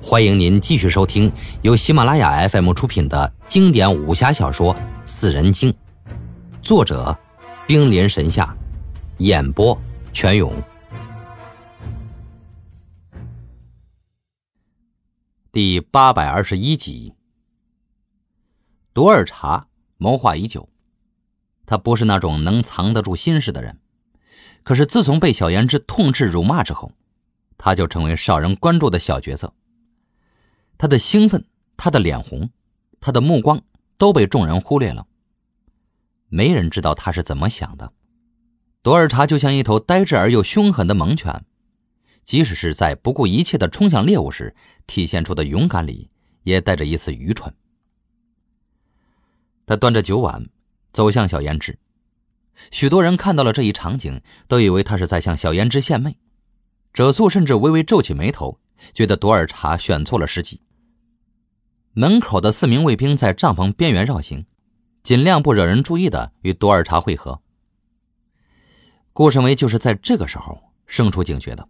欢迎您继续收听由喜马拉雅 FM 出品的经典武侠小说《四人经》，作者：冰临神下，演播：全勇，第八百二十一集。朵尔查谋划已久，他不是那种能藏得住心事的人。可是自从被小言之痛斥辱骂之后，他就成为少人关注的小角色。他的兴奋，他的脸红，他的目光都被众人忽略了。没人知道他是怎么想的。朵尔查就像一头呆滞而又凶狠的猛犬，即使是在不顾一切的冲向猎物时，体现出的勇敢里也带着一丝愚蠢。他端着酒碗走向小胭脂，许多人看到了这一场景，都以为他是在向小胭脂献媚。褶素甚至微微皱起眉头，觉得朵尔查选错了时机。门口的四名卫兵在帐篷边缘绕行，尽量不惹人注意的与多尔查会合。顾胜威就是在这个时候生出警觉的，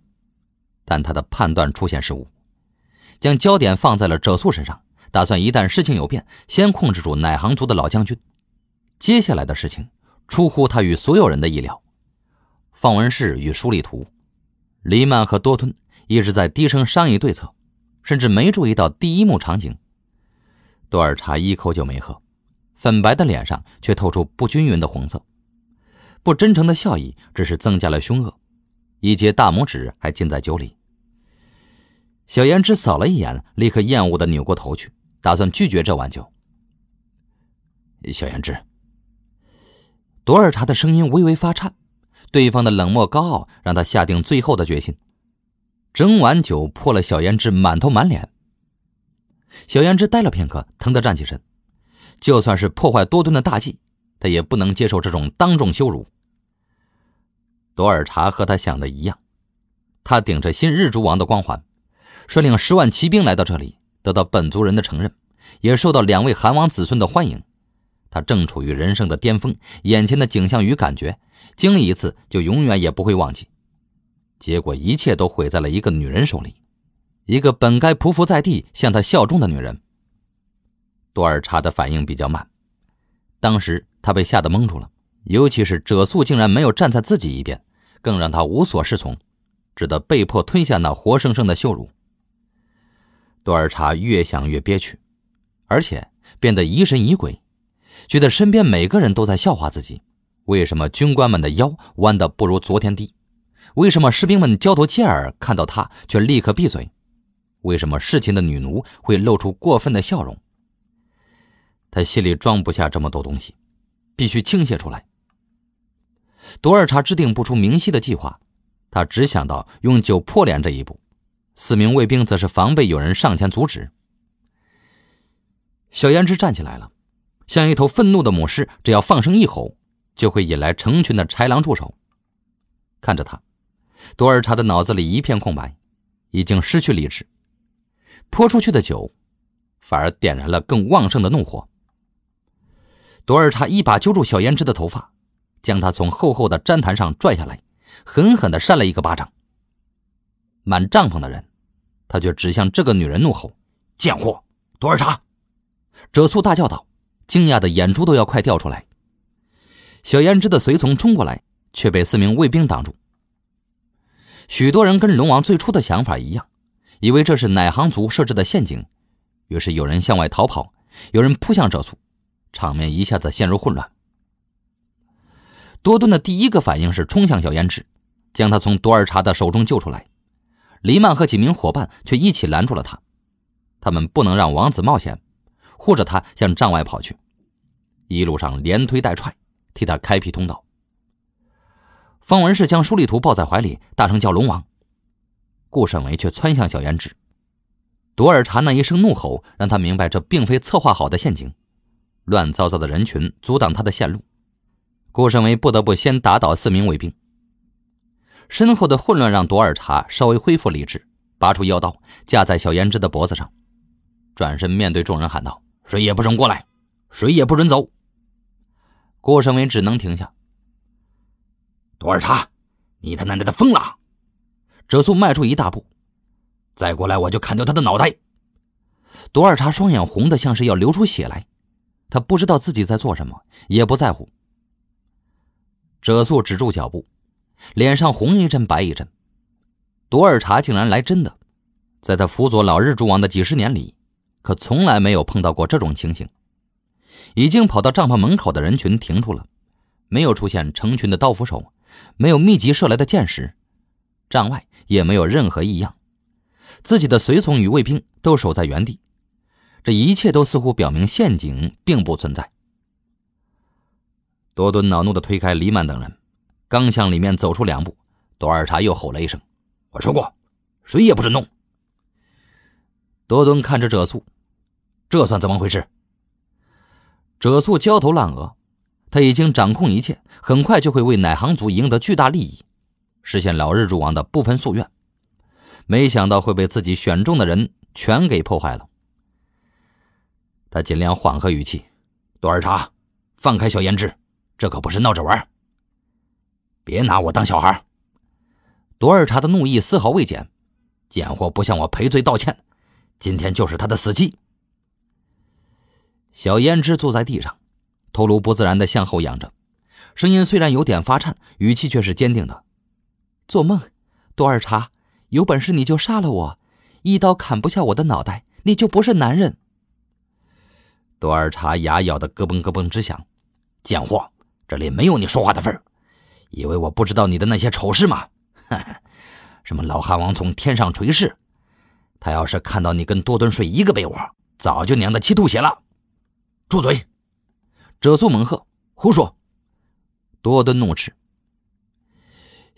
但他的判断出现失误，将焦点放在了褶素身上，打算一旦事情有变，先控制住乃杭族的老将军。接下来的事情出乎他与所有人的意料，方文士与舒立图、黎曼和多吞一直在低声商议对策，甚至没注意到第一幕场景。多尔茶一口酒没喝，粉白的脸上却透出不均匀的红色，不真诚的笑意只是增加了凶恶，一截大拇指还浸在酒里。小胭脂扫了一眼，立刻厌恶的扭过头去，打算拒绝这碗酒。小胭脂，多尔茶的声音微微发颤，对方的冷漠高傲让他下定最后的决心，整碗酒泼了小胭脂满头满脸。小胭脂呆了片刻，疼得站起身。就算是破坏多吨的大计，他也不能接受这种当众羞辱。朵尔察和他想的一样，他顶着新日诸王的光环，率领十万骑兵来到这里，得到本族人的承认，也受到两位韩王子孙的欢迎。他正处于人生的巅峰，眼前的景象与感觉，经历一次就永远也不会忘记。结果，一切都毁在了一个女人手里。一个本该匍匐在地向他效忠的女人，多尔察的反应比较慢。当时他被吓得蒙住了，尤其是者素竟然没有站在自己一边，更让他无所适从，只得被迫吞下那活生生的羞辱。多尔察越想越憋屈，而且变得疑神疑鬼，觉得身边每个人都在笑话自己。为什么军官们的腰弯得不如昨天低？为什么士兵们交头接耳看到他却立刻闭嘴？为什么侍寝的女奴会露出过分的笑容？他心里装不下这么多东西，必须倾泻出来。多尔察制定不出明晰的计划，他只想到用酒破脸这一步。四名卫兵则是防备有人上前阻止。小胭脂站起来了，像一头愤怒的母狮，只要放声一吼，就会引来成群的豺狼助手。看着他，多尔察的脑子里一片空白，已经失去理智。泼出去的酒，反而点燃了更旺盛的怒火。多尔查一把揪住小胭脂的头发，将她从厚厚的毡毯上拽下来，狠狠的扇了一个巴掌。满帐篷的人，他却指向这个女人怒吼：“贱货！”多尔查，哲苏大叫道，惊讶的眼珠都要快掉出来。小胭脂的随从冲过来，却被四名卫兵挡住。许多人跟龙王最初的想法一样。以为这是奶航族设置的陷阱，于是有人向外逃跑，有人扑向这族，场面一下子陷入混乱。多顿的第一个反应是冲向小胭脂，将他从多尔察的手中救出来。黎曼和几名伙伴却一起拦住了他，他们不能让王子冒险，护着他向帐外跑去，一路上连推带踹，替他开辟通道。方文士将舒立图抱在怀里，大声叫龙王。顾胜伟却窜向小胭脂，朵尔查那一声怒吼让他明白，这并非策划好的陷阱。乱糟糟的人群阻挡他的线路，顾胜伟不得不先打倒四名卫兵。身后的混乱让朵尔察稍微恢复理智，拔出腰刀架在小胭脂的脖子上，转身面对众人喊道：“谁也不准过来，谁也不准走。”顾胜伟只能停下。朵尔查，你他奶奶的疯了！哲素迈出一大步，再过来我就砍掉他的脑袋。朵尔察双眼红的像是要流出血来，他不知道自己在做什么，也不在乎。哲素止住脚步，脸上红一阵白一阵。朵尔察竟然来真的，在他辅佐老日诸王的几十年里，可从来没有碰到过这种情形。已经跑到帐篷门口的人群停住了，没有出现成群的刀斧手，没有密集射来的箭矢，帐外。也没有任何异样，自己的随从与卫兵都守在原地，这一切都似乎表明陷阱并不存在。多敦恼怒的推开黎曼等人，刚向里面走出两步，多尔察又吼了一声：“我说过，谁也不准弄！”多敦看着褶素，这算怎么回事？褶素焦头烂额，他已经掌控一切，很快就会为奶行族赢得巨大利益。实现老日柱王的部分夙愿，没想到会被自己选中的人全给破坏了。他尽量缓和语气：“多尔查，放开小胭脂，这可不是闹着玩儿，别拿我当小孩。”多尔查的怒意丝毫未减：“贱货不向我赔罪道歉，今天就是他的死期。”小胭脂坐在地上，头颅不自然地向后仰着，声音虽然有点发颤，语气却是坚定的。做梦，多尔察，有本事你就杀了我，一刀砍不下我的脑袋，你就不是男人。多尔察牙咬得咯嘣咯嘣直响，贱货，这里没有你说话的份儿，以为我不知道你的那些丑事吗？哈哈，什么老汉王从天上垂世，他要是看到你跟多敦睡一个被窝，早就娘的气吐血了。住嘴！哲苏猛喝，胡说！多敦怒斥。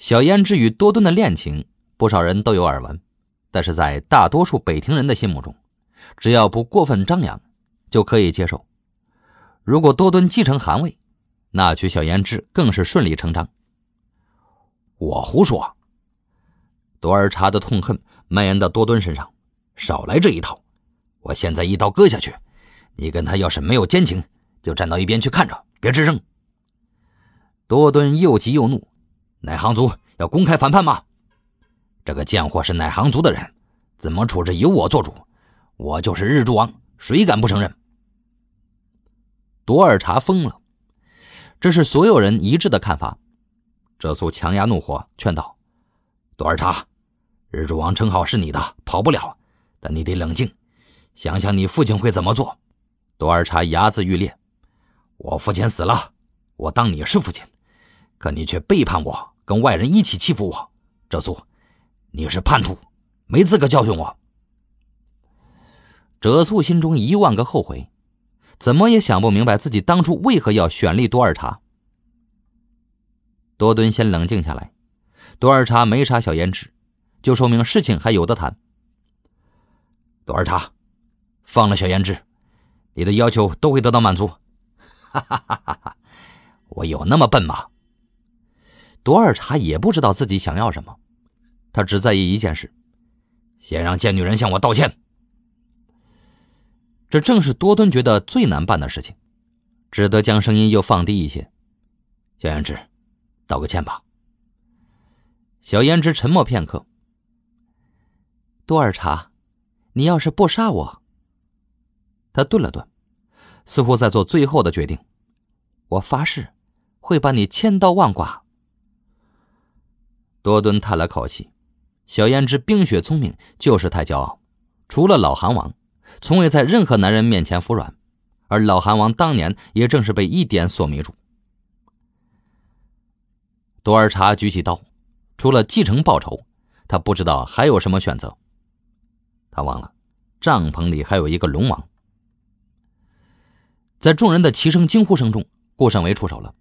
小胭脂与多敦的恋情，不少人都有耳闻，但是在大多数北庭人的心目中，只要不过分张扬，就可以接受。如果多敦继承汗位，那娶小胭脂更是顺理成章。我胡说！朵尔茶的痛恨蔓延到多敦身上，少来这一套！我现在一刀割下去，你跟他要是没有奸情，就站到一边去看着，别吱声。多敦又急又怒。乃行族要公开反叛吗？这个贱货是乃行族的人，怎么处置由我做主。我就是日柱王，谁敢不承认？朵尔察疯了，这是所有人一致的看法。哲苏强压怒火劝道：“朵尔察，日柱王称号是你的，跑不了。但你得冷静，想想你父亲会怎么做。”朵尔察牙眦欲裂：“我父亲死了，我当你是父亲，可你却背叛我。”跟外人一起欺负我，哲素，你是叛徒，没资格教训我。哲素心中一万个后悔，怎么也想不明白自己当初为何要选立多尔察。多敦先冷静下来，多尔察没啥小颜值，就说明事情还有的谈。多尔察，放了小胭脂，你的要求都会得到满足。哈哈哈哈！我有那么笨吗？多尔察也不知道自己想要什么，他只在意一件事：先让贱女人向我道歉。这正是多敦觉得最难办的事情，只得将声音又放低一些：“小胭脂，道个歉吧。”小胭脂沉默片刻。多尔察，你要是不杀我，他顿了顿，似乎在做最后的决定：“我发誓，会把你千刀万剐。”多敦叹了口气，小胭脂冰雪聪明，就是太骄傲。除了老韩王，从未在任何男人面前服软。而老韩王当年也正是被一点所迷住。多尔察举起刀，除了继承报仇，他不知道还有什么选择。他忘了，帐篷里还有一个龙王。在众人的齐声惊呼声中，顾胜维出手了。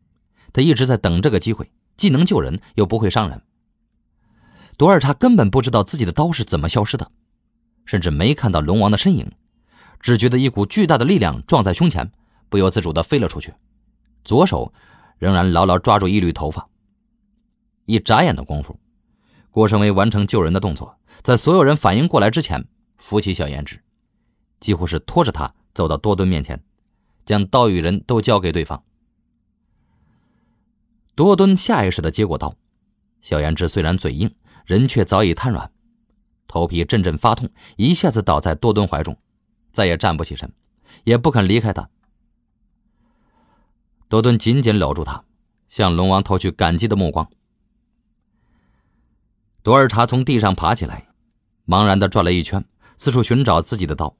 他一直在等这个机会，既能救人，又不会伤人。多尔叉根本不知道自己的刀是怎么消失的，甚至没看到龙王的身影，只觉得一股巨大的力量撞在胸前，不由自主的飞了出去。左手仍然牢牢抓住一缕头发。一眨眼的功夫，郭胜威完成救人的动作，在所有人反应过来之前，扶起小颜之，几乎是拖着他走到多敦面前，将刀与人都交给对方。多敦下意识的接过刀，小颜之虽然嘴硬。人却早已瘫软，头皮阵阵发痛，一下子倒在多敦怀中，再也站不起身，也不肯离开他。多敦紧紧搂住他，向龙王投去感激的目光。多尔察从地上爬起来，茫然的转了一圈，四处寻找自己的刀，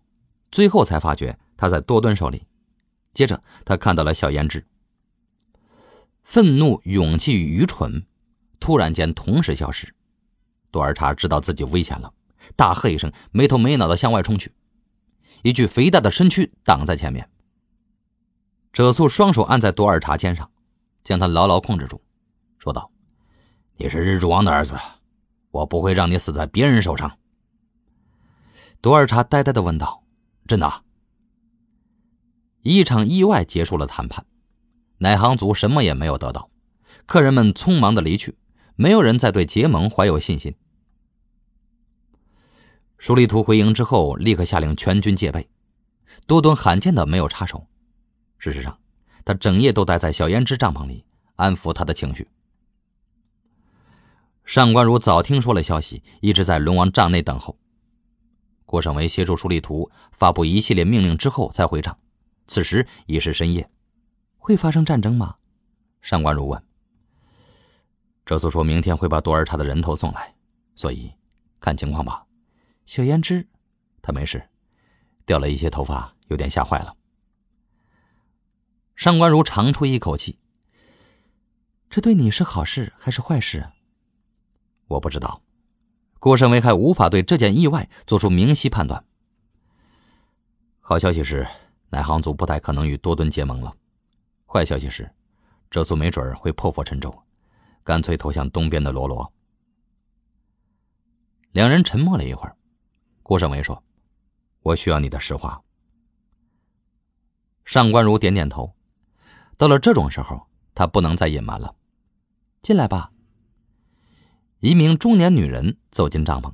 最后才发觉他在多敦手里。接着，他看到了小胭脂，愤怒、勇气与愚蠢，突然间同时消失。多尔查知道自己危险了，大喝一声，没头没脑的向外冲去。一具肥大的身躯挡在前面。褶素双手按在多尔查肩上，将他牢牢控制住，说道：“你是日主王的儿子，我不会让你死在别人手上。”多尔查呆呆的问道：“真的？”一场意外结束了谈判，奶行族什么也没有得到，客人们匆忙的离去。没有人再对结盟怀有信心。舒立图回营之后，立刻下令全军戒备。多敦罕见的没有插手，事实上，他整夜都待在小胭脂帐篷里，安抚他的情绪。上官如早听说了消息，一直在龙王帐内等候。郭胜维协助舒立图发布一系列命令之后，才回帐。此时已是深夜，会发生战争吗？上官如问。哲素说明天会把多尔塔的人头送来，所以看情况吧。小胭脂，他没事，掉了一些头发，有点吓坏了。上官如长出一口气。这对你是好事还是坏事？我不知道。顾胜为还无法对这件意外做出明晰判断。好消息是，乃杭族不太可能与多敦结盟了；坏消息是，哲素没准会破釜沉舟。干脆投向东边的罗罗。两人沉默了一会儿，顾胜维说：“我需要你的实话。”上官如点点头。到了这种时候，他不能再隐瞒了。进来吧。一名中年女人走进帐篷，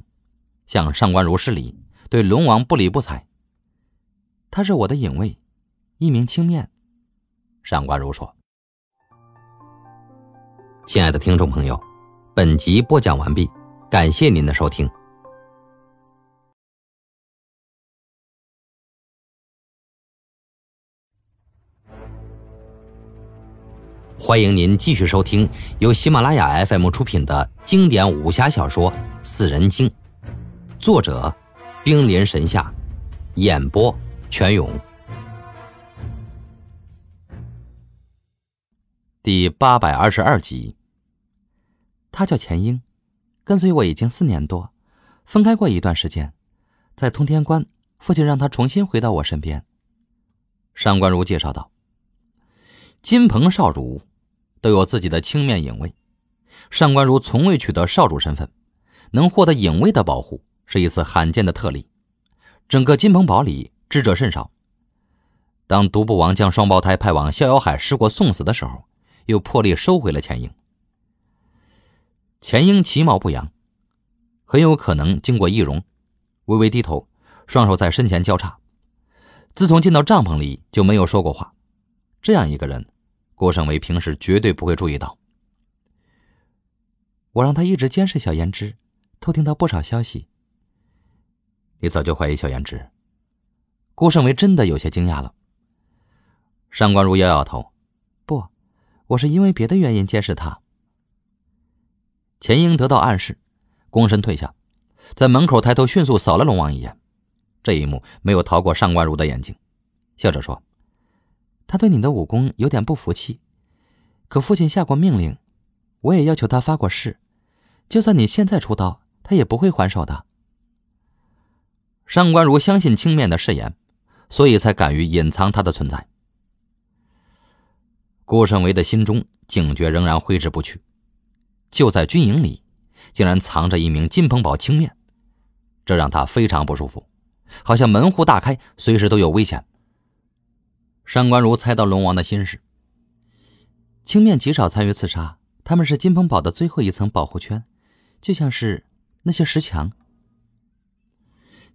向上官如施礼，对龙王不理不睬。他是我的影卫，一名青面。上官如说。亲爱的听众朋友，本集播讲完毕，感谢您的收听。欢迎您继续收听由喜马拉雅 FM 出品的经典武侠小说《四人经》，作者：冰临神下，演播：全勇。第八百二十二集，他叫钱英，跟随我已经四年多，分开过一段时间，在通天关，父亲让他重新回到我身边。上官如介绍道：“金鹏少主都有自己的青面影卫，上官如从未取得少主身份，能获得影卫的保护，是一次罕见的特例。整个金鹏堡里知者甚少。当独步王将双胞胎派往逍遥海十国送死的时候。”又破例收回了钱英。钱英其貌不扬，很有可能经过易容。微微低头，双手在身前交叉。自从进到帐篷里就没有说过话。这样一个人，郭胜伟平时绝对不会注意到。我让他一直监视小颜值，偷听到不少消息。你早就怀疑小颜值？郭胜伟真的有些惊讶了。上官如摇摇头。我是因为别的原因监视他。钱英得到暗示，躬身退下，在门口抬头迅速扫了龙王一眼。这一幕没有逃过上官如的眼睛，笑着说：“他对你的武功有点不服气，可父亲下过命令，我也要求他发过誓，就算你现在出刀，他也不会还手的。”上官如相信青面的誓言，所以才敢于隐藏他的存在。顾胜维的心中警觉仍然挥之不去，就在军营里，竟然藏着一名金鹏堡青面，这让他非常不舒服，好像门户大开，随时都有危险。上官如猜到龙王的心事，青面极少参与刺杀，他们是金鹏堡的最后一层保护圈，就像是那些石墙。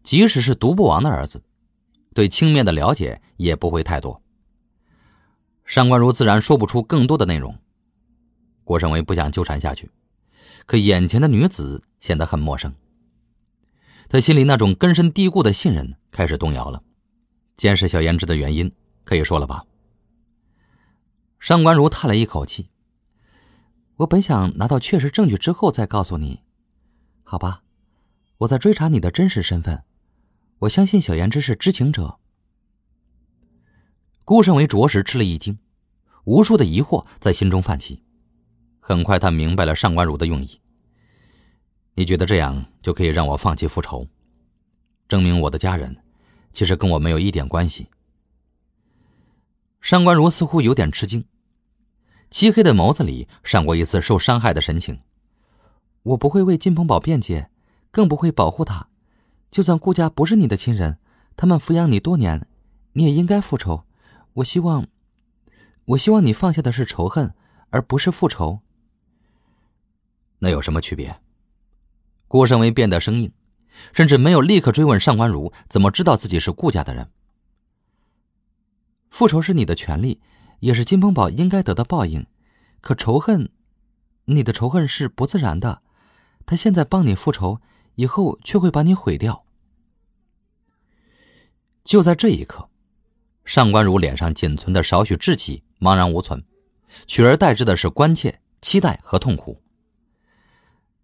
即使是独步王的儿子，对青面的了解也不会太多。上官如自然说不出更多的内容，郭胜伟不想纠缠下去，可眼前的女子显得很陌生，他心里那种根深蒂固的信任开始动摇了。监视小颜之的原因可以说了吧？上官如叹了一口气：“我本想拿到确实证据之后再告诉你，好吧，我在追查你的真实身份，我相信小颜之是知情者。”顾胜维着实吃了一惊，无数的疑惑在心中泛起。很快，他明白了上官如的用意。你觉得这样就可以让我放弃复仇，证明我的家人其实跟我没有一点关系？上官如似乎有点吃惊，漆黑的眸子里闪过一丝受伤害的神情。我不会为金鹏宝辩解，更不会保护他。就算顾家不是你的亲人，他们抚养你多年，你也应该复仇。我希望，我希望你放下的是仇恨，而不是复仇。那有什么区别？顾胜威变得生硬，甚至没有立刻追问上官如怎么知道自己是顾家的人。复仇是你的权利，也是金鹏宝应该得到报应。可仇恨，你的仇恨是不自然的。他现在帮你复仇，以后却会把你毁掉。就在这一刻。上官如脸上仅存的少许志气茫然无存，取而代之的是关切、期待和痛苦。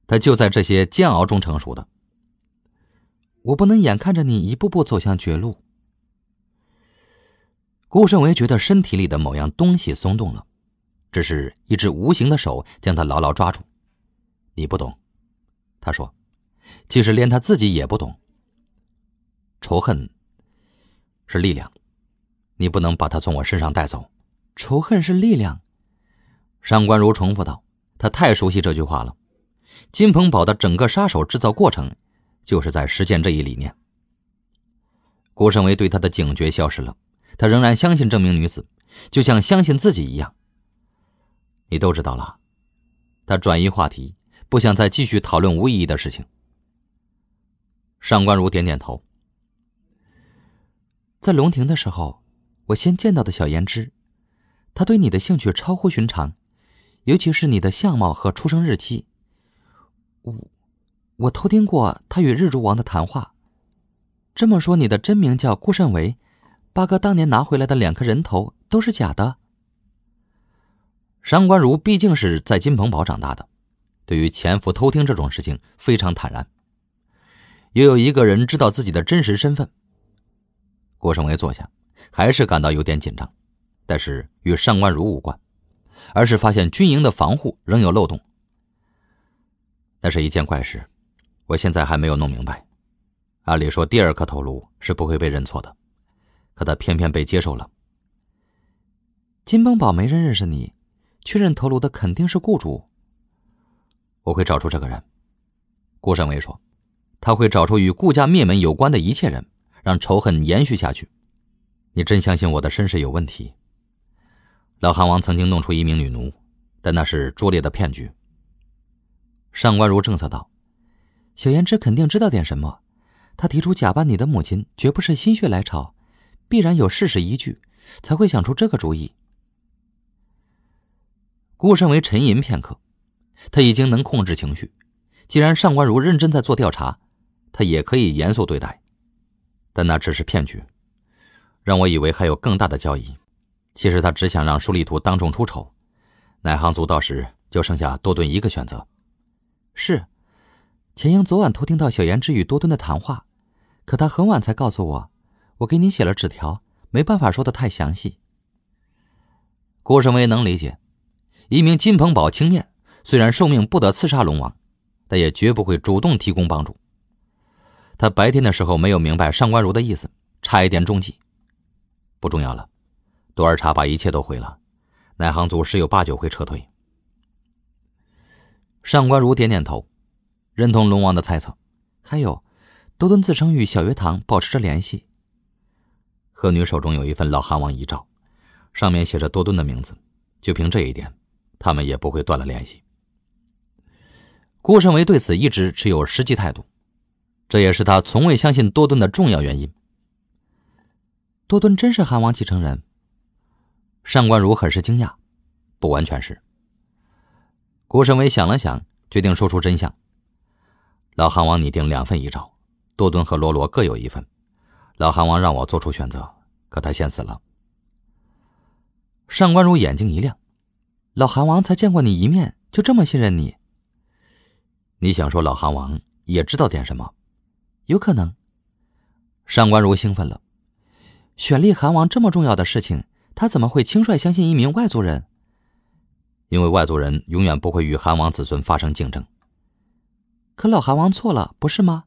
他就在这些煎熬中成熟的。我不能眼看着你一步步走向绝路。顾胜为觉得身体里的某样东西松动了，只是一只无形的手将他牢牢抓住。你不懂，他说，其实连他自己也不懂。仇恨是力量。你不能把他从我身上带走，仇恨是力量。”上官如重复道，“他太熟悉这句话了。金鹏宝的整个杀手制造过程，就是在实践这一理念。郭胜伟对他的警觉消失了，他仍然相信这名女子，就像相信自己一样。你都知道了。”他转移话题，不想再继续讨论无意义的事情。上官如点点头，在龙庭的时候。我先见到的小言之，他对你的兴趣超乎寻常，尤其是你的相貌和出生日期。我，我偷听过他与日烛王的谈话。这么说，你的真名叫顾甚维？八哥当年拿回来的两颗人头都是假的？上官如毕竟是在金鹏堡长大的，对于潜伏、偷听这种事情非常坦然。又有一个人知道自己的真实身份。顾甚维坐下。还是感到有点紧张，但是与上官如无关，而是发现军营的防护仍有漏洞。那是一件怪事，我现在还没有弄明白。按理说，第二颗头颅是不会被认错的，可他偏偏被接受了。金邦堡没人认识你，确认头颅的肯定是雇主。我会找出这个人。顾胜伟说：“他会找出与顾家灭门有关的一切人，让仇恨延续下去。”你真相信我的身世有问题？老韩王曾经弄出一名女奴，但那是拙劣的骗局。上官如正色道：“小言之肯定知道点什么，他提出假扮你的母亲，绝不是心血来潮，必然有事实依据，才会想出这个主意。”顾身为沉吟片刻，他已经能控制情绪。既然上官如认真在做调查，他也可以严肃对待，但那只是骗局。让我以为还有更大的交易，其实他只想让舒立图当众出丑，乃行足到时就剩下多敦一个选择。是，钱英昨晚偷听到小言之与多敦的谈话，可他很晚才告诉我。我给你写了纸条，没办法说的太详细。郭胜威能理解，一名金鹏堡青面虽然受命不得刺杀龙王，但也绝不会主动提供帮助。他白天的时候没有明白上官如的意思，差一点中计。不重要了，多尔察把一切都毁了，奶行组十有八九会撤退。上官如点点头，认同龙王的猜测。还有，多敦自称与小月堂保持着联系，贺女手中有一份老汉王遗照，上面写着多敦的名字。就凭这一点，他们也不会断了联系。顾胜为对此一直持有实际态度，这也是他从未相信多敦的重要原因。多敦真是韩王继承人。上官如很是惊讶，不完全是。顾胜伟想了想，决定说出真相。老韩王拟定两份遗诏，多敦和罗罗各有一份。老韩王让我做出选择，可他先死了。上官如眼睛一亮，老韩王才见过你一面，就这么信任你？你想说老韩王也知道点什么？有可能。上官如兴奋了。选立韩王这么重要的事情，他怎么会轻率相信一名外族人？因为外族人永远不会与韩王子孙发生竞争。可老韩王错了，不是吗？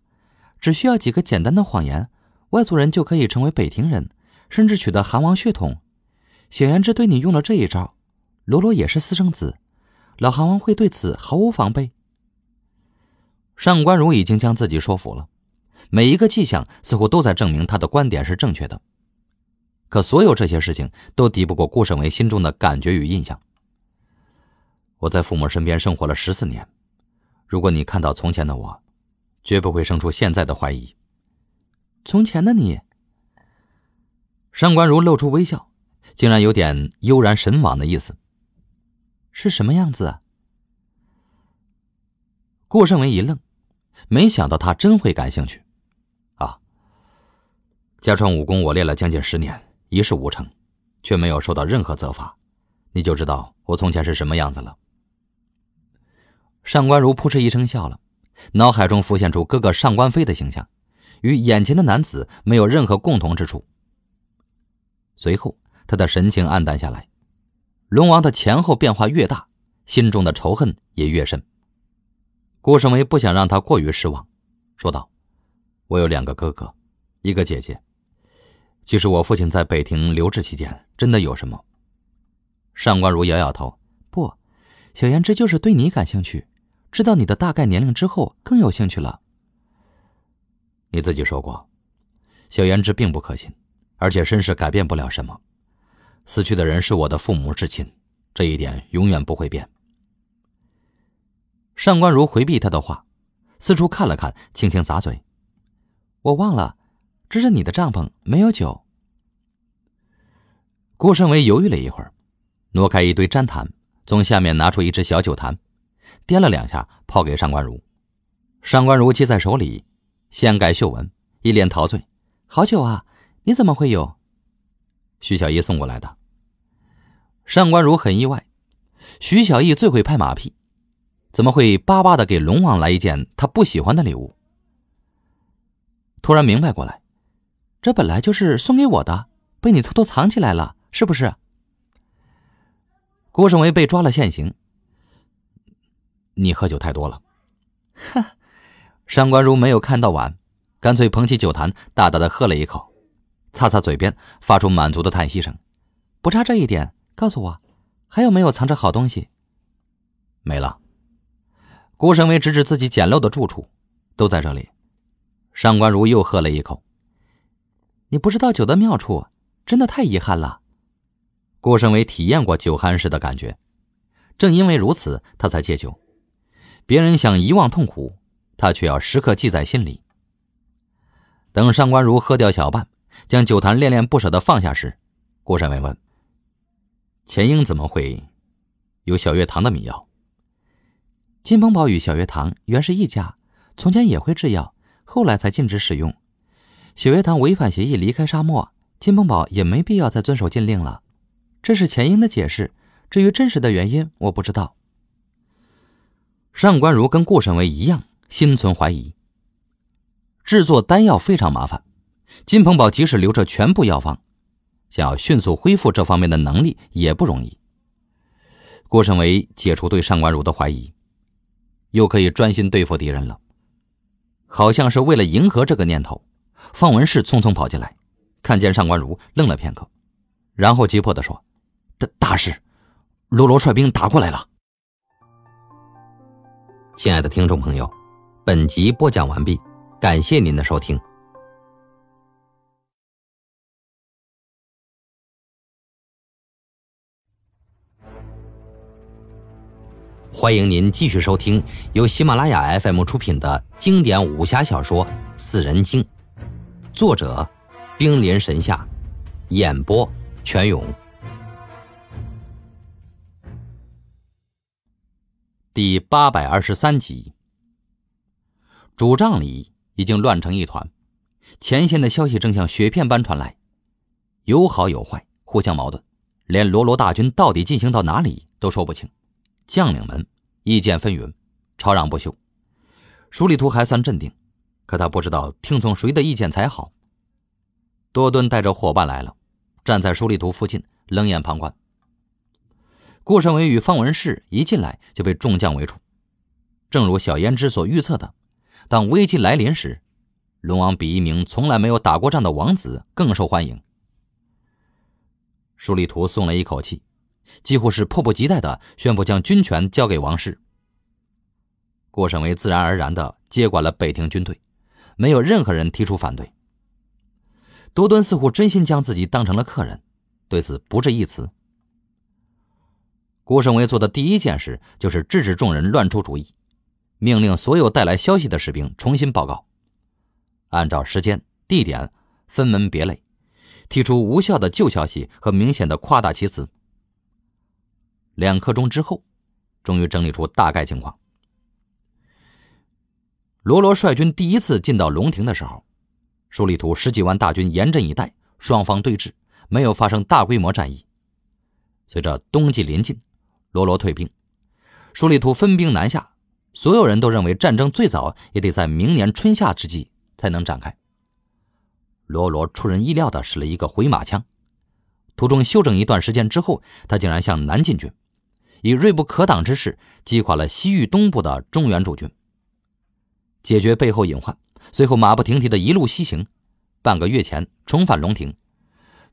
只需要几个简单的谎言，外族人就可以成为北庭人，甚至取得韩王血统。显然，这对你用了这一招。罗罗也是私生子，老韩王会对此毫无防备。上官如已经将自己说服了，每一个迹象似乎都在证明他的观点是正确的。可所有这些事情都敌不过顾胜维心中的感觉与印象。我在父母身边生活了十四年，如果你看到从前的我，绝不会生出现在的怀疑。从前的你，上官如露出微笑，竟然有点悠然神往的意思。是什么样子？啊？顾胜伟一愣，没想到他真会感兴趣。啊，家传武功我练了将近十年。一事无成，却没有受到任何责罚，你就知道我从前是什么样子了。上官如扑哧一声笑了，脑海中浮现出哥哥上官飞的形象，与眼前的男子没有任何共同之处。随后，他的神情暗淡下来。龙王的前后变化越大，心中的仇恨也越深。顾胜梅不想让他过于失望，说道：“我有两个哥哥，一个姐姐。”其实我父亲在北庭留置期间，真的有什么？上官如摇摇头，不，小言之就是对你感兴趣，知道你的大概年龄之后，更有兴趣了。你自己说过，小言之并不可信，而且身世改变不了什么。死去的人是我的父母至亲，这一点永远不会变。上官如回避他的话，四处看了看，轻轻咂嘴，我忘了。这是你的帐篷，没有酒。顾胜伟犹豫了一会儿，挪开一堆毡毯，从下面拿出一只小酒坛，掂了两下，抛给上官如。上官如接在手里，掀盖嗅闻，一脸陶醉：“好酒啊！你怎么会有？”徐小艺送过来的。上官如很意外，徐小艺最会拍马屁，怎么会巴巴的给龙王来一件他不喜欢的礼物？突然明白过来。这本来就是送给我的，被你偷偷藏起来了，是不是？顾胜威被抓了现行。你喝酒太多了，哼，上官如没有看到碗，干脆捧起酒坛，大大的喝了一口，擦擦嘴边，发出满足的叹息声。不差这一点，告诉我，还有没有藏着好东西？没了。郭胜维指指自己简陋的住处，都在这里。上官如又喝了一口。你不知道酒的妙处，真的太遗憾了。顾胜伟体验过酒酣时的感觉，正因为如此，他才戒酒。别人想遗忘痛苦，他却要时刻记在心里。等上官如喝掉小半，将酒坛恋恋不舍的放下时，顾胜伟问：“钱英怎么会有小月堂的迷药？”金鹏宝与小月堂原是一家，从前也会制药，后来才禁止使用。血月堂违反协议离开沙漠，金鹏宝也没必要再遵守禁令了。这是钱英的解释。至于真实的原因，我不知道。上官如跟顾慎为一样，心存怀疑。制作丹药非常麻烦，金鹏宝即使留着全部药方，想要迅速恢复这方面的能力也不容易。顾胜维解除对上官如的怀疑，又可以专心对付敌人了。好像是为了迎合这个念头。方文士匆匆跑进来，看见上官如，愣了片刻，然后急迫的说：“大大事，罗罗率兵打过来了。”亲爱的听众朋友，本集播讲完毕，感谢您的收听。欢迎您继续收听由喜马拉雅 FM 出品的经典武侠小说《四人经》。作者：兵临神下，演播：泉涌。第八百二十三集，主帐里已经乱成一团，前线的消息正像雪片般传来，有好有坏，互相矛盾，连罗罗大军到底进行到哪里都说不清，将领们意见纷纭，吵嚷不休。舒里图还算镇定。可他不知道听从谁的意见才好。多顿带着伙伴来了，站在舒立图附近冷眼旁观。顾胜伟与方文士一进来就被众将围住。正如小胭脂所预测的，当危机来临时，龙王比一名从来没有打过仗的王子更受欢迎。舒立图松了一口气，几乎是迫不及待的宣布将军权交给王室。顾胜伟自然而然的接管了北庭军队。没有任何人提出反对。多敦似乎真心将自己当成了客人，对此不置一词。顾胜威做的第一件事就是制止众人乱出主意，命令所有带来消息的士兵重新报告，按照时间、地点分门别类，提出无效的旧消息和明显的夸大其词。两刻钟之后，终于整理出大概情况。罗罗率军第一次进到龙庭的时候，舒立图十几万大军严阵以待，双方对峙，没有发生大规模战役。随着冬季临近，罗罗退兵，舒立图分兵南下，所有人都认为战争最早也得在明年春夏之际才能展开。罗罗出人意料地使了一个回马枪，途中休整一段时间之后，他竟然向南进军，以锐不可挡之势击垮了西域东部的中原驻军。解决背后隐患，随后马不停蹄的一路西行，半个月前重返龙庭，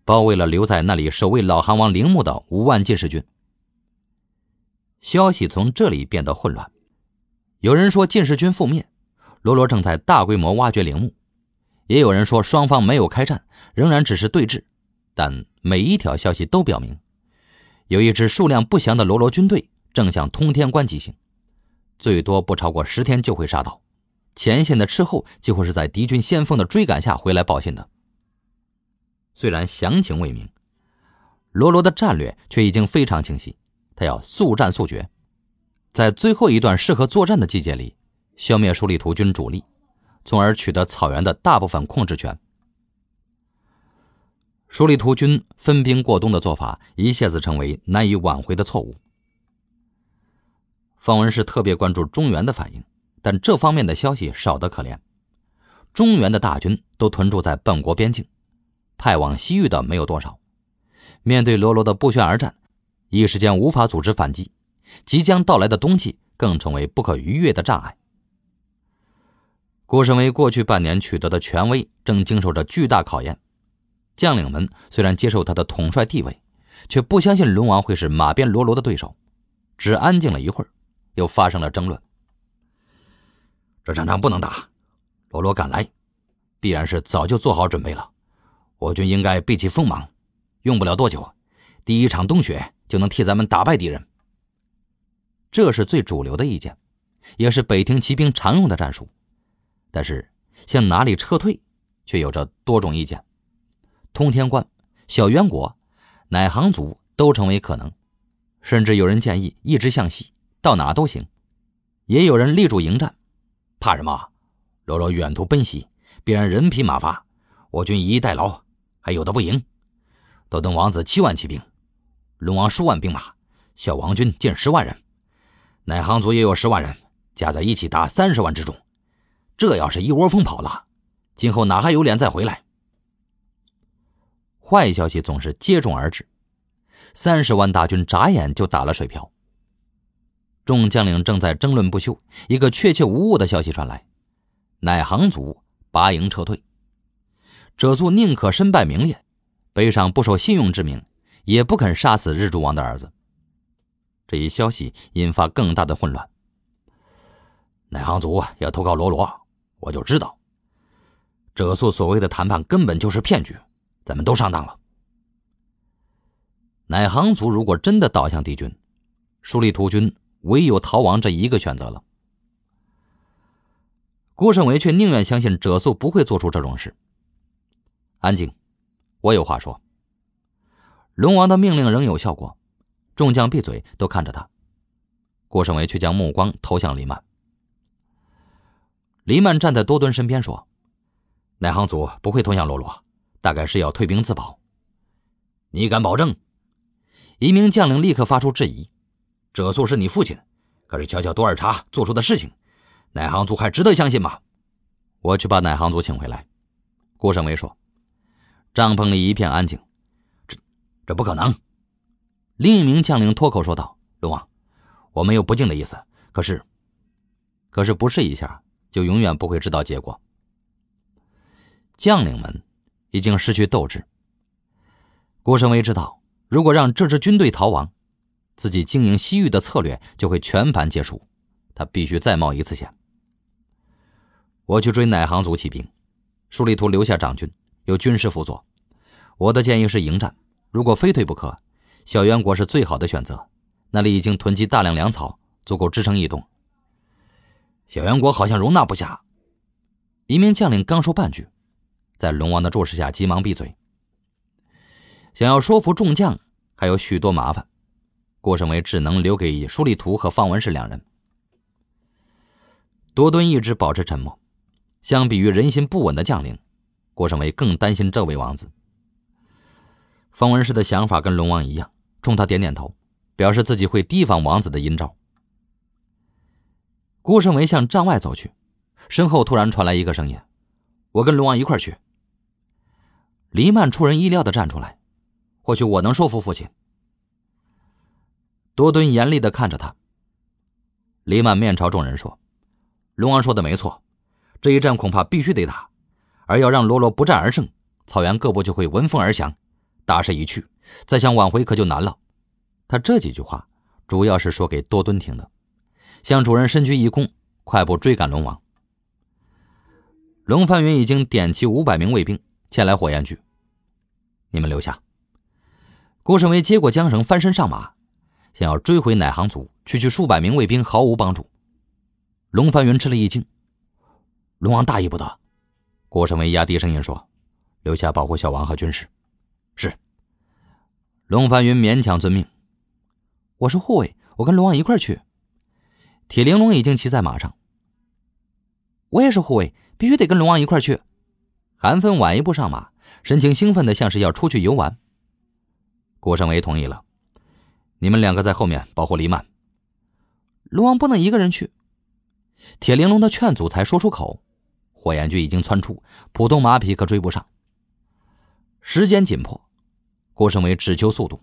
包围了留在那里守卫老韩王陵墓的五万进士军。消息从这里变得混乱，有人说进士军覆灭，罗罗正在大规模挖掘陵墓；也有人说双方没有开战，仍然只是对峙。但每一条消息都表明，有一支数量不详的罗罗军队正向通天关急行，最多不超过十天就会杀到。前线的斥候几乎是在敌军先锋的追赶下回来报信的。虽然详情未明，罗罗的战略却已经非常清晰：他要速战速决，在最后一段适合作战的季节里消灭舒立图军主力，从而取得草原的大部分控制权。舒立图军分兵过冬的做法，一下子成为难以挽回的错误。方文士特别关注中原的反应。但这方面的消息少得可怜，中原的大军都屯驻在本国边境，派往西域的没有多少。面对罗罗的不宣而战，一时间无法组织反击。即将到来的冬季更成为不可逾越的障碍。郭胜威过去半年取得的权威正经受着巨大考验，将领们虽然接受他的统帅地位，却不相信龙王会是马边罗罗的对手，只安静了一会儿，又发生了争论。这场仗不能打，罗罗赶来，必然是早就做好准备了。我军应该避其锋芒，用不了多久，第一场冬雪就能替咱们打败敌人。这是最主流的意见，也是北庭骑兵常用的战术。但是向哪里撤退，却有着多种意见。通天关、小渊国、乃杭族都成为可能，甚至有人建议一直向西，到哪都行。也有人力主迎战。怕什么？柔柔远途奔袭，必然人疲马乏。我军以逸待劳，还有的不赢。都等王子七万骑兵，龙王数万兵马，小王军近十万人，乃行族也有十万人，加在一起达三十万之众。这要是一窝蜂跑了，今后哪还有脸再回来？坏消息总是接踵而至，三十万大军眨眼就打了水漂。众将领正在争论不休，一个确切无误的消息传来：乃行族拔营撤退。者素宁可身败名裂，背上不守信用之名，也不肯杀死日柱王的儿子。这一消息引发更大的混乱。乃行族要投靠罗罗，我就知道，者素所谓的谈判根本就是骗局，咱们都上当了。乃行族如果真的倒向敌军，树立图军。唯有逃亡这一个选择了，郭胜伟却宁愿相信者素不会做出这种事。安静，我有话说。龙王的命令仍有效果，众将闭嘴，都看着他。郭胜伟却将目光投向黎曼。黎曼站在多敦身边说：“乃航组不会投降洛洛，大概是要退兵自保。”你敢保证？一名将领立刻发出质疑。哲素是你父亲，可是瞧瞧多尔察做出的事情，奶行族还值得相信吗？我去把奶行族请回来。”顾胜威说。帐篷里一片安静。这……这不可能！”另一名将领脱口说道。“龙王，我没有不敬的意思，可是……可是不试一下，就永远不会知道结果。”将领们已经失去斗志。顾胜威知道，如果让这支军队逃亡，自己经营西域的策略就会全盘皆输，他必须再冒一次险。我去追乃杭族骑兵，舒立图留下长军，有军师辅佐。我的建议是迎战，如果非退不可，小渊国是最好的选择。那里已经囤积大量粮草，足够支撑一冬。小渊国好像容纳不下。一名将领刚说半句，在龙王的注视下急忙闭嘴。想要说服众将，还有许多麻烦。郭胜维只能留给舒立图和方文士两人。多敦一直保持沉默。相比于人心不稳的将领，郭胜伟更担心这位王子。方文士的想法跟龙王一样，冲他点点头，表示自己会提防王子的阴招。郭胜伟向帐外走去，身后突然传来一个声音：“我跟龙王一块去。”黎曼出人意料的站出来，或许我能说服父亲。多敦严厉的看着他，李满面朝众人说：“龙王说的没错，这一战恐怕必须得打，而要让罗罗不战而胜，草原各部就会闻风而降，大势一去，再想挽回可就难了。”他这几句话主要是说给多敦听的，向主人深鞠一躬，快步追赶龙王。龙翻云已经点齐五百名卫兵前来火焰居，你们留下。郭胜威接过缰绳，翻身上马。想要追回奶行族，区区数百名卫兵毫无帮助。龙翻云吃了一惊：“龙王大意不得。”郭胜维压低声音说：“留下保护小王和军师。”“是。”龙翻云勉强遵命。“我是护卫，我跟龙王一块去。”铁玲珑已经骑在马上。“我也是护卫，必须得跟龙王一块去。”韩芬晚一步上马，神情兴奋的像是要出去游玩。郭胜威同意了。你们两个在后面保护黎曼，龙王不能一个人去。铁玲珑的劝阻才说出口，火焰驹已经窜出，普通马匹可追不上。时间紧迫，顾胜伟只求速度。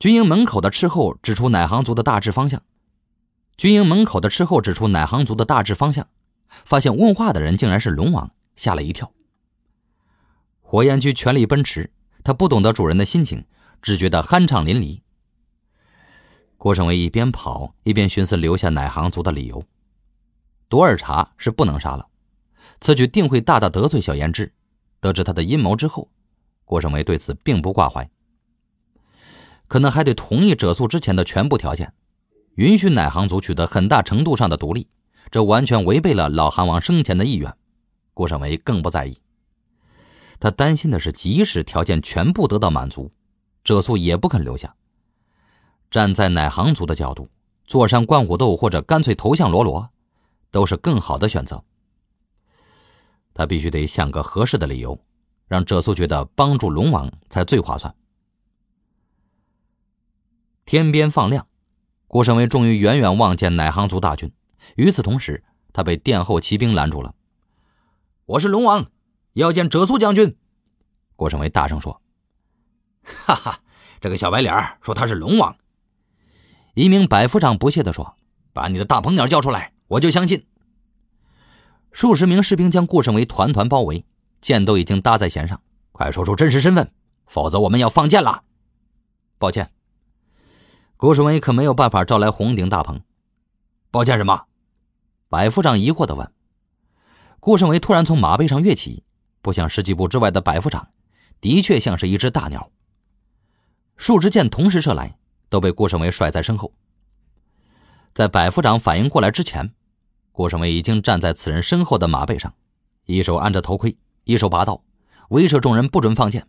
军营门口的斥候指出奶行族的大致方向，军营门口的斥候指出奶行族的大致方向，发现问话的人竟然是龙王，吓了一跳。火焰驹全力奔驰，他不懂得主人的心情。只觉得酣畅淋漓。郭胜伟一边跑一边寻思留下乃行族的理由。朵尔察是不能杀了，此举定会大大得罪小燕治。得知他的阴谋之后，郭胜伟对此并不挂怀。可能还得同意者素之前的全部条件，允许乃行族取得很大程度上的独立，这完全违背了老韩王生前的意愿。郭胜伟更不在意。他担心的是，即使条件全部得到满足。哲苏也不肯留下。站在乃行族的角度，坐山观虎斗，或者干脆投向罗罗，都是更好的选择。他必须得想个合适的理由，让哲苏觉得帮助龙王才最划算。天边放亮，郭胜威终于远远望见乃行族大军。与此同时，他被殿后骑兵拦住了。“我是龙王，要见哲苏将军。”郭胜威大声说。哈哈，这个小白脸说他是龙王。一名百夫长不屑地说：“把你的大鹏鸟叫出来，我就相信。”数十名士兵将顾胜伟团团包围，箭都已经搭在弦上，快说出真实身份，否则我们要放箭了。抱歉，顾顺维可没有办法招来红顶大鹏。抱歉什么？百夫长疑惑地问。顾胜伟突然从马背上跃起，不像十几步之外的百夫长的确像是一只大鸟。数支箭同时射来，都被顾胜伟甩在身后。在百夫长反应过来之前，顾胜伟已经站在此人身后的马背上，一手按着头盔，一手拔刀，威慑众人不准放箭，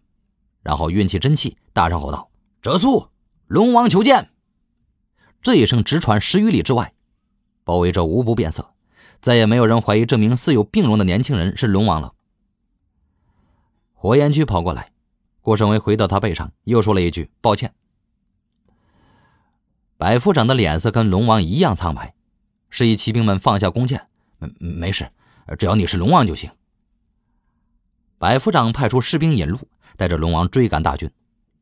然后运起真气，大声吼道：“折速，龙王求见！”这一声直传十余里之外，包围者无不变色，再也没有人怀疑这名似有病容的年轻人是龙王了。火焰驹跑过来。郭胜威回到他背上，又说了一句：“抱歉。”百夫长的脸色跟龙王一样苍白，示意骑兵们放下弓箭。没没事，只要你是龙王就行。百夫长派出士兵引路，带着龙王追赶大军，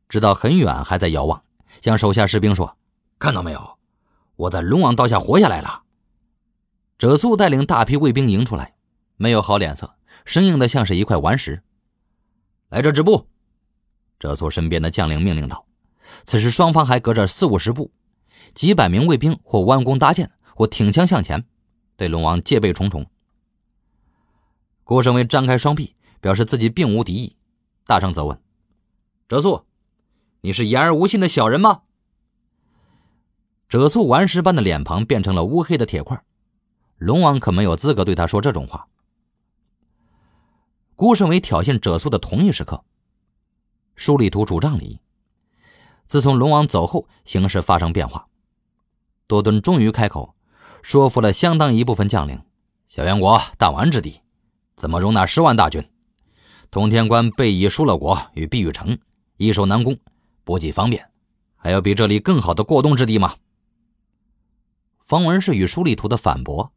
直到很远还在遥望，向手下士兵说：“看到没有？我在龙王刀下活下来了。”者素带领大批卫兵迎出来，没有好脸色，生硬的像是一块顽石。来者止步。哲素身边的将领命令道：“此时双方还隔着四五十步，几百名卫兵或弯弓搭箭，或挺枪向前，对龙王戒备重重。”郭胜威张开双臂，表示自己并无敌意，大声责问：“哲素，你是言而无信的小人吗？”哲素顽石般的脸庞变成了乌黑的铁块。龙王可没有资格对他说这种话。孤胜为挑衅者素的同一时刻。舒里图主帐里，自从龙王走后，形势发生变化。多敦终于开口，说服了相当一部分将领。小元国弹丸之地，怎么容纳十万大军？通天关背以疏勒国与碧玉城，易守难攻，不计方便，还有比这里更好的过冬之地吗？方文氏与舒立图的反驳，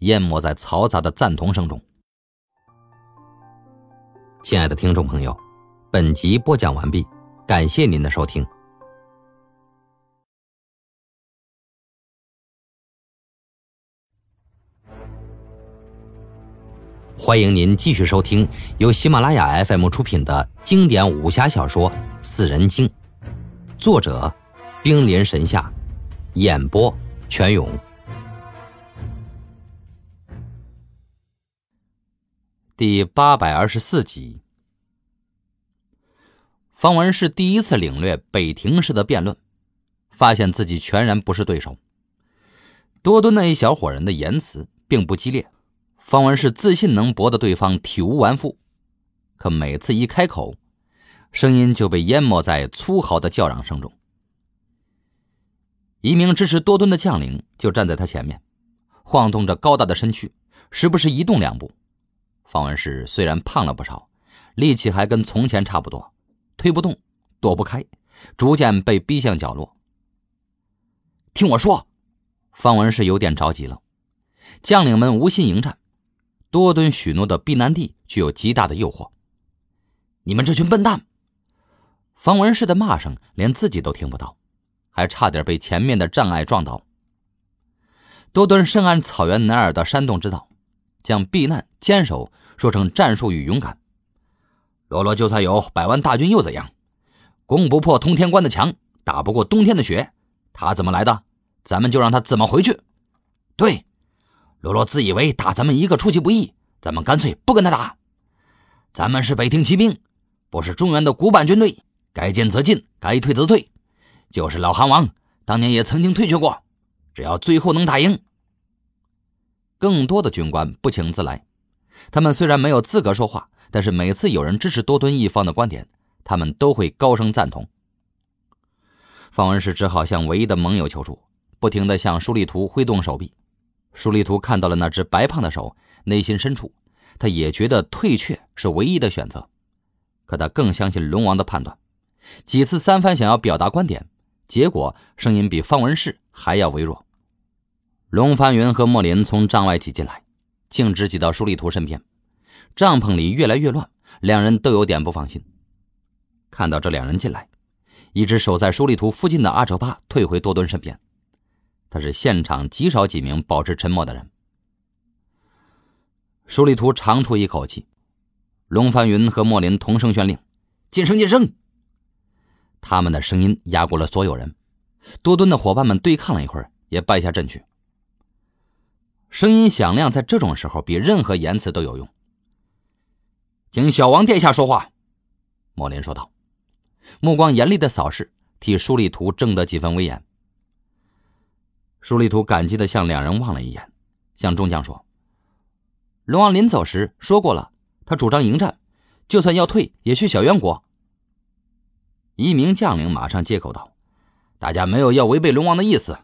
淹没在嘈杂的赞同声中。亲爱的听众朋友。本集播讲完毕，感谢您的收听。欢迎您继续收听由喜马拉雅 FM 出品的经典武侠小说《四人经》，作者：兵临神下，演播：全勇，第八百二十四集。方文士第一次领略北庭式的辩论，发现自己全然不是对手。多敦那一小伙人的言辞并不激烈，方文士自信能驳得对方体无完肤，可每次一开口，声音就被淹没在粗豪的叫嚷声中。一名支持多敦的将领就站在他前面，晃动着高大的身躯，时不时移动两步。方文士虽然胖了不少，力气还跟从前差不多。推不动，躲不开，逐渐被逼向角落。听我说，方文士有点着急了。将领们无心迎战，多敦许诺的避难地具有极大的诱惑。你们这群笨蛋！方文士的骂声连自己都听不到，还差点被前面的障碍撞倒。多敦深谙草原南儿的山洞之道，将避难坚守说成战术与勇敢。罗罗就算有百万大军又怎样？攻不破通天关的墙，打不过冬天的雪，他怎么来的？咱们就让他怎么回去。对，罗罗自以为打咱们一个出其不意，咱们干脆不跟他打。咱们是北庭骑兵，不是中原的古板军队，该进则进，该退则退。就是老韩王当年也曾经退却过，只要最后能打赢。更多的军官不请自来，他们虽然没有资格说话。但是每次有人支持多敦一方的观点，他们都会高声赞同。方文士只好向唯一的盟友求助，不停地向舒立图挥动手臂。舒立图看到了那只白胖的手，内心深处，他也觉得退却是唯一的选择。可他更相信龙王的判断，几次三番想要表达观点，结果声音比方文士还要微弱。龙翻云和莫林从帐外挤进来，径直挤到舒立图身边。帐篷里越来越乱，两人都有点不放心。看到这两人进来，一直守在舒立图附近的阿哲巴退回多敦身边。他是现场极少几名保持沉默的人。舒立图长出一口气，龙翻云和莫林同声宣令：“晋升，晋升！”他们的声音压过了所有人。多敦的伙伴们对抗了一会儿，也败下阵去。声音响亮，在这种时候比任何言辞都有用。请小王殿下说话。”莫林说道，目光严厉的扫视，替舒立图挣得几分威严。舒立图感激的向两人望了一眼，向众将说：“龙王临走时说过了，他主张迎战，就算要退，也去小渊国。”一名将领马上接口道：“大家没有要违背龙王的意思，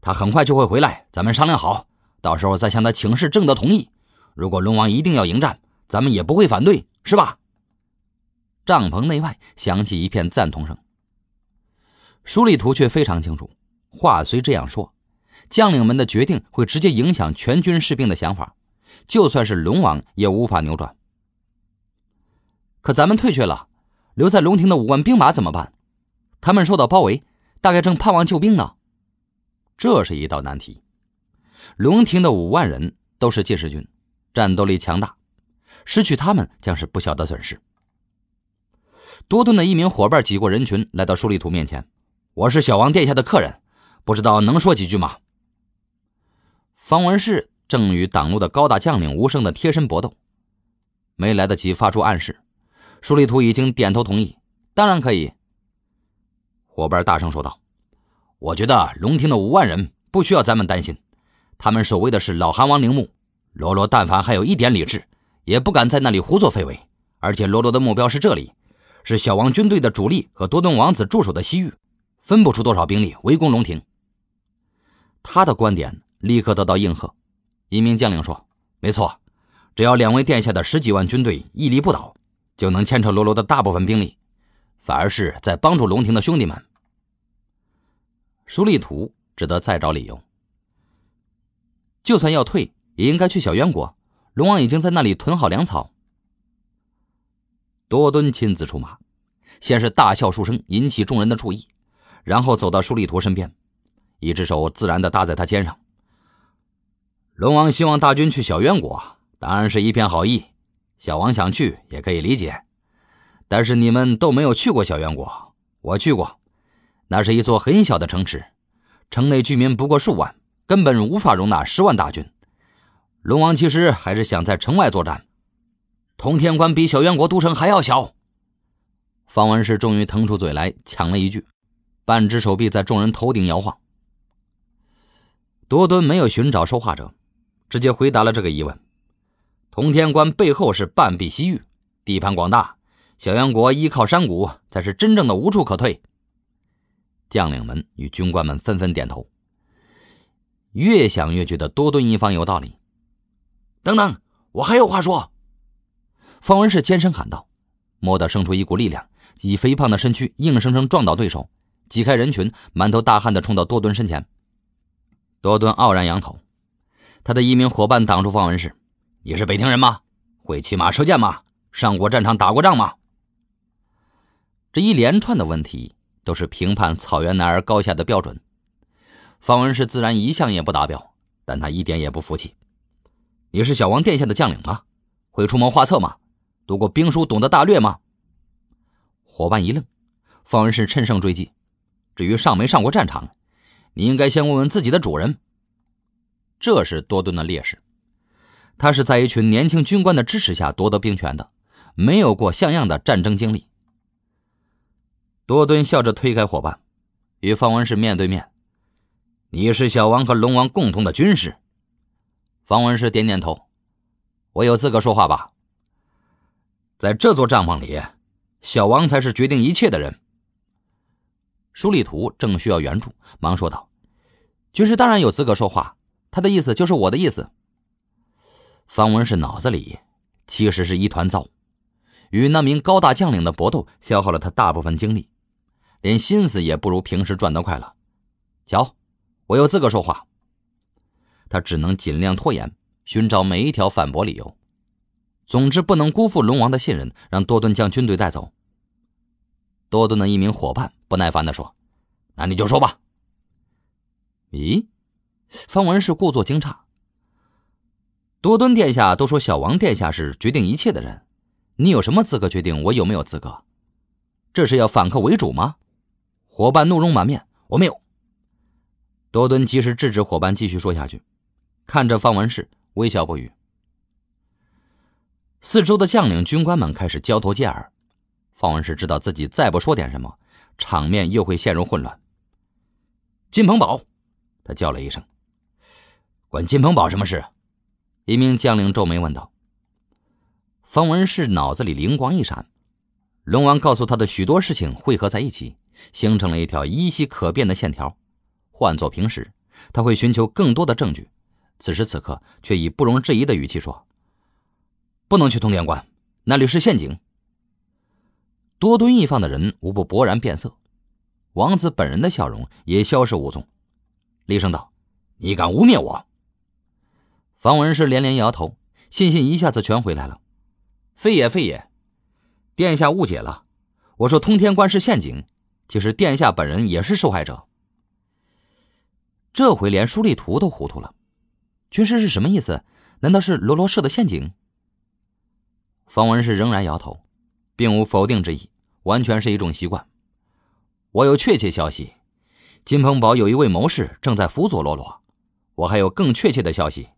他很快就会回来，咱们商量好，到时候再向他请示，征得同意。如果龙王一定要迎战。”咱们也不会反对，是吧？帐篷内外响起一片赞同声。舒立图却非常清楚，话虽这样说，将领们的决定会直接影响全军士兵的想法，就算是龙王也无法扭转。可咱们退却了，留在龙庭的五万兵马怎么办？他们受到包围，大概正盼望救兵呢。这是一道难题。龙庭的五万人都是近士军，战斗力强大。失去他们将是不小的损失。多顿的一名伙伴挤过人群，来到舒立图面前：“我是小王殿下的客人，不知道能说几句吗？”方文士正与挡路的高大将领无声的贴身搏斗，没来得及发出暗示，舒立图已经点头同意：“当然可以。”伙伴大声说道：“我觉得龙庭的五万人不需要咱们担心，他们守卫的是老韩王陵墓。罗罗，但凡还有一点理智。”也不敢在那里胡作非为，而且罗罗的目标是这里，是小王军队的主力和多敦王子驻守的西域，分不出多少兵力围攻龙庭。他的观点立刻得到应和，一名将领说：“没错，只要两位殿下的十几万军队屹立不倒，就能牵扯罗罗的大部分兵力，反而是在帮助龙庭的兄弟们。”舒立图只得再找理由，就算要退，也应该去小渊国。龙王已经在那里囤好粮草，多敦亲自出马，先是大笑数声，引起众人的注意，然后走到舒立图身边，一只手自然的搭在他肩上。龙王希望大军去小渊国，当然是一片好意，小王想去也可以理解，但是你们都没有去过小渊国，我去过，那是一座很小的城池，城内居民不过数万，根本无法容纳十万大军。龙王其实还是想在城外作战，通天关比小渊国都城还要小。方文士终于腾出嘴来抢了一句，半只手臂在众人头顶摇晃。多敦没有寻找说话者，直接回答了这个疑问：通天关背后是半壁西域，地盘广大，小渊国依靠山谷才是真正的无处可退。将领们与军官们纷纷点头，越想越觉得多敦一方有道理。等等，我还有话说！”方文士尖声喊道。莫德生出一股力量，以肥胖的身躯硬生生撞倒对手，挤开人群，满头大汗的冲到多敦身前。多敦傲然仰头，他的一名伙伴挡住方文士：“你是北庭人吗？会骑马射箭吗？上过战场打过仗吗？”这一连串的问题都是评判草原男儿高下的标准。方文士自然一向也不达标，但他一点也不服气。你是小王殿下的将领吗？会出谋划策吗？读过兵书，懂得大略吗？伙伴一愣，方文士趁胜追击。至于上没上过战场，你应该先问问自己的主人。这是多顿的劣势，他是在一群年轻军官的支持下夺得兵权的，没有过像样的战争经历。多顿笑着推开伙伴，与方文士面对面：“你是小王和龙王共同的军师。”方文士点点头：“我有资格说话吧？在这座帐篷里，小王才是决定一切的人。”舒立图正需要援助，忙说道：“军师当然有资格说话，他的意思就是我的意思。”方文士脑子里其实是一团糟，与那名高大将领的搏斗消耗了他大部分精力，连心思也不如平时转得快了。瞧，我有资格说话。他只能尽量拖延，寻找每一条反驳理由。总之，不能辜负龙王的信任，让多顿将军队带走。多顿的一名伙伴不耐烦地说：“那你就说吧。”咦？方文是故作惊诧：“多顿殿下都说小王殿下是决定一切的人，你有什么资格决定我有没有资格？这是要反客为主吗？”伙伴怒容满面：“我没有。”多顿及时制止伙伴继续说下去。看着方文士，微笑不语。四周的将领军官们开始交头接耳。方文士知道自己再不说点什么，场面又会陷入混乱。金鹏宝，他叫了一声。管金鹏宝什么事？一名将领皱眉问道。方文士脑子里灵光一闪，龙王告诉他的许多事情汇合在一起，形成了一条依稀可辨的线条。换作平时，他会寻求更多的证据。此时此刻，却以不容置疑的语气说：“不能去通天关，那里是陷阱。”多蹲一方的人无不勃然变色，王子本人的笑容也消失无踪，厉声道：“你敢污蔑我？”方文师连连摇头，信心一下子全回来了。“非也，非也，殿下误解了。我说通天关是陷阱，其实殿下本人也是受害者。”这回连舒立图都糊涂了。军师是什么意思？难道是罗罗设的陷阱？方文士仍然摇头，并无否定之意，完全是一种习惯。我有确切消息：金鹏堡有一位谋士正在辅佐罗罗。我还有更确切的消息：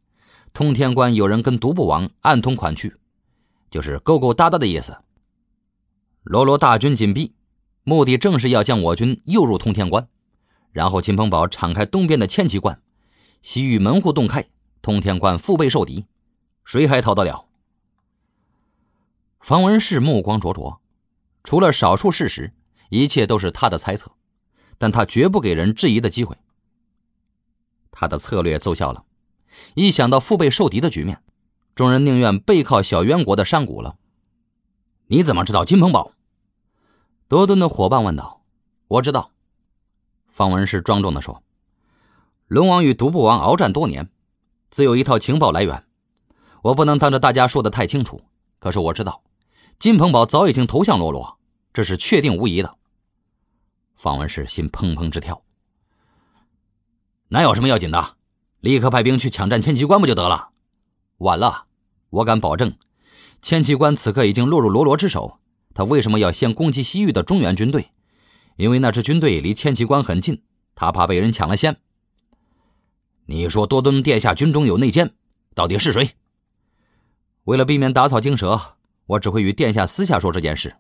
通天关有人跟独步王暗通款曲，就是勾勾搭搭的意思。罗罗大军紧逼，目的正是要将我军诱入通天关，然后金鹏堡敞开东边的千奇关，西域门户洞开。通天观腹背受敌，谁还逃得了？方文士目光灼灼，除了少数事实，一切都是他的猜测，但他绝不给人质疑的机会。他的策略奏效了，一想到腹背受敌的局面，众人宁愿背靠小渊国的山谷了。你怎么知道金鹏堡？德顿的伙伴问道。我知道，方文士庄重的说。龙王与独步王鏖战多年。自有一套情报来源，我不能当着大家说的太清楚。可是我知道，金鹏宝早已经投向罗罗，这是确定无疑的。方文士心砰砰直跳。哪有什么要紧的？立刻派兵去抢占千奇关不就得了？晚了，我敢保证，千奇关此刻已经落入罗罗之手。他为什么要先攻击西域的中原军队？因为那支军队离千奇关很近，他怕被人抢了先。你说多敦殿下军中有内奸，到底是谁？为了避免打草惊蛇，我只会与殿下私下说这件事。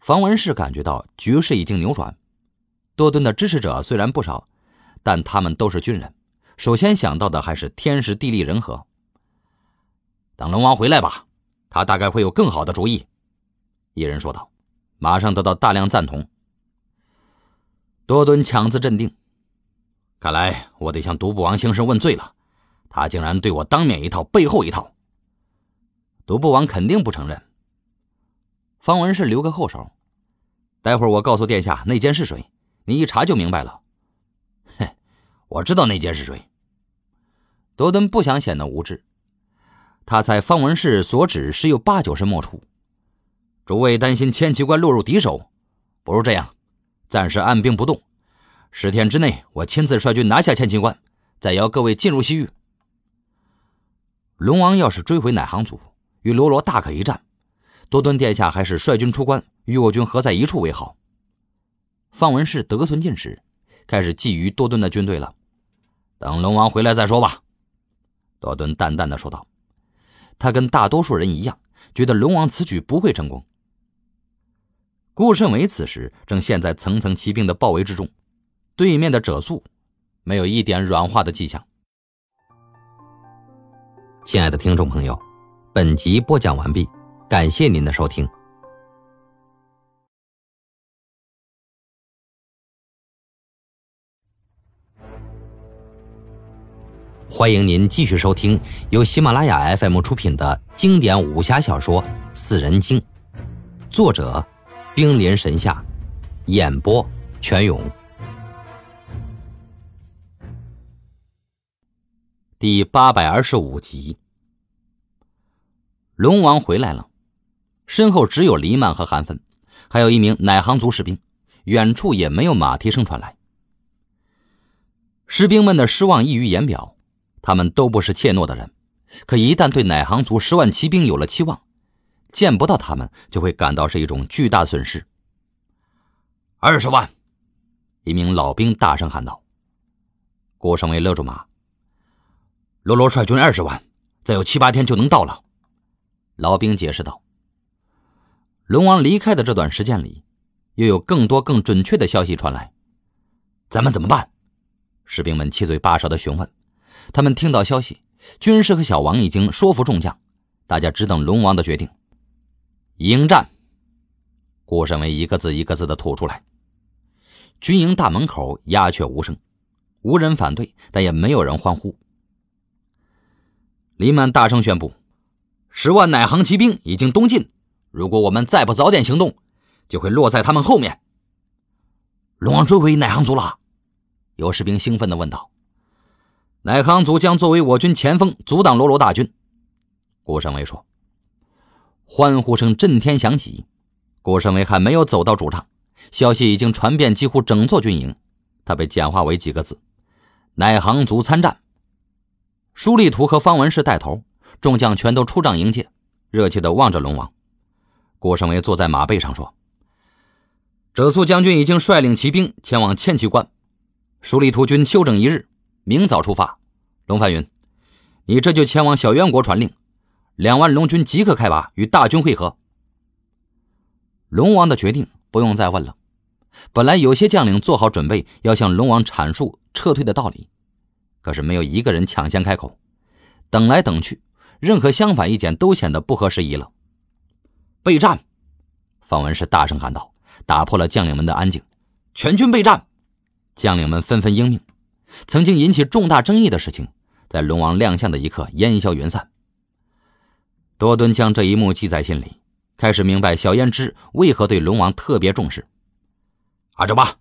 房文氏感觉到局势已经扭转，多敦的支持者虽然不少，但他们都是军人，首先想到的还是天时地利人和。等龙王回来吧，他大概会有更好的主意。”一人说道，马上得到大量赞同。多敦强自镇定。看来我得向独步王兴师问罪了，他竟然对我当面一套背后一套。独步王肯定不承认。方文士留个后手，待会儿我告诉殿下内奸是谁，你一查就明白了。哼，我知道内奸是谁。多敦不想显得无知，他猜方文氏所指十有八九是莫出。诸位担心千奇怪落入敌手，不如这样，暂时按兵不动。十天之内，我亲自率军拿下千金关，再邀各位进入西域。龙王要是追回乃行祖，与罗罗大可一战。多敦殿下还是率军出关，与我军合在一处为好。范文氏得寸进尺，开始觊觎多敦的军队了。等龙王回来再说吧。”多敦淡淡的说道。他跟大多数人一样，觉得龙王此举不会成功。顾慎伟此时正陷在层层骑兵的包围之中。对面的褶素，没有一点软化的迹象。亲爱的听众朋友，本集播讲完毕，感谢您的收听。欢迎您继续收听由喜马拉雅 FM 出品的经典武侠小说《四人经》，作者：兵临神下，演播：全勇。第八百二十五集，龙王回来了，身后只有黎曼和韩芬，还有一名奶航族士兵，远处也没有马蹄声传来。士兵们的失望溢于言表，他们都不是怯懦的人，可一旦对奶航族十万骑兵有了期望，见不到他们就会感到是一种巨大损失。二十万，一名老兵大声喊道。郭胜伟勒住马。罗罗率军二十万，再有七八天就能到了。老兵解释道：“龙王离开的这段时间里，又有更多更准确的消息传来。咱们怎么办？”士兵们七嘴八舌的询问。他们听到消息，军师和小王已经说服众将，大家只等龙王的决定。迎战！顾胜为一个字一个字的吐出来。军营大门口鸦雀无声，无人反对，但也没有人欢呼。林满大声宣布：“十万乃杭骑兵已经东进，如果我们再不早点行动，就会落在他们后面。”“龙王追回乃杭族了！”有士兵兴奋的问道。“乃行族将作为我军前锋，阻挡罗罗大军。”顾胜伟说。欢呼声震天响起。顾胜伟还没有走到主场，消息已经传遍几乎整座军营。他被简化为几个字：“乃行族参战。”舒立图和方文士带头，众将全都出帐迎接，热切地望着龙王。郭胜维坐在马背上说：“哲素将军已经率领骑兵前往千骑关，舒立图军休整一日，明早出发。龙凡云，你这就前往小渊国传令，两万龙军即刻开拔，与大军会合。”龙王的决定不用再问了。本来有些将领做好准备，要向龙王阐述撤退的道理。可是没有一个人抢先开口，等来等去，任何相反意见都显得不合时宜了。备战！方文是大声喊道，打破了将领们的安静。全军备战！将领们纷纷应命。曾经引起重大争议的事情，在龙王亮相的一刻烟消云散。多敦将这一幕记在心里，开始明白小胭脂为何对龙王特别重视。阿哲巴，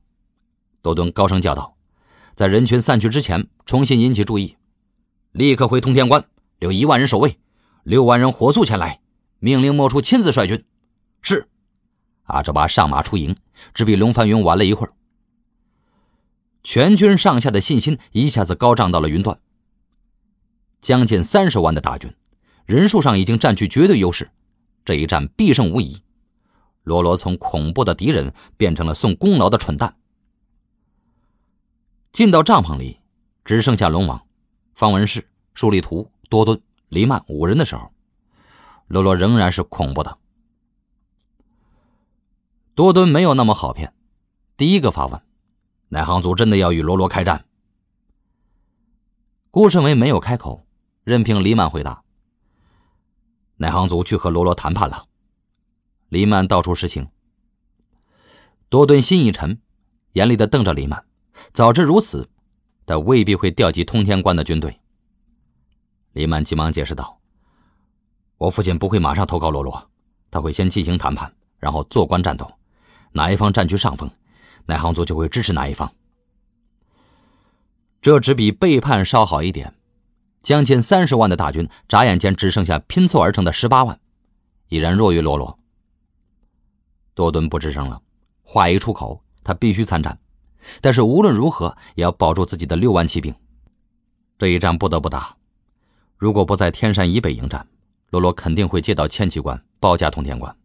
多敦高声叫道。在人群散去之前，重新引起注意，立刻回通天关，留一万人守卫，六万人火速前来，命令莫出亲自率军。是，阿哲巴上马出营，只比龙翻云晚了一会儿。全军上下的信心一下子高涨到了云端。将近三十万的大军，人数上已经占据绝对优势，这一战必胜无疑。罗罗从恐怖的敌人变成了送功劳的蠢蛋。进到帐篷里，只剩下龙王、方文士、舒立图、多敦、黎曼五人的时候，罗罗仍然是恐怖的。多敦没有那么好骗，第一个发问：“乃行族真的要与罗罗开战？”顾胜伟没有开口，任凭黎曼回答：“乃行族去和罗罗谈判了。”黎曼道出实情。多敦心一沉，严厉的瞪着黎曼。早知如此，他未必会调集通天关的军队。林满急忙解释道：“我父亲不会马上投靠罗罗，他会先进行谈判，然后坐观战斗，哪一方占据上风，奈航族就会支持哪一方。这只比背叛稍好一点。将近三十万的大军，眨眼间只剩下拼凑而成的十八万，已然弱于罗罗。多敦不吱声了。话一出口，他必须参战。但是无论如何也要保住自己的六万骑兵，这一战不得不打。如果不在天山以北迎战，罗罗肯定会借到千骑关、包家通天关。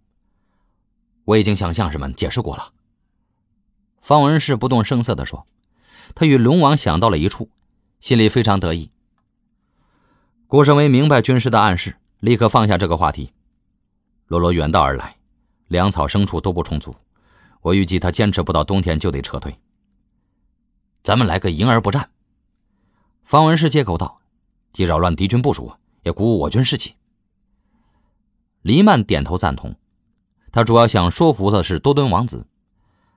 我已经向将士们解释过了。”方文士不动声色地说，他与龙王想到了一处，心里非常得意。郭胜威明白军师的暗示，立刻放下这个话题。罗罗远道而来，粮草牲畜都不充足，我预计他坚持不到冬天就得撤退。咱们来个赢而不战。方文士借口道：“既扰乱敌军部署，也鼓舞我军士气。”黎曼点头赞同。他主要想说服的是多敦王子。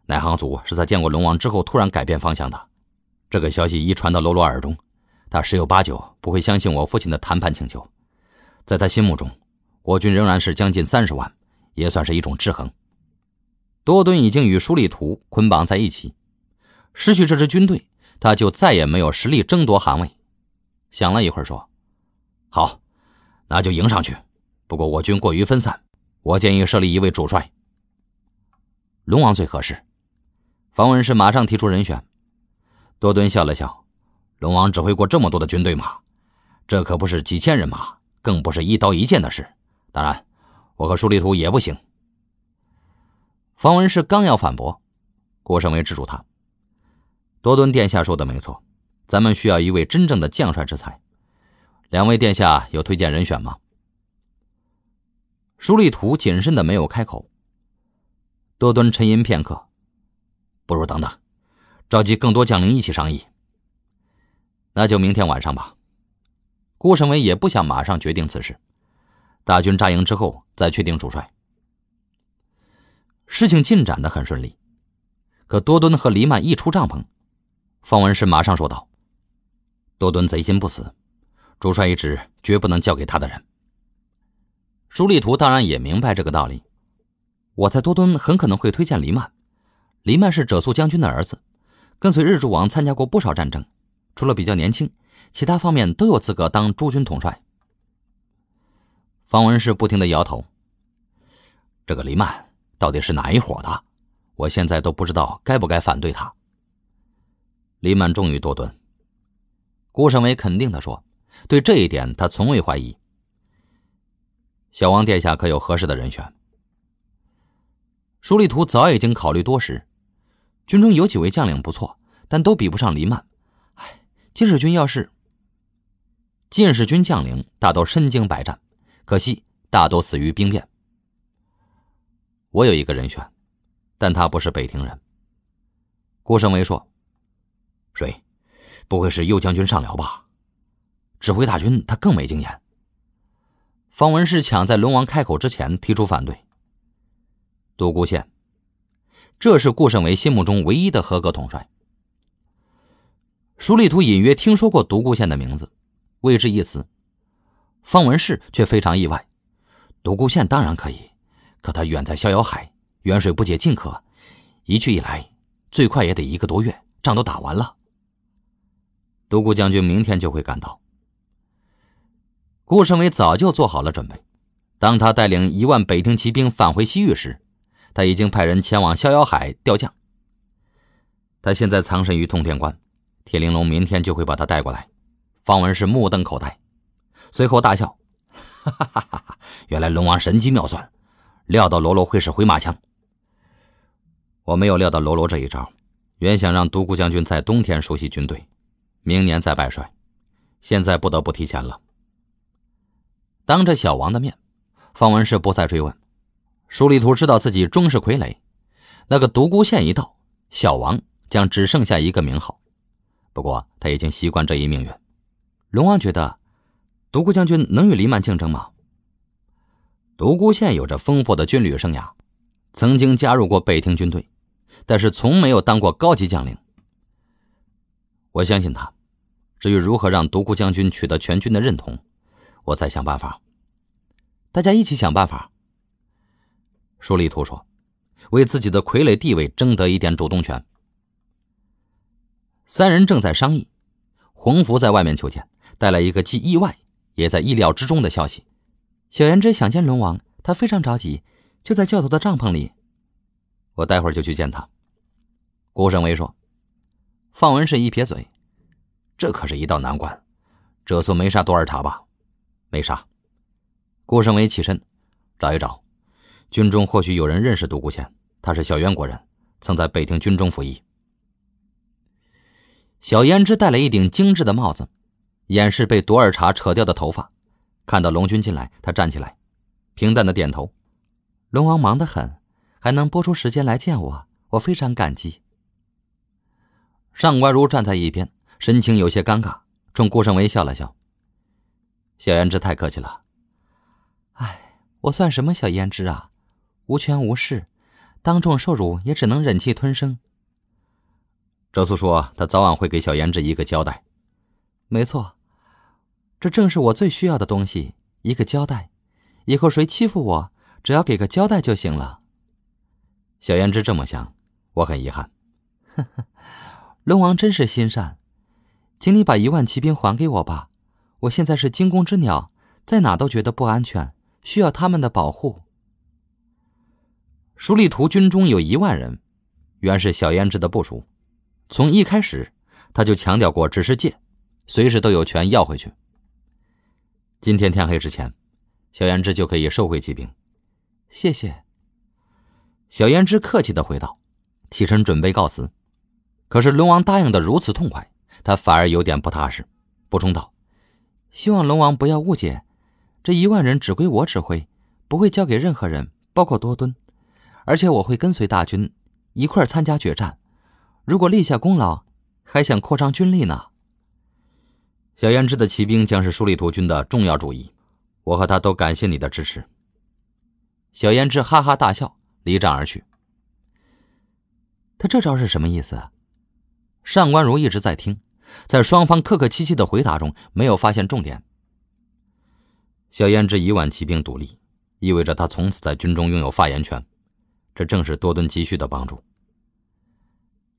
乃航族是在见过龙王之后突然改变方向的。这个消息一传到罗罗耳中，他十有八九不会相信我父亲的谈判请求。在他心目中，我军仍然是将近三十万，也算是一种制衡。多敦已经与舒利图捆绑在一起。失去这支军队，他就再也没有实力争夺汗位。想了一会儿，说：“好，那就迎上去。不过我军过于分散，我建议设立一位主帅。龙王最合适。”方文士马上提出人选。多敦笑了笑：“龙王指挥过这么多的军队吗？这可不是几千人马，更不是一刀一剑的事。当然，我和舒立图也不行。”方文士刚要反驳，郭胜伟制住他。多敦殿下说的没错，咱们需要一位真正的将帅之才。两位殿下有推荐人选吗？舒立图谨慎的没有开口。多敦沉吟片刻，不如等等，召集更多将领一起商议。那就明天晚上吧。顾胜伟也不想马上决定此事，大军扎营之后再确定主帅。事情进展的很顺利，可多敦和黎曼一出帐篷。方文士马上说道：“多敦贼心不死，主帅一职绝不能交给他的人。”舒立图当然也明白这个道理。我猜多敦很可能会推荐黎曼。黎曼是者素将军的儿子，跟随日柱王参加过不少战争，除了比较年轻，其他方面都有资格当诸军统帅。方文士不停的摇头：“这个黎曼到底是哪一伙的？我现在都不知道该不该反对他。”黎曼终于多顿。顾胜伟肯定的说：“对这一点，他从未怀疑。”小王殿下可有合适的人选？舒立图早已经考虑多时，军中有几位将领不错，但都比不上黎曼。唉，金世军要是……金世军将领大都身经百战，可惜大都死于兵变。我有一个人选，但他不是北庭人。顾胜伟说。谁？不会是右将军上辽吧？指挥大军，他更没经验。方文士抢在龙王开口之前提出反对。独孤县，这是顾胜维心目中唯一的合格统帅。舒立图隐约听说过独孤县的名字，未知一词。方文士却非常意外。独孤县当然可以，可他远在逍遥海，远水不解近渴，一去一来，最快也得一个多月，仗都打完了。独孤将军明天就会赶到。顾顺伟早就做好了准备。当他带领一万北庭骑兵返回西域时，他已经派人前往逍遥海调将。他现在藏身于通天关，铁玲珑明天就会把他带过来。方文是目瞪口呆，随后大笑：“哈哈哈哈哈！原来龙王神机妙算，料到罗罗会使回马枪。我没有料到罗罗这一招，原想让独孤将军在冬天熟悉军队。”明年再拜帅，现在不得不提前了。当着小王的面，方文士不再追问。舒立图知道自己终是傀儡，那个独孤县一到，小王将只剩下一个名号。不过他已经习惯这一命运。龙王觉得，独孤将军能与黎曼竞争吗？独孤县有着丰富的军旅生涯，曾经加入过北庭军队，但是从没有当过高级将领。我相信他。至于如何让独孤将军取得全军的认同，我再想办法。大家一起想办法。舒立图说：“为自己的傀儡地位争得一点主动权。”三人正在商议，洪福在外面求见，带来一个既意外也在意料之中的消息：小言之想见龙王，他非常着急，就在教头的帐篷里。我待会儿就去见他。”顾胜威说。放文氏一撇嘴，这可是一道难关。这次没杀多尔塔吧？没杀。顾胜伟起身，找一找，军中或许有人认识独孤仙。他是小渊国人，曾在北庭军中服役。小胭脂戴了一顶精致的帽子，掩饰被多尔察扯掉的头发。看到龙军进来，他站起来，平淡的点头。龙王忙得很，还能拨出时间来见我，我非常感激。上官如站在一边，神情有些尴尬，冲顾胜威笑了笑。小胭脂太客气了，哎，我算什么小胭脂啊？无权无势，当众受辱也只能忍气吞声。哲素说他早晚会给小胭脂一个交代，没错，这正是我最需要的东西——一个交代。以后谁欺负我，只要给个交代就行了。小胭脂这么想，我很遗憾。呵呵。龙王真是心善，请你把一万骑兵还给我吧。我现在是惊弓之鸟，在哪都觉得不安全，需要他们的保护。舒立图军中有一万人，原是小胭脂的部署。从一开始，他就强调过只是借，随时都有权要回去。今天天黑之前，小胭脂就可以收回骑兵。谢谢。小胭脂客气的回道，起身准备告辞。可是龙王答应的如此痛快，他反而有点不踏实，补充道：“希望龙王不要误解，这一万人只归我指挥，不会交给任何人，包括多敦。而且我会跟随大军一块参加决战，如果立下功劳，还想扩张军力呢。”小胭脂的骑兵将是疏立图军的重要主意，我和他都感谢你的支持。小胭脂哈哈大笑，离帐而去。他这招是什么意思？上官如一直在听，在双方客客气气的回答中没有发现重点。小胭脂以晚骑兵独立，意味着她从此在军中拥有发言权，这正是多顿积蓄的帮助。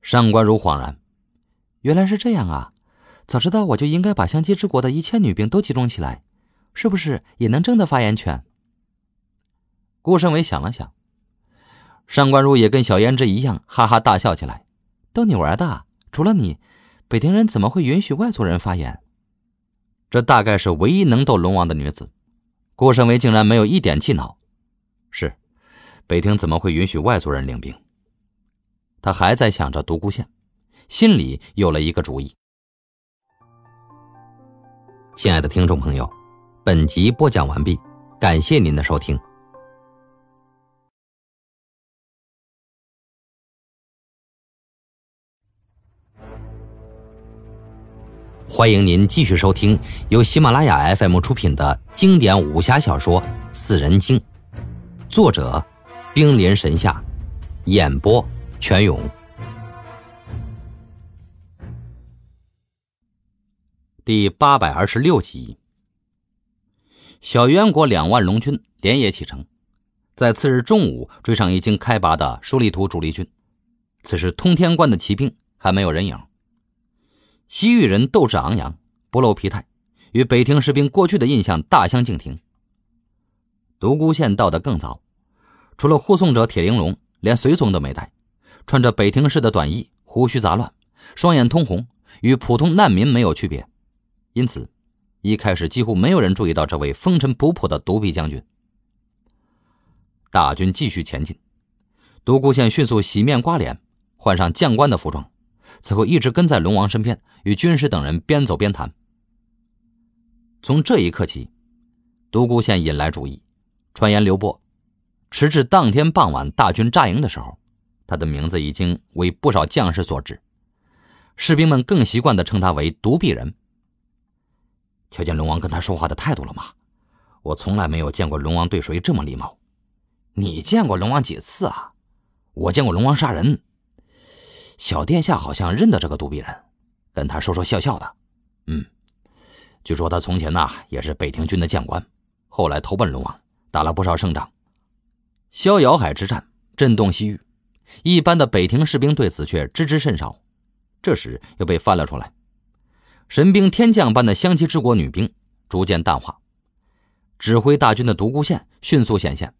上官如恍然，原来是这样啊！早知道我就应该把相机之国的一切女兵都集中起来，是不是也能挣得发言权？顾胜伟想了想，上官如也跟小胭脂一样哈哈大笑起来，逗你玩的。除了你，北庭人怎么会允许外族人发言？这大概是唯一能斗龙王的女子。顾胜维竟然没有一点气恼。是，北庭怎么会允许外族人领兵？他还在想着独孤县，心里有了一个主意。亲爱的听众朋友，本集播讲完毕，感谢您的收听。欢迎您继续收听由喜马拉雅 FM 出品的经典武侠小说《四人经》，作者：冰临神下，演播：全勇，第八百二十六集。小渊国两万龙军连夜启程，在次日中午追上已经开拔的舒立图主力军。此时通天关的骑兵还没有人影。西域人斗志昂扬，不露疲态，与北庭士兵过去的印象大相径庭。独孤县到的更早，除了护送者铁玲珑，连随从都没带，穿着北庭式的短衣，胡须杂乱，双眼通红，与普通难民没有区别，因此一开始几乎没有人注意到这位风尘仆仆的独臂将军。大军继续前进，独孤县迅速洗面刮脸，换上将官的服装。此后一直跟在龙王身边，与军师等人边走边谈。从这一刻起，独孤县引来注意，传言刘波，直至当天傍晚大军扎营的时候，他的名字已经为不少将士所知。士兵们更习惯地称他为“独臂人”。瞧见龙王跟他说话的态度了吗？我从来没有见过龙王对谁这么礼貌。你见过龙王几次啊？我见过龙王杀人。小殿下好像认得这个独臂人，跟他说说笑笑的。嗯，据说他从前呐也是北庭军的将官，后来投奔龙王，打了不少胜仗。逍遥海之战震动西域，一般的北庭士兵对此却知之甚少。这时又被翻了出来，神兵天将般的湘西之国女兵逐渐淡化，指挥大军的独孤县迅速显现。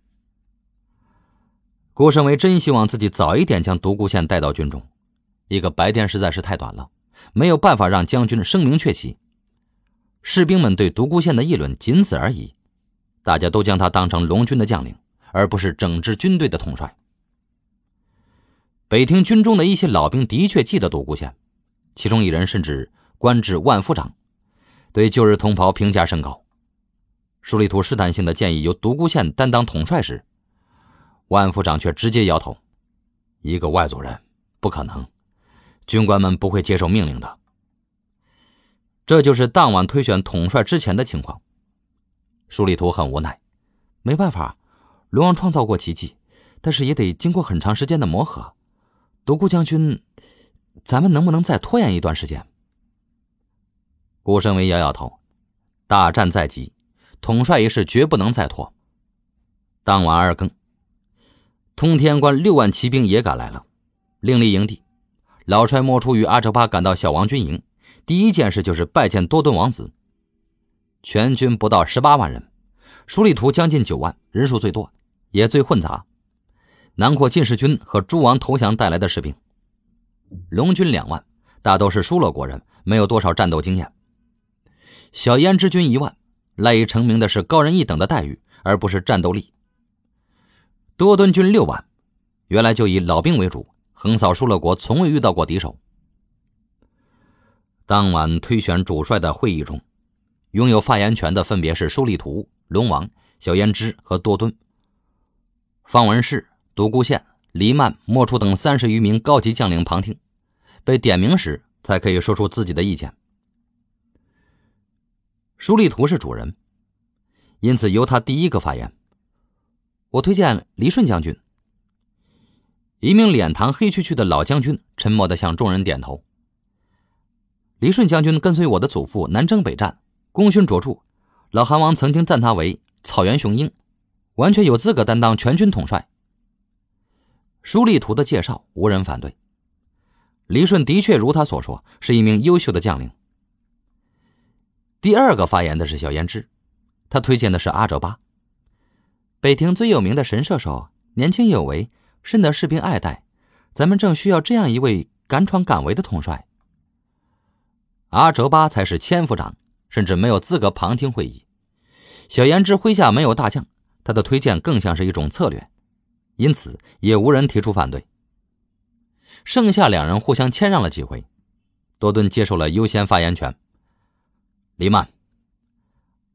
郭胜为真希望自己早一点将独孤县带到军中。一个白天实在是太短了，没有办法让将军声名鹊起。士兵们对独孤县的议论仅此而已，大家都将他当成龙军的将领，而不是整支军队的统帅。北庭军中的一些老兵的确记得独孤县，其中一人甚至官至万夫长，对旧日同袍评价甚高。舒立图试探性的建议由独孤县担当统帅时，万夫长却直接摇头：“一个外族人，不可能。”军官们不会接受命令的，这就是当晚推选统帅之前的情况。舒立图很无奈，没办法，龙王创造过奇迹，但是也得经过很长时间的磨合。独孤将军，咱们能不能再拖延一段时间？顾身为摇摇头，大战在即，统帅一事绝不能再拖。当晚二更，通天关六万骑兵也赶来了，另立营地。老帅摸出与阿哲巴赶到小王军营，第一件事就是拜见多顿王子。全军不到十八万人，舒里图将近九万，人数最多，也最混杂。囊括禁士军和诸王投降带来的士兵。龙军两万，大都是疏勒国人，没有多少战斗经验。小燕之军一万，赖以成名的是高人一等的待遇，而不是战斗力。多敦军六万，原来就以老兵为主。横扫输了国，从未遇到过敌手。当晚推选主帅的会议中，拥有发言权的分别是舒立图、龙王、小胭脂和多敦。方文士、独孤宪、黎曼、莫初等三十余名高级将领旁听，被点名时才可以说出自己的意见。舒立图是主人，因此由他第一个发言。我推荐黎顺将军。一名脸膛黑黢黢的老将军沉默的向众人点头。黎顺将军跟随我的祖父南征北战，功勋卓著，老韩王曾经赞他为草原雄鹰，完全有资格担当全军统帅。舒立图的介绍无人反对，黎顺的确如他所说是一名优秀的将领。第二个发言的是小胭脂，他推荐的是阿哲巴，北庭最有名的神射手，年轻有为。深得士兵爱戴，咱们正需要这样一位敢闯敢为的统帅。阿哲巴才是千夫长，甚至没有资格旁听会议。小严之麾下没有大将，他的推荐更像是一种策略，因此也无人提出反对。剩下两人互相谦让了几回，多顿接受了优先发言权。黎曼，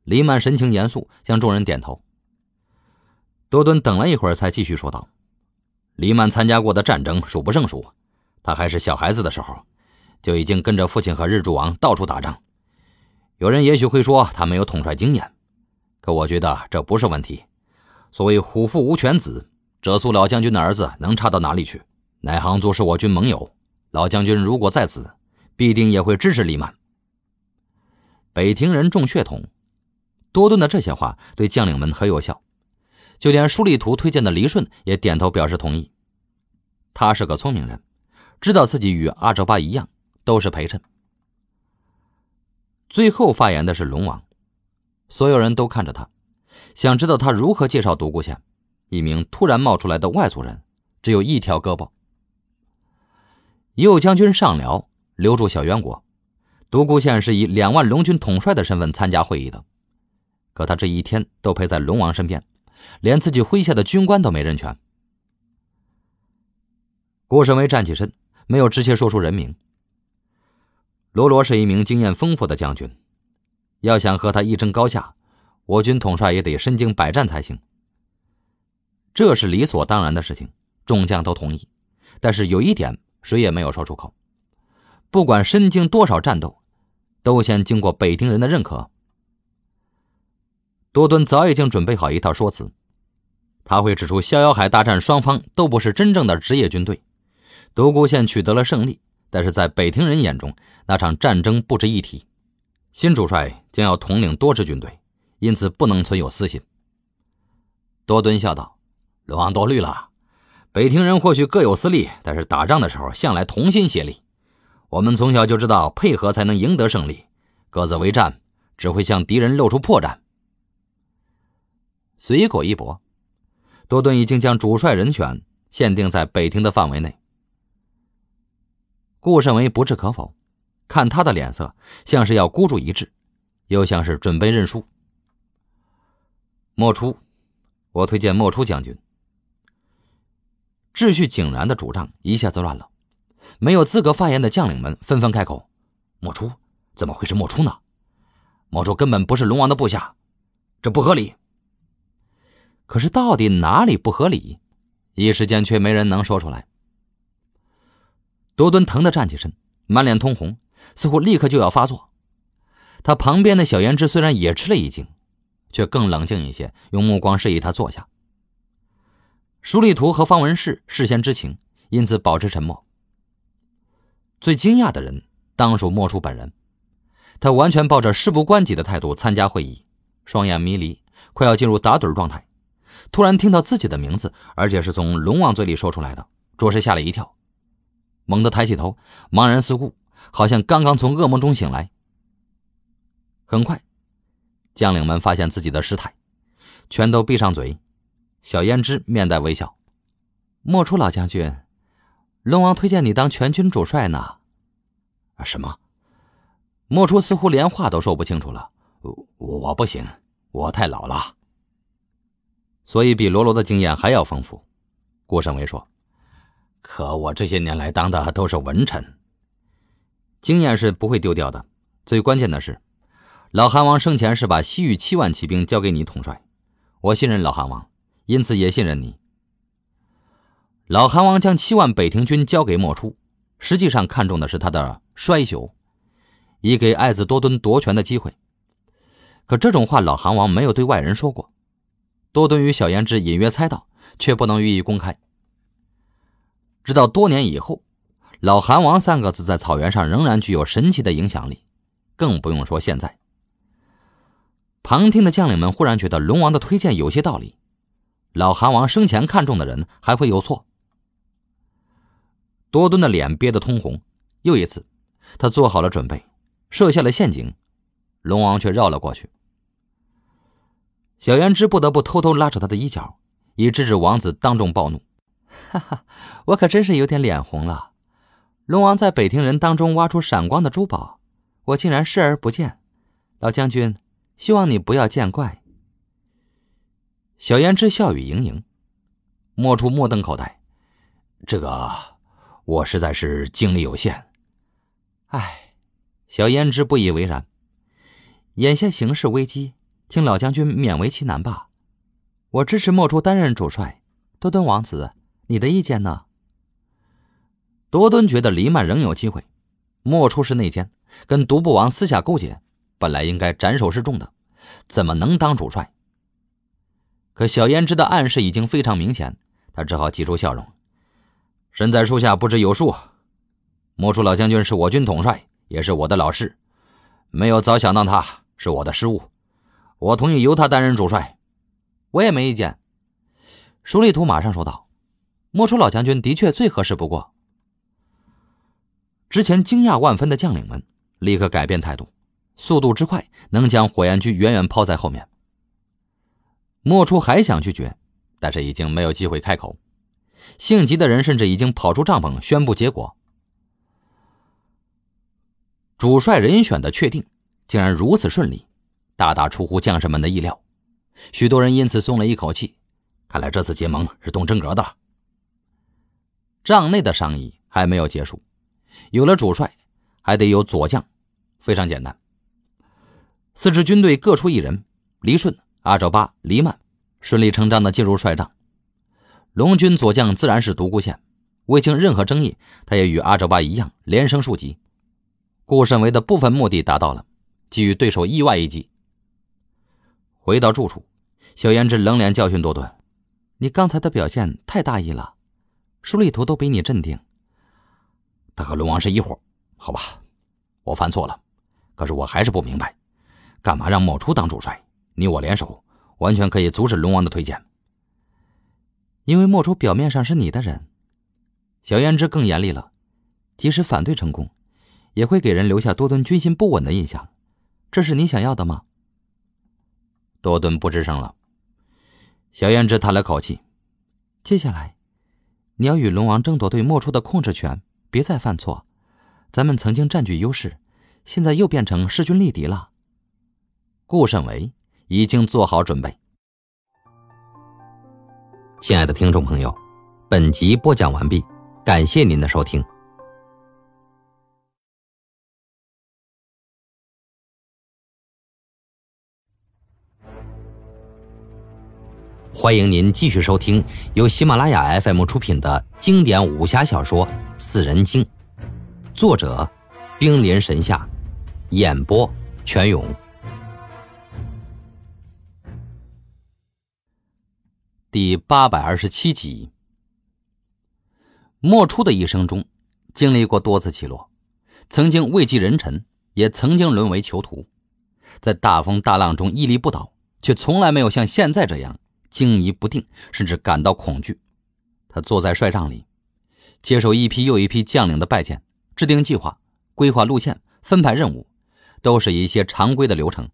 黎曼神情严肃，向众人点头。多顿等了一会儿，才继续说道。黎曼参加过的战争数不胜数，他还是小孩子的时候，就已经跟着父亲和日柱王到处打仗。有人也许会说他没有统帅经验，可我觉得这不是问题。所谓虎父无犬子，折苏老将军的儿子能差到哪里去？乃杭族是我军盟友，老将军如果在此，必定也会支持黎曼。北庭人重血统，多顿的这些话对将领们很有效。就连舒立图推荐的黎顺也点头表示同意。他是个聪明人，知道自己与阿哲巴一样都是陪衬。最后发言的是龙王，所有人都看着他，想知道他如何介绍独孤县。一名突然冒出来的外族人，只有一条胳膊。右将军上辽，留住小渊国。独孤县是以两万龙军统帅的身份参加会议的，可他这一天都陪在龙王身边。连自己麾下的军官都没认全。顾顺威站起身，没有直接说出人名。罗罗是一名经验丰富的将军，要想和他一争高下，我军统帅也得身经百战才行。这是理所当然的事情，众将都同意。但是有一点，谁也没有说出口：不管身经多少战斗，都先经过北庭人的认可。多敦早已经准备好一套说辞。他会指出，逍遥海大战双方都不是真正的职业军队，独孤县取得了胜利，但是在北庭人眼中，那场战争不值一提。新主帅将要统领多支军队，因此不能存有私心。多敦笑道：“龙王多虑了，北庭人或许各有私利，但是打仗的时候向来同心协力。我们从小就知道，配合才能赢得胜利，各自为战只会向敌人露出破绽。随口一搏。”多顿已经将主帅人选限定在北庭的范围内。顾慎为不置可否，看他的脸色，像是要孤注一掷，又像是准备认输。莫初，我推荐莫初将军。秩序井然的主帐一下子乱了，没有资格发言的将领们纷纷开口：“莫初怎么会是莫初呢？莫初根本不是龙王的部下，这不合理。”可是，到底哪里不合理？一时间却没人能说出来。多敦疼得站起身，满脸通红，似乎立刻就要发作。他旁边的小言之虽然也吃了一惊，却更冷静一些，用目光示意他坐下。舒立图和方文士事先知情，因此保持沉默。最惊讶的人当属莫叔本人，他完全抱着事不关己的态度参加会议，双眼迷离，快要进入打盹状态。突然听到自己的名字，而且是从龙王嘴里说出来的，着实吓了一跳。猛地抬起头，茫然四顾，好像刚刚从噩梦中醒来。很快，将领们发现自己的失态，全都闭上嘴。小胭脂面带微笑：“莫初老将军，龙王推荐你当全军主帅呢。”什么？莫初似乎连话都说不清楚了。我我不行，我太老了。所以比罗罗的经验还要丰富，顾胜伟说：“可我这些年来当的都是文臣，经验是不会丢掉的。最关键的是，老韩王生前是把西域七万骑兵交给你统帅，我信任老韩王，因此也信任你。老韩王将七万北庭军交给莫初，实际上看中的是他的衰朽，以给爱子多敦夺权的机会。可这种话，老韩王没有对外人说过。”多敦与小胭脂隐约猜到，却不能予以公开。直到多年以后，“老韩王”三个字在草原上仍然具有神奇的影响力，更不用说现在。旁听的将领们忽然觉得龙王的推荐有些道理，老韩王生前看中的人还会有错。多敦的脸憋得通红，又一次，他做好了准备，设下了陷阱，龙王却绕了过去。小胭脂不得不偷偷拉扯他的衣角，以制止王子当众暴怒。哈哈，我可真是有点脸红了。龙王在北庭人当中挖出闪光的珠宝，我竟然视而不见。老将军，希望你不要见怪。小胭脂笑语盈盈，莫出目瞪口呆。这个，我实在是精力有限。哎，小胭脂不以为然。眼下形势危机。请老将军勉为其难吧，我支持莫初担任主帅。多敦王子，你的意见呢？多敦觉得黎曼仍有机会，莫出是内奸，跟独步王私下勾结，本来应该斩首示众的，怎么能当主帅？可小胭脂的暗示已经非常明显，他只好挤出笑容。身在树下不知有树，莫出老将军是我军统帅，也是我的老师，没有早想当他，是我的失误。我同意由他担任主帅，我也没意见。”舒立图马上说道，“莫出老将军的确最合适不过。”之前惊讶万分的将领们立刻改变态度，速度之快，能将火焰驹远远抛在后面。莫出还想拒绝，但是已经没有机会开口。性急的人甚至已经跑出帐篷宣布结果。主帅人选的确定竟然如此顺利。大大出乎将士们的意料，许多人因此松了一口气。看来这次结盟是动真格的了。帐内的商议还没有结束，有了主帅，还得有左将，非常简单。四支军队各出一人，黎顺、阿哲巴、黎曼，顺理成章地进入帅帐。龙军左将自然是独孤县，未经任何争议，他也与阿哲巴一样连升数级。顾慎为的部分目的达到了，给予对手意外一击。回到住处，小胭脂冷脸教训多敦：“你刚才的表现太大意了，舒立图都比你镇定。他和龙王是一伙，好吧，我犯错了。可是我还是不明白，干嘛让莫初当主帅？你我联手，完全可以阻止龙王的推荐。因为莫初表面上是你的人。”小胭脂更严厉了：“即使反对成功，也会给人留下多吨军心不稳的印象，这是你想要的吗？”多顿不吱声了，小燕只叹了口气：“接下来，你要与龙王争夺对莫出的控制权，别再犯错。咱们曾经占据优势，现在又变成势均力敌了。”顾胜为已经做好准备。亲爱的听众朋友，本集播讲完毕，感谢您的收听。欢迎您继续收听由喜马拉雅 FM 出品的经典武侠小说《四人经》，作者：冰临神下，演播：全勇，第八百二十七集。莫初的一生中，经历过多次起落，曾经位极人臣，也曾经沦为囚徒，在大风大浪中屹立不倒，却从来没有像现在这样。惊疑不定，甚至感到恐惧。他坐在帅帐里，接受一批又一批将领的拜见，制定计划，规划路线，分派任务，都是一些常规的流程。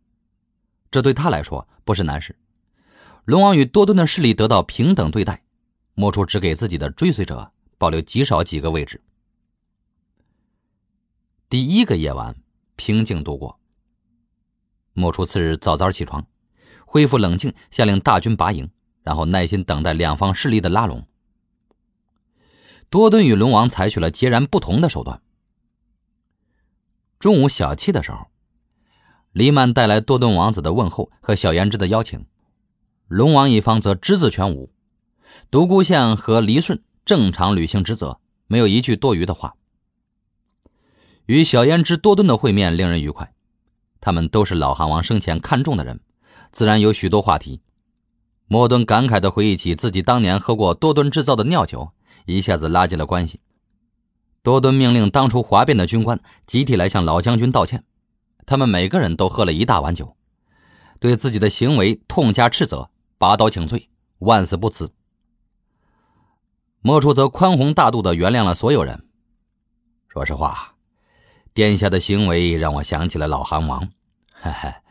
这对他来说不是难事。龙王与多敦的势力得到平等对待，莫出只给自己的追随者保留极少几个位置。第一个夜晚平静度过。莫出次日早早起床。恢复冷静，下令大军拔营，然后耐心等待两方势力的拉拢。多顿与龙王采取了截然不同的手段。中午小憩的时候，黎曼带来多顿王子的问候和小胭脂的邀请，龙王一方则只字全无。独孤象和黎顺正常履行职责，没有一句多余的话。与小胭脂、多顿的会面令人愉快，他们都是老韩王生前看重的人。自然有许多话题。莫顿感慨的回忆起自己当年喝过多敦制造的尿酒，一下子拉近了关系。多敦命令当初哗变的军官集体来向老将军道歉，他们每个人都喝了一大碗酒，对自己的行为痛加斥责，拔刀请罪，万死不辞。莫处则宽宏大度的原谅了所有人。说实话，殿下的行为让我想起了老韩王，哈哈。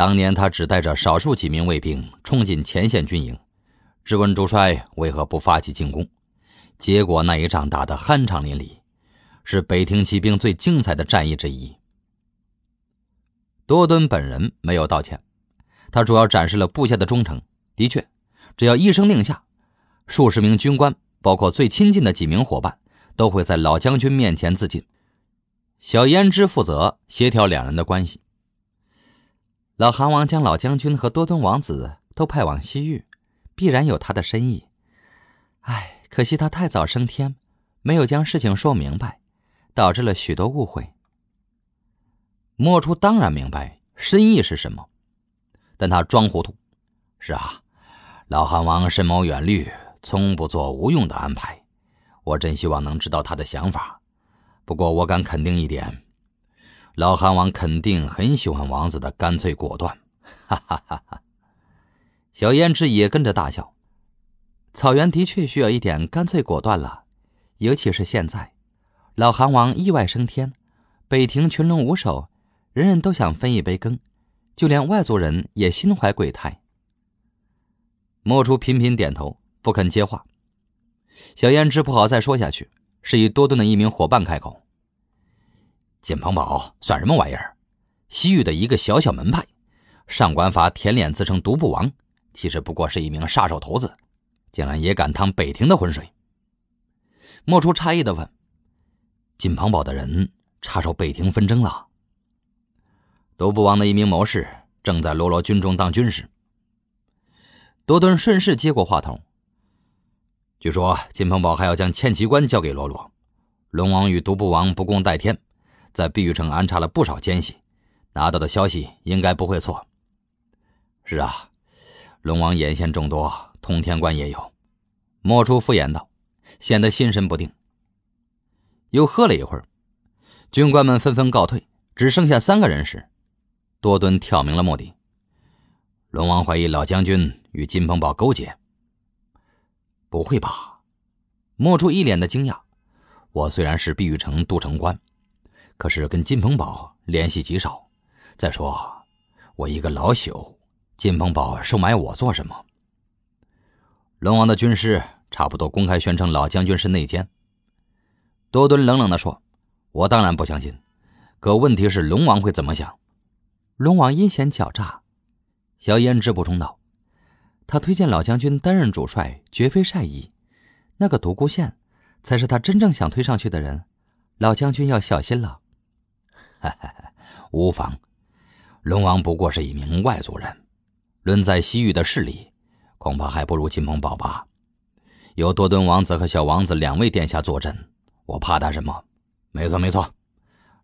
当年他只带着少数几名卫兵冲进前线军营，质问主帅为何不发起进攻，结果那一仗打得酣畅淋漓，是北庭骑兵最精彩的战役之一。多敦本人没有道歉，他主要展示了部下的忠诚。的确，只要一声令下，数十名军官，包括最亲近的几名伙伴，都会在老将军面前自尽。小胭脂负责协调两人的关系。老韩王将老将军和多敦王子都派往西域，必然有他的深意。唉，可惜他太早升天，没有将事情说明白，导致了许多误会。莫初当然明白深意是什么，但他装糊涂。是啊，老韩王深谋远虑，从不做无用的安排。我真希望能知道他的想法，不过我敢肯定一点。老韩王肯定很喜欢王子的干脆果断，哈哈哈哈！小胭脂也跟着大笑。草原的确需要一点干脆果断了，尤其是现在，老韩王意外升天，北庭群龙无首，人人都想分一杯羹，就连外族人也心怀鬼胎。莫初频频点头，不肯接话。小胭脂不好再说下去，示意多顿的一名伙伴开口。锦鹏堡算什么玩意儿？西域的一个小小门派。上官法舔脸自称独步王，其实不过是一名杀手头子，竟然也敢趟北庭的浑水。莫初诧异地问：“锦鹏堡的人插手北庭纷争了？”独步王的一名谋士正在罗罗军中当军师。多敦顺势接过话筒：“据说锦鹏堡还要将千奇关交给罗罗，龙王与独步王不共戴天。”在碧玉城安插了不少奸细，拿到的消息应该不会错。是啊，龙王眼线众多，通天关也有。莫初敷衍道，显得心神不定。又喝了一会儿，军官们纷纷告退，只剩下三个人时，多敦挑明了目的：龙王怀疑老将军与金鹏堡勾结。不会吧？莫初一脸的惊讶。我虽然是碧玉城都城官。可是跟金鹏宝联系极少，再说我一个老朽，金鹏宝收买我做什么？龙王的军师差不多公开宣称老将军是内奸。多敦冷冷地说：“我当然不相信，可问题是龙王会怎么想？”龙王阴险狡诈，小胭脂补充道：“他推荐老将军担任主帅，绝非善意。那个独孤县才是他真正想推上去的人，老将军要小心了。”哈哈，无妨。龙王不过是一名外族人，论在西域的势力，恐怕还不如金鹏宝吧。有多敦王子和小王子两位殿下坐镇，我怕他什么？没错，没错。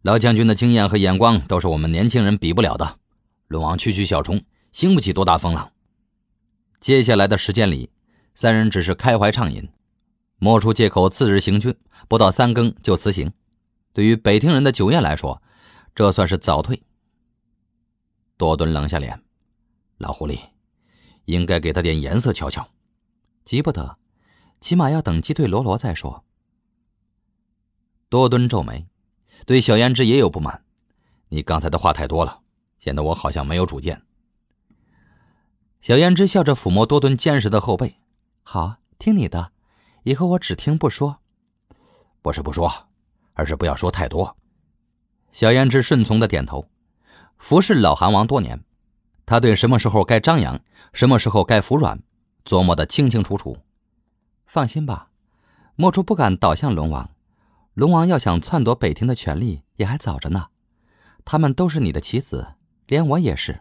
老将军的经验和眼光都是我们年轻人比不了的。龙王区区小虫，兴不起多大风浪。接下来的时间里，三人只是开怀畅饮，莫出借口，次日行军，不到三更就辞行。对于北庭人的酒宴来说，这算是早退。多敦冷下脸，老狐狸，应该给他点颜色瞧瞧。急不得，起码要等击退罗罗再说。多敦皱眉，对小胭脂也有不满。你刚才的话太多了，显得我好像没有主见。小胭脂笑着抚摸多敦坚实的后背，好，听你的，以后我只听不说。不是不说，而是不要说太多。小胭脂顺从的点头，服侍老韩王多年，他对什么时候该张扬，什么时候该服软，琢磨的清清楚楚。放心吧，莫出不敢倒向龙王，龙王要想篡夺北庭的权力，也还早着呢。他们都是你的棋子，连我也是。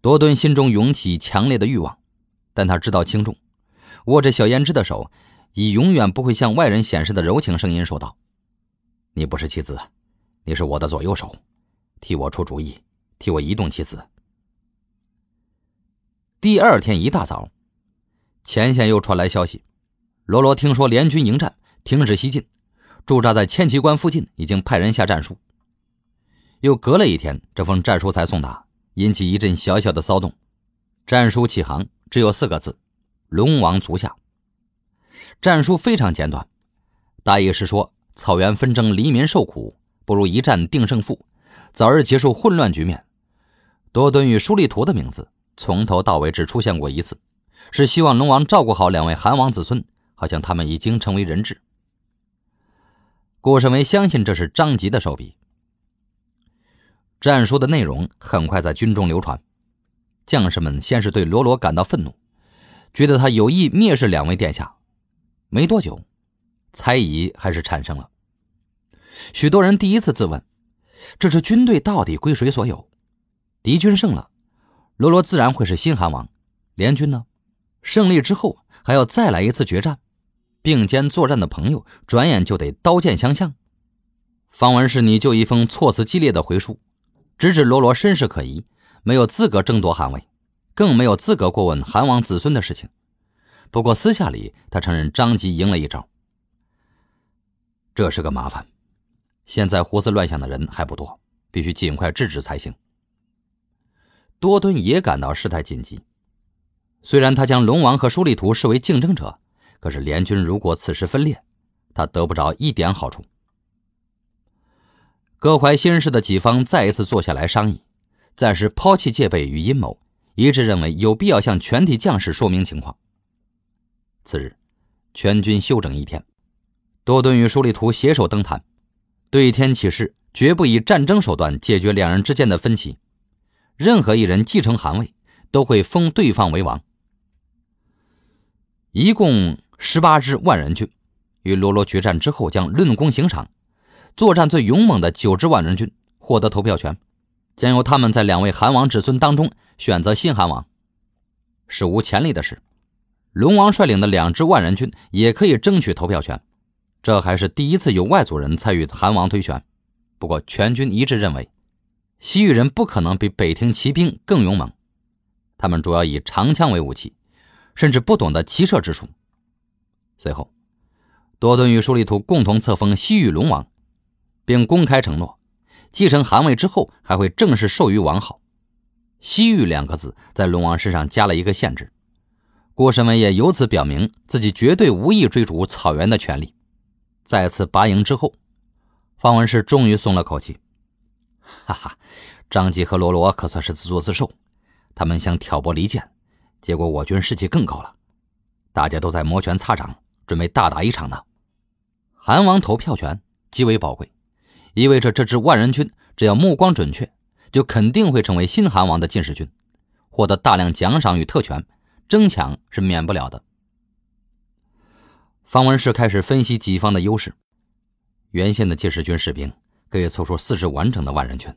多敦心中涌起强烈的欲望，但他知道轻重，握着小胭脂的手，以永远不会向外人显示的柔情声音说道。你不是棋子，你是我的左右手，替我出主意，替我移动棋子。第二天一大早，前线又传来消息：罗罗听说联军迎战，停止西进，驻扎在千奇关附近，已经派人下战书。又隔了一天，这封战书才送达，引起一阵小小的骚动。战书起航只有四个字：“龙王足下。”战书非常简短，大意是说。草原纷争，黎民受苦，不如一战定胜负，早日结束混乱局面。多敦与舒立图的名字从头到尾只出现过一次，是希望龙王照顾好两位韩王子孙，好像他们已经成为人质。顾胜为相信这是张吉的手笔。战书的内容很快在军中流传，将士们先是对罗罗感到愤怒，觉得他有意蔑视两位殿下。没多久。猜疑还是产生了，许多人第一次自问：这支军队到底归谁所有？敌军胜了，罗罗自然会是新韩王；联军呢，胜利之后还要再来一次决战。并肩作战的朋友，转眼就得刀剑相向。方文士，拟就一封措辞激烈的回书，直指罗罗身世可疑，没有资格争夺韩位，更没有资格过问韩王子孙的事情。不过私下里，他承认张吉赢了一招。这是个麻烦，现在胡思乱想的人还不多，必须尽快制止才行。多敦也感到事态紧急，虽然他将龙王和舒立图视为竞争者，可是联军如果此时分裂，他得不着一点好处。各怀心事的几方再一次坐下来商议，暂时抛弃戒备与阴谋，一致认为有必要向全体将士说明情况。次日，全军休整一天。多顿与舒立图携手登坛，对天起誓，绝不以战争手段解决两人之间的分歧。任何一人继承韩位，都会封对方为王。一共十八支万人军与罗罗决战之后，将论功行赏。作战最勇猛的九支万人军获得投票权，将由他们在两位韩王子孙当中选择新韩王。史无前例的是，龙王率领的两支万人军也可以争取投票权。这还是第一次有外族人参与韩王推选。不过，全军一致认为，西域人不可能比北庭骑兵更勇猛。他们主要以长枪为武器，甚至不懂得骑射之术。随后，多顿与舒利图共同册封西域龙王，并公开承诺，继承汗位之后还会正式授予王号。西域两个字在龙王身上加了一个限制。郭神文也由此表明自己绝对无意追逐草原的权利。再次拔营之后，方文士终于松了口气。哈哈，张吉和罗罗可算是自作自受。他们想挑拨离间，结果我军士气更高了。大家都在摩拳擦掌，准备大打一场呢。韩王投票权极为宝贵，意味着这支万人军只要目光准确，就肯定会成为新韩王的近侍军，获得大量奖赏与特权，争抢是免不了的。方文士开始分析己方的优势。原先的介石军士兵可以凑出四十完整的万人军，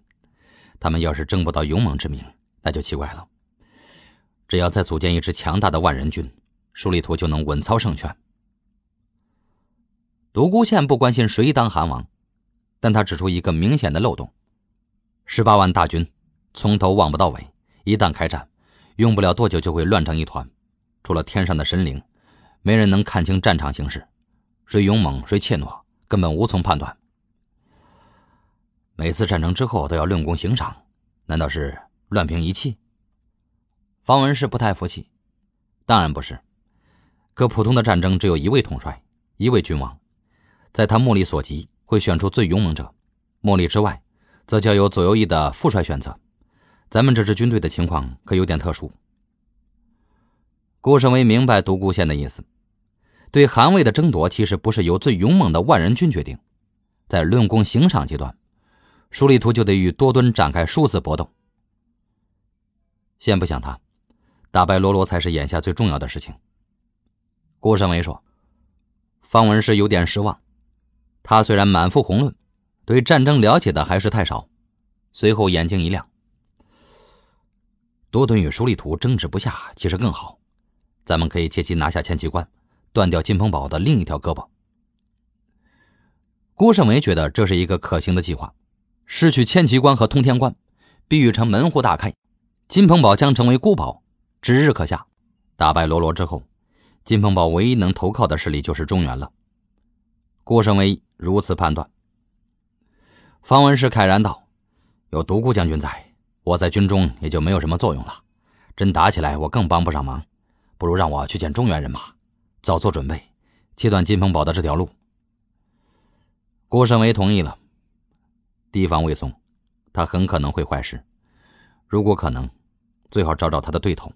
他们要是争不到勇猛之名，那就奇怪了。只要再组建一支强大的万人军，舒立图就能稳操胜券。独孤宪不关心谁当韩王，但他指出一个明显的漏洞：十八万大军从头望不到尾，一旦开战，用不了多久就会乱成一团，除了天上的神灵。没人能看清战场形势，谁勇猛，谁怯懦，根本无从判断。每次战争之后都要论功行赏，难道是乱评一气？方文士不太服气。当然不是，可普通的战争只有一位统帅，一位君王，在他目力所及，会选出最勇猛者；目力之外，则交由左右翼的副帅选择。咱们这支军队的情况可有点特殊。顾胜威明白独孤县的意思。对韩魏的争夺其实不是由最勇猛的万人军决定，在论功行赏阶段，舒立图就得与多敦展开殊死搏斗。先不想他，打败罗罗才是眼下最重要的事情。顾胜维说：“方文师有点失望，他虽然满腹宏论，对战争了解的还是太少。”随后眼睛一亮：“多敦与舒立图争执不下，其实更好，咱们可以借机拿下千骑关。”断掉金鹏堡的另一条胳膊，郭胜梅觉得这是一个可行的计划。失去千奇关和通天关，碧玉城门户大开，金鹏堡将成为孤堡，指日可下。打败罗罗之后，金鹏堡唯一能投靠的势力就是中原了。郭胜梅如此判断。方文士慨然道：“有独孤将军在，我在军中也就没有什么作用了。真打起来，我更帮不上忙。不如让我去见中原人吧。”早做准备，切断金鹏堡的这条路。郭胜为同意了，提防魏松，他很可能会坏事。如果可能，最好找找他的对头。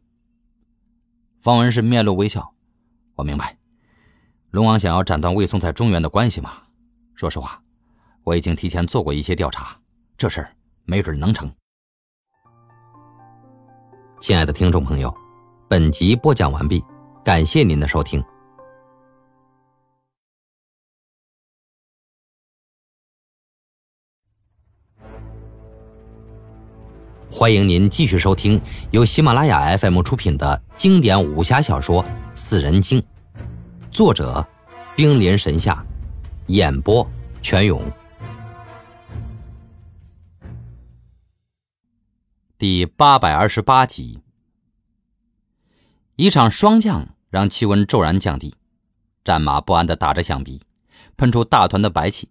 方文是面露微笑，我明白，龙王想要斩断魏松在中原的关系嘛？说实话，我已经提前做过一些调查，这事儿没准能成。亲爱的听众朋友，本集播讲完毕，感谢您的收听。欢迎您继续收听由喜马拉雅 FM 出品的经典武侠小说《四人经》，作者：冰临神下，演播：全勇。第八百二十八集，一场霜降让气温骤然降低，战马不安的打着响鼻，喷出大团的白气。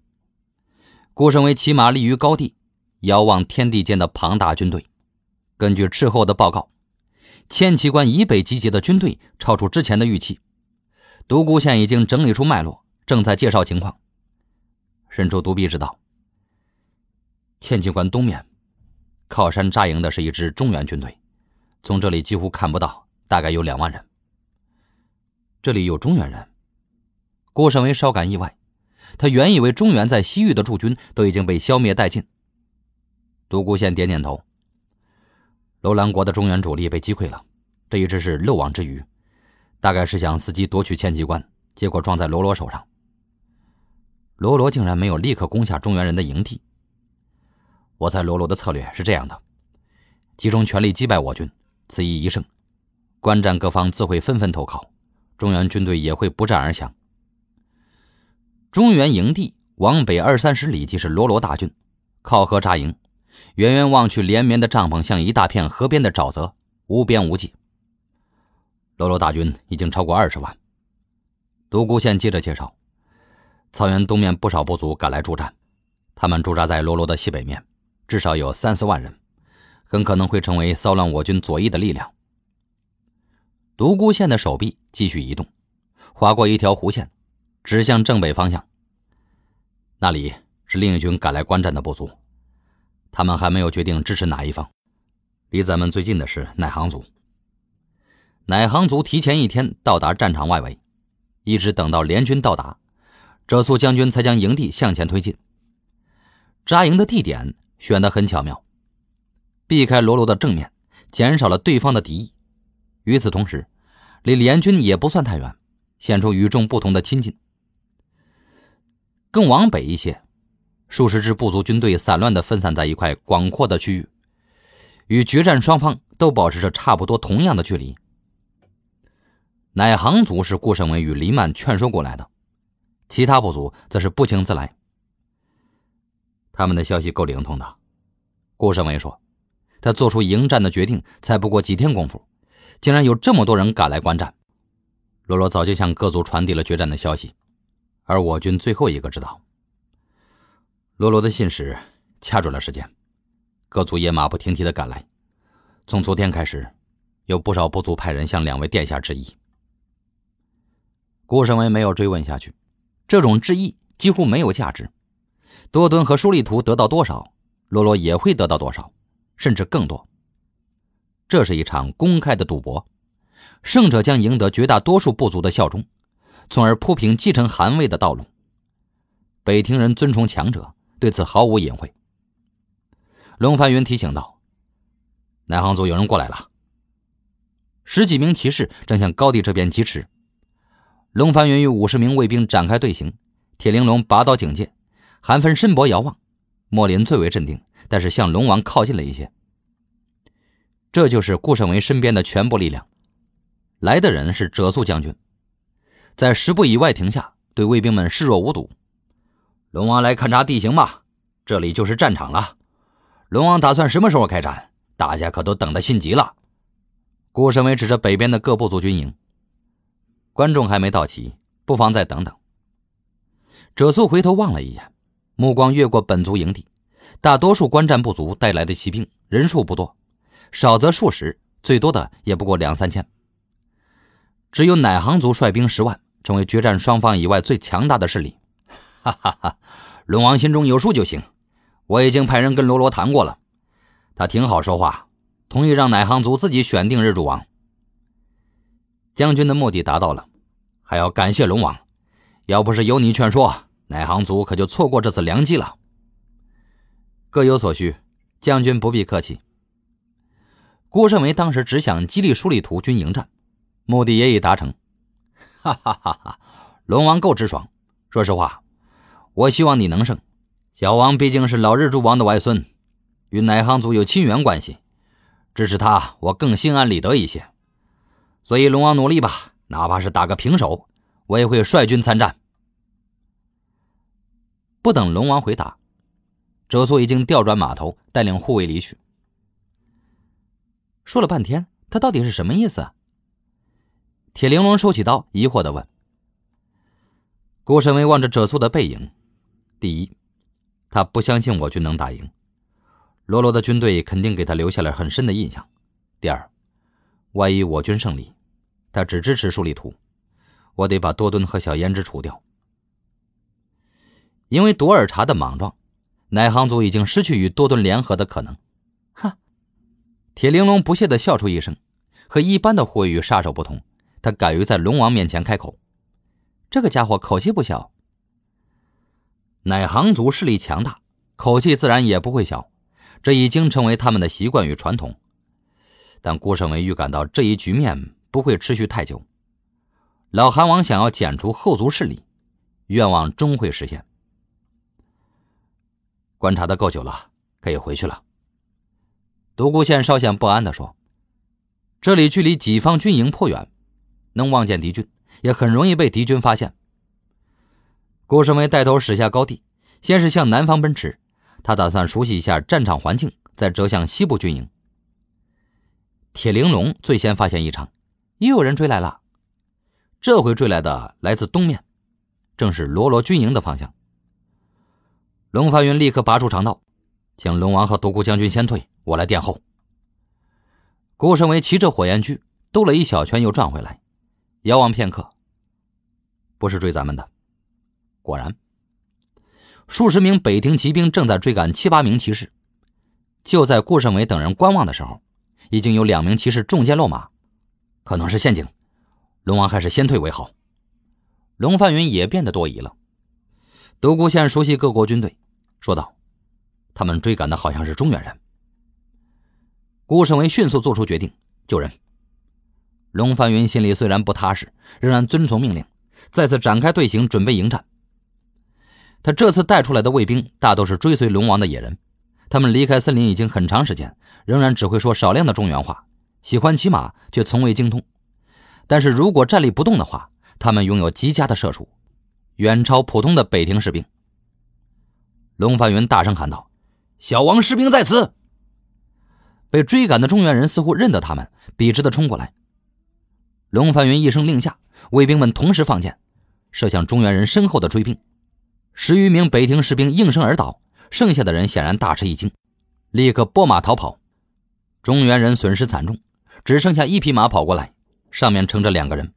顾胜威骑马立于高地，遥望天地间的庞大军队。根据之后的报告，千奇关以北集结的军队超出之前的预期。独孤县已经整理出脉络，正在介绍情况。伸出独臂之道，千奇关东面靠山扎营的是一支中原军队，从这里几乎看不到，大概有两万人。这里有中原人，顾胜为稍感意外，他原以为中原在西域的驻军都已经被消灭殆尽。独孤县点点头。楼兰国的中原主力被击溃了，这一只是漏网之鱼，大概是想伺机夺取千机关，结果撞在罗罗手上。罗罗竟然没有立刻攻下中原人的营地。我猜罗罗的策略是这样的：集中全力击败我军，此役一胜，观战各方自会纷纷投靠，中原军队也会不战而降。中原营地往北二三十里即是罗罗大军，靠河扎营。远远望去，连绵的帐篷像一大片河边的沼泽，无边无际。罗罗大军已经超过二十万。独孤县接着介绍，草原东面不少部族赶来助战，他们驻扎在罗罗的西北面，至少有三四万人，很可能会成为骚乱我军左翼的力量。独孤县的手臂继续移动，划过一条弧线，指向正北方向。那里是另一群赶来观战的部族。他们还没有决定支持哪一方。离咱们最近的是奈航族。奈航族提前一天到达战场外围，一直等到联军到达，折苏将军才将营地向前推进。扎营的地点选得很巧妙，避开罗罗的正面，减少了对方的敌意。与此同时，离联军也不算太远，显出与众不同的亲近。更往北一些。数十支部族军队散乱地分散在一块广阔的区域，与决战双方都保持着差不多同样的距离。乃杭族是顾胜伟与黎曼劝说过来的，其他部族则是不请自来。他们的消息够灵通的。顾胜伟说：“他做出迎战的决定才不过几天功夫，竟然有这么多人赶来观战。”罗罗早就向各族传递了决战的消息，而我军最后一个知道。罗罗的信使掐准了时间，各族也马不停蹄地赶来。从昨天开始，有不少部族派人向两位殿下致意。顾胜威没有追问下去，这种致意几乎没有价值。多敦和舒立图得到多少，罗罗也会得到多少，甚至更多。这是一场公开的赌博，胜者将赢得绝大多数部族的效忠，从而铺平继承汗位的道路。北庭人尊崇强者。对此毫无隐晦。龙凡云提醒道：“南航组有人过来了。”十几名骑士正向高地这边疾驰。龙凡云与五十名卫兵展开队形，铁玲珑拔刀警戒，韩芬伸脖遥望，莫林最为镇定，但是向龙王靠近了一些。这就是顾胜为身边的全部力量。来的人是哲素将军，在十步以外停下，对卫兵们视若无睹。龙王来勘察地形吧，这里就是战场了。龙王打算什么时候开战？大家可都等得心急了。顾神威指着北边的各部族军营。观众还没到齐，不妨再等等。哲素回头望了一眼，目光越过本族营地，大多数观战部族带来的骑兵人数不多，少则数十，最多的也不过两三千。只有乃行族率兵十万，成为决战双方以外最强大的势力。哈哈哈，龙王心中有数就行。我已经派人跟罗罗谈过了，他挺好说话，同意让乃行族自己选定日主王。将军的目的达到了，还要感谢龙王，要不是有你劝说，乃行族可就错过这次良机了。各有所需，将军不必客气。郭胜为当时只想激励梳理图军迎战，目的也已达成。哈哈哈！哈，龙王够直爽，说实话。我希望你能胜，小王毕竟是老日柱王的外孙，与乃行族有亲缘关系，支持他我更心安理得一些。所以龙王努力吧，哪怕是打个平手，我也会率军参战。不等龙王回答，哲素已经调转马头，带领护卫离去。说了半天，他到底是什么意思？铁玲珑收起刀，疑惑的问。顾神威望着哲素的背影。第一，他不相信我军能打赢，罗罗的军队肯定给他留下了很深的印象。第二，万一我军胜利，他只支持数立图，我得把多敦和小胭脂除掉。因为朵尔察的莽撞，奶航族已经失去与多敦联合的可能。哈，铁玲珑不屑地笑出一声。和一般的护卫与杀手不同，他敢于在龙王面前开口。这个家伙口气不小。乃行族势力强大，口气自然也不会小，这已经成为他们的习惯与传统。但顾胜为预感到这一局面不会持续太久。老韩王想要剪除后族势力，愿望终会实现。观察的够久了，可以回去了。独孤县稍显不安地说：“这里距离己方军营颇远，能望见敌军，也很容易被敌军发现。”顾胜威带头驶下高地，先是向南方奔驰，他打算熟悉一下战场环境，再折向西部军营。铁玲珑最先发现异常，又有人追来了，这回追来的来自东面，正是罗罗军营的方向。龙发云立刻拔出长刀，请龙王和独孤将军先退，我来殿后。顾胜维骑着火焰驹兜了一小圈，又转回来，遥望片刻，不是追咱们的。果然，数十名北庭骑兵正在追赶七八名骑士。就在顾胜伟等人观望的时候，已经有两名骑士中箭落马，可能是陷阱。龙王还是先退为好。龙范云也变得多疑了。独孤线熟悉各国军队，说道：“他们追赶的好像是中原人。”顾胜伟迅速做出决定，救人。龙范云心里虽然不踏实，仍然遵从命令，再次展开队形，准备迎战。他这次带出来的卫兵大都是追随龙王的野人，他们离开森林已经很长时间，仍然只会说少量的中原话，喜欢骑马却从未精通。但是如果站立不动的话，他们拥有极佳的射术，远超普通的北庭士兵。龙凡云大声喊道：“小王，士兵在此！”被追赶的中原人似乎认得他们，笔直的冲过来。龙凡云一声令下，卫兵们同时放箭，射向中原人身后的追兵。十余名北庭士兵应声而倒，剩下的人显然大吃一惊，立刻拨马逃跑。中原人损失惨重，只剩下一匹马跑过来，上面乘着两个人，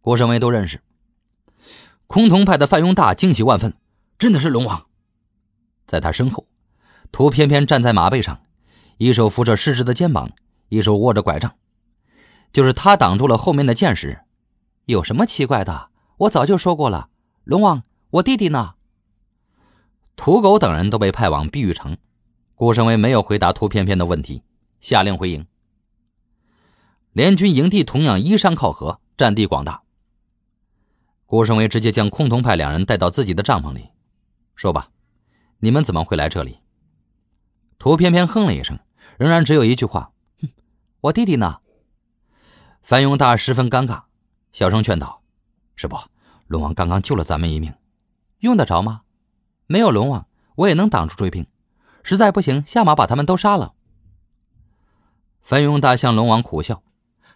郭胜威都认识。崆峒派的范雍大惊喜万分：“真的是龙王！”在他身后，屠偏偏站在马背上，一手扶着世侄的肩膀，一手握着拐杖，就是他挡住了后面的箭矢。有什么奇怪的？我早就说过了，龙王，我弟弟呢？土狗等人都被派往碧玉城，顾胜威没有回答涂片片的问题，下令回营。联军营地同样依山靠河，占地广大。顾胜威直接将崆峒派两人带到自己的帐篷里，说吧，你们怎么会来这里？涂片片哼了一声，仍然只有一句话：“哼，我弟弟呢？”范永大十分尴尬，小声劝道：“师伯，龙王刚刚救了咱们一命，用得着吗？”没有龙王，我也能挡住追兵。实在不行，下马把他们都杀了。樊勇大向龙王苦笑，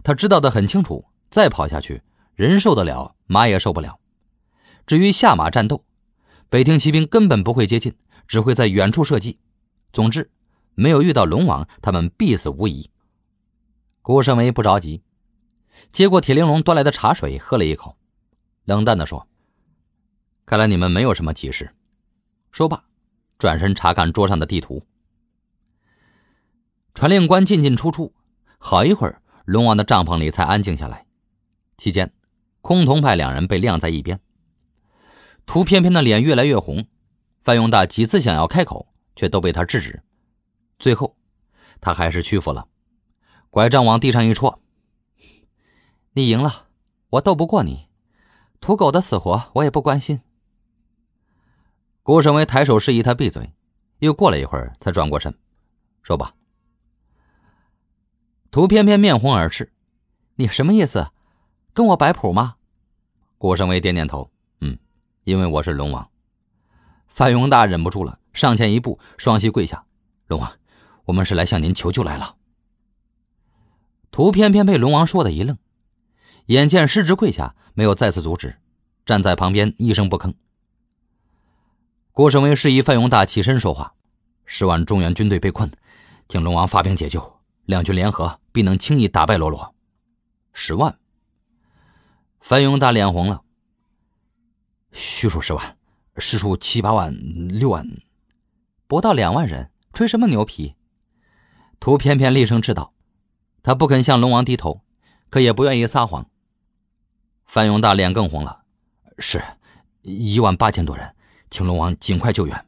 他知道的很清楚，再跑下去，人受得了，马也受不了。至于下马战斗，北庭骑兵根本不会接近，只会在远处射击。总之，没有遇到龙王，他们必死无疑。顾胜梅不着急，接过铁玲珑端来的茶水，喝了一口，冷淡的说：“看来你们没有什么急事。”说罢，转身查看桌上的地图。传令官进进出出，好一会儿，龙王的帐篷里才安静下来。期间，崆峒派两人被晾在一边。涂偏偏的脸越来越红，范永大几次想要开口，却都被他制止。最后，他还是屈服了，拐杖往地上一戳：“你赢了，我斗不过你。土狗的死活，我也不关心。”顾胜威抬手示意他闭嘴，又过了一会儿才转过身，说：“吧。”图偏偏面红耳赤，“你什么意思？跟我摆谱吗？”顾胜威点点头，“嗯，因为我是龙王。”范永大忍不住了，上前一步，双膝跪下，“龙王，我们是来向您求救来了。”图偏偏被龙王说的一愣，眼见师侄跪下，没有再次阻止，站在旁边一声不吭。郭胜威示意范永大起身说话：“十万中原军队被困，请龙王发兵解救，两军联合必能轻易打败罗罗。”十万。范永大脸红了：“虚数十万，实数七八万，六万，不到两万人，吹什么牛皮？”屠偏偏厉声斥道：“他不肯向龙王低头，可也不愿意撒谎。”范永大脸更红了：“是一万八千多人。”请龙王尽快救援。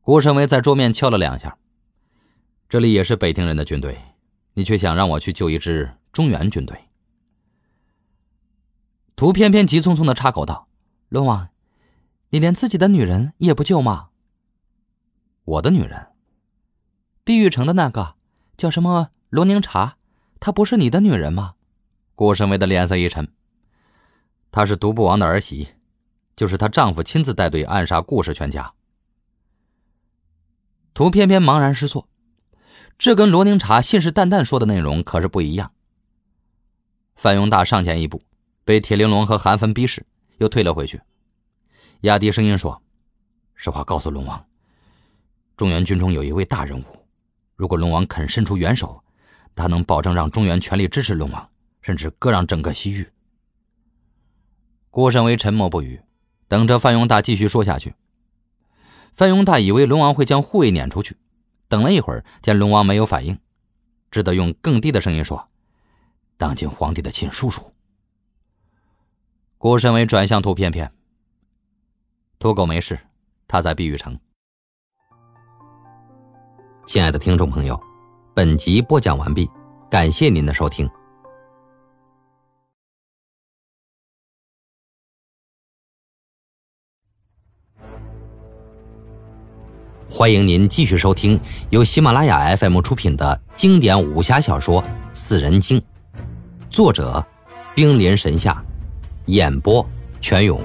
顾顺威在桌面敲了两下，这里也是北庭人的军队，你却想让我去救一支中原军队。图翩翩急匆匆的插口道：“龙王，你连自己的女人也不救吗？”“我的女人，碧玉城的那个叫什么罗宁茶，她不是你的女人吗？”顾顺威的脸色一沉：“她是独步王的儿媳。”就是她丈夫亲自带队暗杀顾氏全家。图偏偏茫然失措，这跟罗宁茶信誓旦旦说的内容可是不一样。范永大上前一步，被铁玲珑和韩芬逼视，又退了回去，压低声音说：“实话告诉龙王，中原军中有一位大人物，如果龙王肯伸出援手，他能保证让中原全力支持龙王，甚至割让整个西域。”顾慎为沉默不语。等着范永大继续说下去。范永大以为龙王会将护卫撵出去，等了一会儿，见龙王没有反应，只得用更低的声音说：“当今皇帝的亲叔叔。”孤身为转向图片片，土狗没事，他在碧玉城。亲爱的听众朋友，本集播讲完毕，感谢您的收听。欢迎您继续收听由喜马拉雅 FM 出品的经典武侠小说《四人经》，作者：冰临神下，演播：全勇，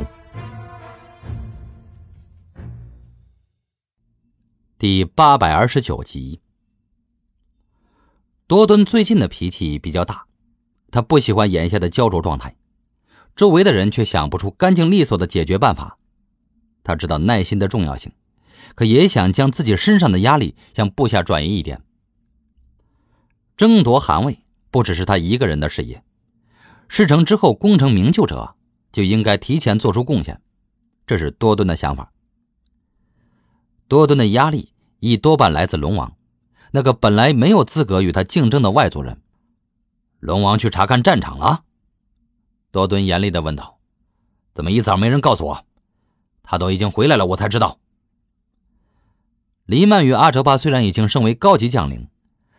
第八百二十九集。多敦最近的脾气比较大，他不喜欢眼下的焦灼状态，周围的人却想不出干净利索的解决办法。他知道耐心的重要性。可也想将自己身上的压力向部下转移一点。争夺汗位不只是他一个人的事业，事成之后功成名就者就应该提前做出贡献，这是多敦的想法。多敦的压力亦多半来自龙王，那个本来没有资格与他竞争的外族人。龙王去查看战场了，多敦严厉的问道：“怎么一早没人告诉我？他都已经回来了，我才知道。”黎曼与阿哲巴虽然已经升为高级将领，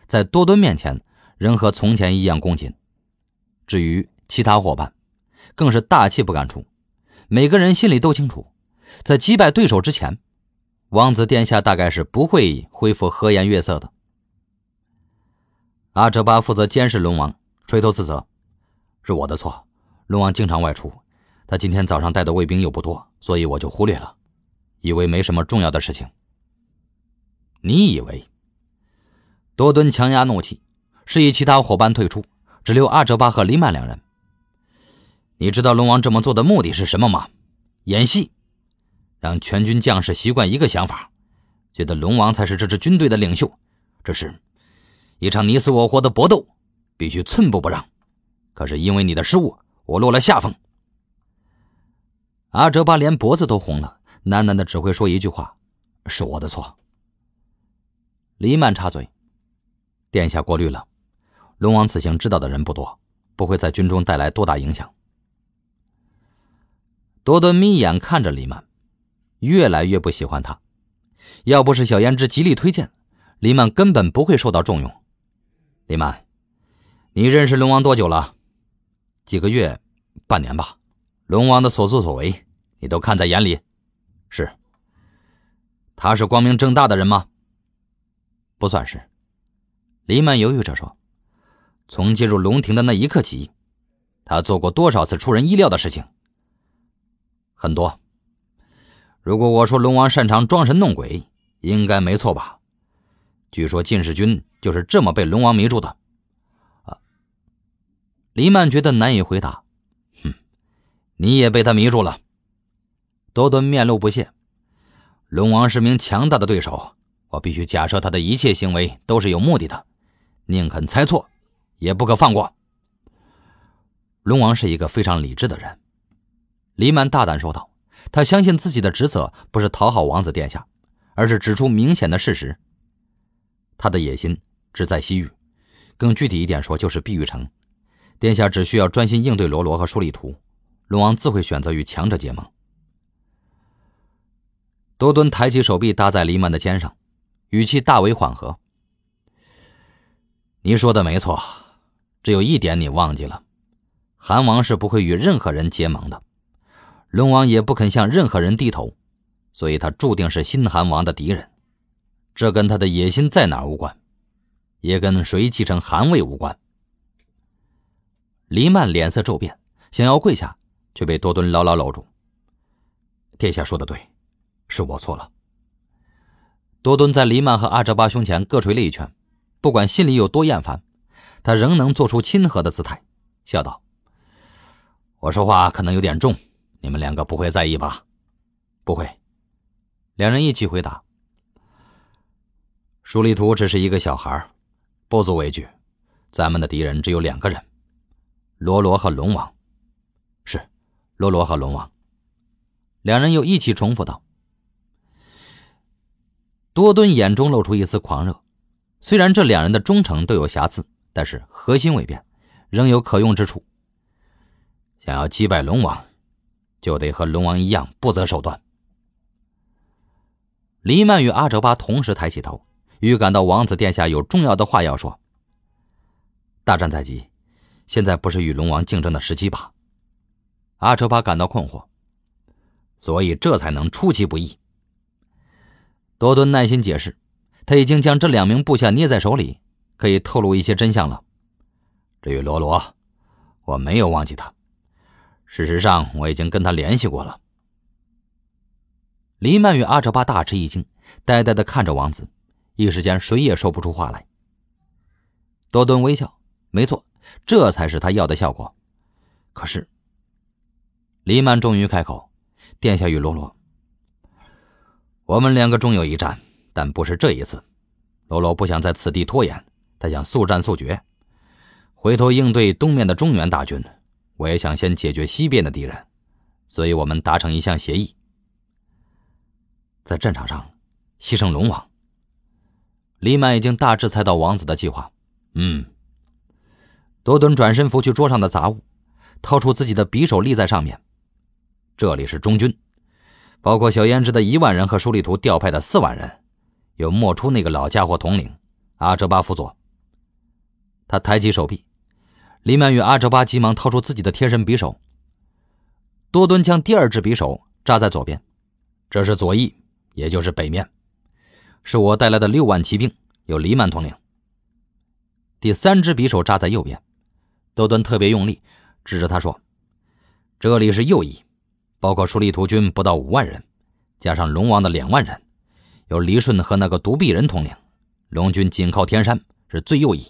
在多敦面前仍和从前一样恭谨。至于其他伙伴，更是大气不敢出。每个人心里都清楚，在击败对手之前，王子殿下大概是不会恢复和颜悦色的。阿哲巴负责监视龙王，垂头自责：“是我的错。龙王经常外出，他今天早上带的卫兵又不多，所以我就忽略了，以为没什么重要的事情。”你以为？多敦强压怒气，示意其他伙伴退出，只留阿哲巴和黎曼两人。你知道龙王这么做的目的是什么吗？演戏，让全军将士习惯一个想法，觉得龙王才是这支军队的领袖。这是，一场你死我活的搏斗，必须寸步不让。可是因为你的失误，我落了下风。阿哲巴连脖子都红了，喃喃的只会说一句话：“是我的错。”黎曼插嘴：“殿下过虑了，龙王此行知道的人不多，不会在军中带来多大影响。”多多眯眼看着黎曼，越来越不喜欢他。要不是小胭脂极力推荐，黎曼根本不会受到重用。黎曼，你认识龙王多久了？几个月，半年吧。龙王的所作所为，你都看在眼里。是，他是光明正大的人吗？不算是，黎曼犹豫着说：“从进入龙庭的那一刻起，他做过多少次出人意料的事情？很多。如果我说龙王擅长装神弄鬼，应该没错吧？据说禁士军就是这么被龙王迷住的。”啊，黎曼觉得难以回答。哼，你也被他迷住了。多敦面露不屑：“龙王是名强大的对手。”我必须假设他的一切行为都是有目的的，宁肯猜错，也不可放过。龙王是一个非常理智的人，黎曼大胆说道：“他相信自己的职责不是讨好王子殿下，而是指出明显的事实。他的野心只在西域，更具体一点说，就是碧玉城。殿下只需要专心应对罗罗和舒立图，龙王自会选择与强者结盟。”多敦抬起手臂，搭在黎曼的肩上。语气大为缓和。你说的没错，只有一点你忘记了：韩王是不会与任何人结盟的，龙王也不肯向任何人低头，所以他注定是新韩王的敌人。这跟他的野心在哪儿无关，也跟谁继承韩位无关。黎曼脸色骤变，想要跪下，却被多敦牢牢搂住。殿下说的对，是我错了。多敦在黎曼和阿哲巴胸前各捶了一拳，不管心里有多厌烦，他仍能做出亲和的姿态，笑道：“我说话可能有点重，你们两个不会在意吧？”“不会。”两人一起回答。“舒立图只是一个小孩，不足为惧。咱们的敌人只有两个人，罗罗和龙王。”“是，罗罗和龙王。”两人又一起重复道。多敦眼中露出一丝狂热。虽然这两人的忠诚都有瑕疵，但是核心未变，仍有可用之处。想要击败龙王，就得和龙王一样不择手段。黎曼与阿哲巴同时抬起头，预感到王子殿下有重要的话要说。大战在即，现在不是与龙王竞争的时机吧？阿哲巴感到困惑，所以这才能出其不意。多敦耐心解释，他已经将这两名部下捏在手里，可以透露一些真相了。至于罗罗，我没有忘记他，事实上我已经跟他联系过了。黎曼与阿哲巴大吃一惊，呆呆的看着王子，一时间谁也说不出话来。多敦微笑，没错，这才是他要的效果。可是，黎曼终于开口：“殿下与罗罗。”我们两个终有一战，但不是这一次。罗罗不想在此地拖延，他想速战速决，回头应对东面的中原大军。我也想先解决西边的敌人，所以我们达成一项协议：在战场上牺牲龙王。黎曼已经大致猜到王子的计划。嗯。多顿转身拂去桌上的杂物，掏出自己的匕首立在上面。这里是中军。包括小胭脂的一万人和舒立图调派的四万人，由莫初那个老家伙统领，阿哲巴辅佐。他抬起手臂，黎曼与阿哲巴急忙掏出自己的贴身匕首。多吨将第二支匕首扎在左边，这是左翼，也就是北面，是我带来的六万骑兵，由黎曼统领。第三支匕首扎在右边，多吨特别用力，指着他说：“这里是右翼。”包括舒勒图军不到五万人，加上龙王的两万人，由黎顺和那个独臂人统领。龙军紧靠天山，是最右翼。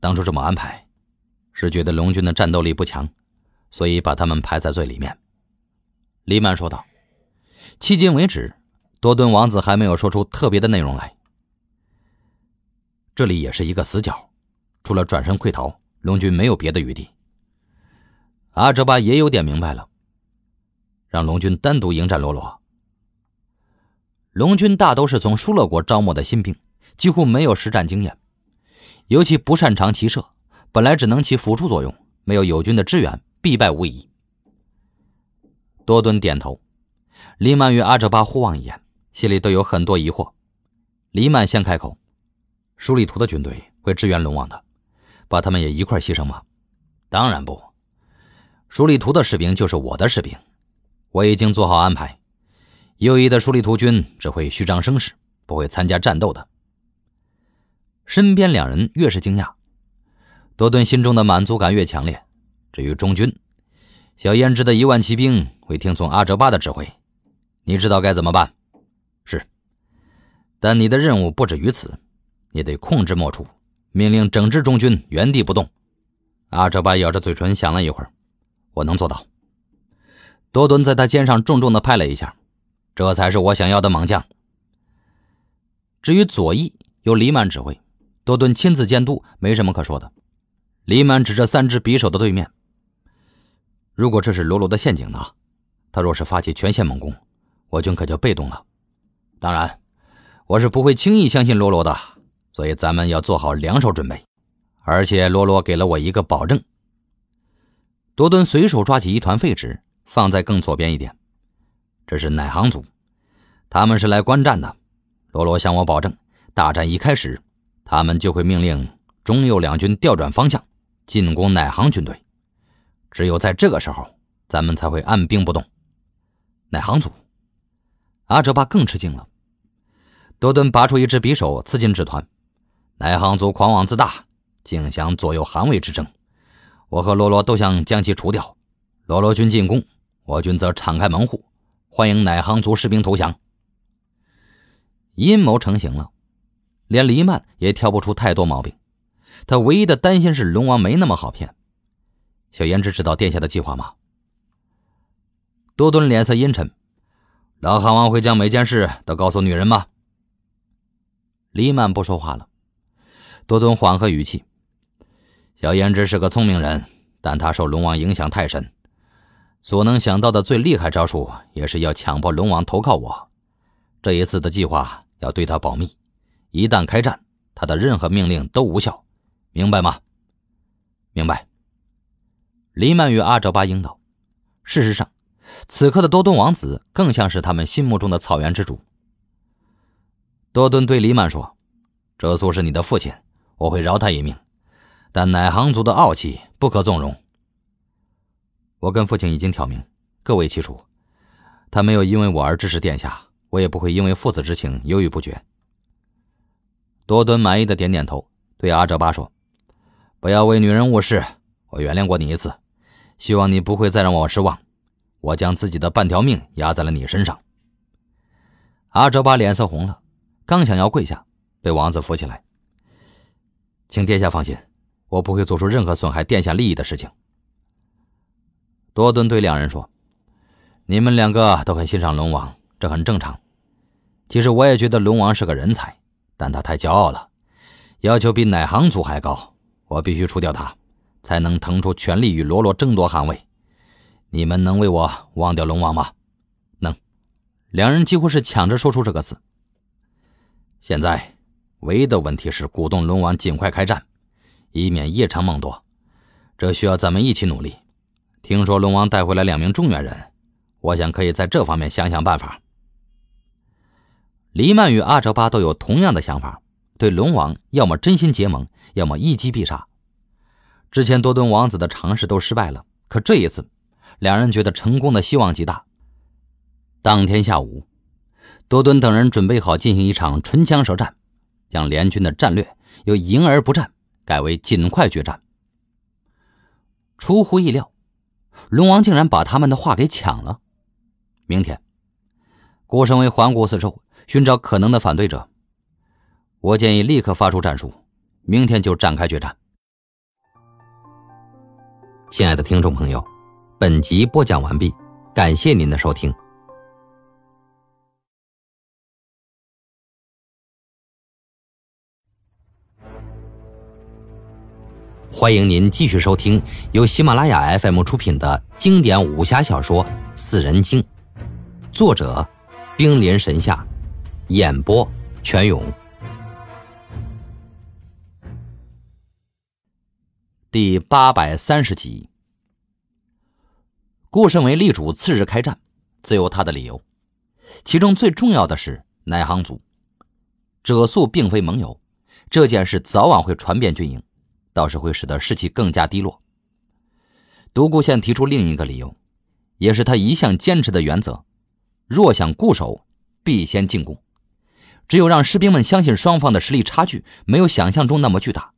当初这么安排，是觉得龙军的战斗力不强，所以把他们排在最里面。黎曼说道：“迄今为止，多顿王子还没有说出特别的内容来。这里也是一个死角，除了转身溃逃，龙军没有别的余地。”阿哲巴也有点明白了，让龙军单独迎战罗罗。龙军大都是从舒勒国招募的新兵，几乎没有实战经验，尤其不擅长骑射，本来只能起辅助作用，没有友军的支援，必败无疑。多敦点头，黎曼与阿哲巴互望一眼，心里都有很多疑惑。黎曼先开口：“舒立图的军队会支援龙王的，把他们也一块牺牲吗？”“当然不。”舒立图的士兵就是我的士兵，我已经做好安排。右翼的舒立图军只会虚张声势，不会参加战斗的。身边两人越是惊讶，多顿心中的满足感越强烈。至于中军，小燕支的一万骑兵会听从阿哲巴的指挥。你知道该怎么办？是。但你的任务不止于此，你得控制莫楚，命令整支中军原地不动。阿哲巴咬着嘴唇想了一会儿。我能做到。多敦在他肩上重重的拍了一下，这才是我想要的猛将。至于左翼由黎满指挥，多敦亲自监督，没什么可说的。黎满指着三支匕首的对面：“如果这是罗罗的陷阱呢？他若是发起全线猛攻，我军可就被动了。当然，我是不会轻易相信罗罗的，所以咱们要做好两手准备。而且罗罗给了我一个保证。”多敦随手抓起一团废纸，放在更左边一点。这是乃行族，他们是来观战的。罗罗向我保证，大战一开始，他们就会命令中右两军调转方向，进攻乃行军队。只有在这个时候，咱们才会按兵不动。乃行族，阿哲巴更吃惊了。多敦拔出一支匕首，刺进纸团。乃行族狂妄自大，竟想左右韩魏之争。我和罗罗都想将其除掉，罗罗军进攻，我军则敞开门户，欢迎乃夯族士兵投降。阴谋成型了，连黎曼也挑不出太多毛病。他唯一的担心是龙王没那么好骗。小胭脂知道殿下的计划吗？多敦脸色阴沉，老汉王会将每件事都告诉女人吗？黎曼不说话了。多敦缓和语气。小胭脂是个聪明人，但他受龙王影响太深，所能想到的最厉害招数也是要强迫龙王投靠我。这一次的计划要对他保密，一旦开战，他的任何命令都无效，明白吗？明白。黎曼与阿哲巴应道。事实上，此刻的多敦王子更像是他们心目中的草原之主。多顿对黎曼说：“哲苏是你的父亲，我会饶他一命。”但乃行族的傲气不可纵容。我跟父亲已经挑明，各为其主。他没有因为我而支持殿下，我也不会因为父子之情犹豫不决。多敦满意的点点头，对阿哲巴说：“不要为女人误事。我原谅过你一次，希望你不会再让我失望。我将自己的半条命压在了你身上。”阿哲巴脸色红了，刚想要跪下，被王子扶起来。请殿下放心。我不会做出任何损害殿下利益的事情。”多顿对两人说，“你们两个都很欣赏龙王，这很正常。其实我也觉得龙王是个人才，但他太骄傲了，要求比乃行族还高。我必须除掉他，才能腾出全力与罗罗争夺汗位。你们能为我忘掉龙王吗？”“能。”两人几乎是抢着说出这个字。现在唯一的问题是鼓动龙王尽快开战。以免夜长梦多，这需要咱们一起努力。听说龙王带回来两名中原人，我想可以在这方面想想办法。黎曼与阿哲巴都有同样的想法：对龙王，要么真心结盟，要么一击必杀。之前多敦王子的尝试都失败了，可这一次，两人觉得成功的希望极大。当天下午，多敦等人准备好进行一场唇枪舌战，将联军的战略由迎而不战。改为尽快决战。出乎意料，龙王竟然把他们的话给抢了。明天，孤身为环顾四周，寻找可能的反对者。我建议立刻发出战书，明天就展开决战。亲爱的听众朋友，本集播讲完毕，感谢您的收听。欢迎您继续收听由喜马拉雅 FM 出品的经典武侠小说《四人经》，作者冰临神下，演播全勇，第八百三十集。顾胜为力主次日开战，自有他的理由，其中最重要的是奶行族者素并非盟友，这件事早晚会传遍军营。倒是会使得士气更加低落。独孤县提出另一个理由，也是他一向坚持的原则：若想固守，必先进攻。只有让士兵们相信双方的实力差距没有想象中那么巨大，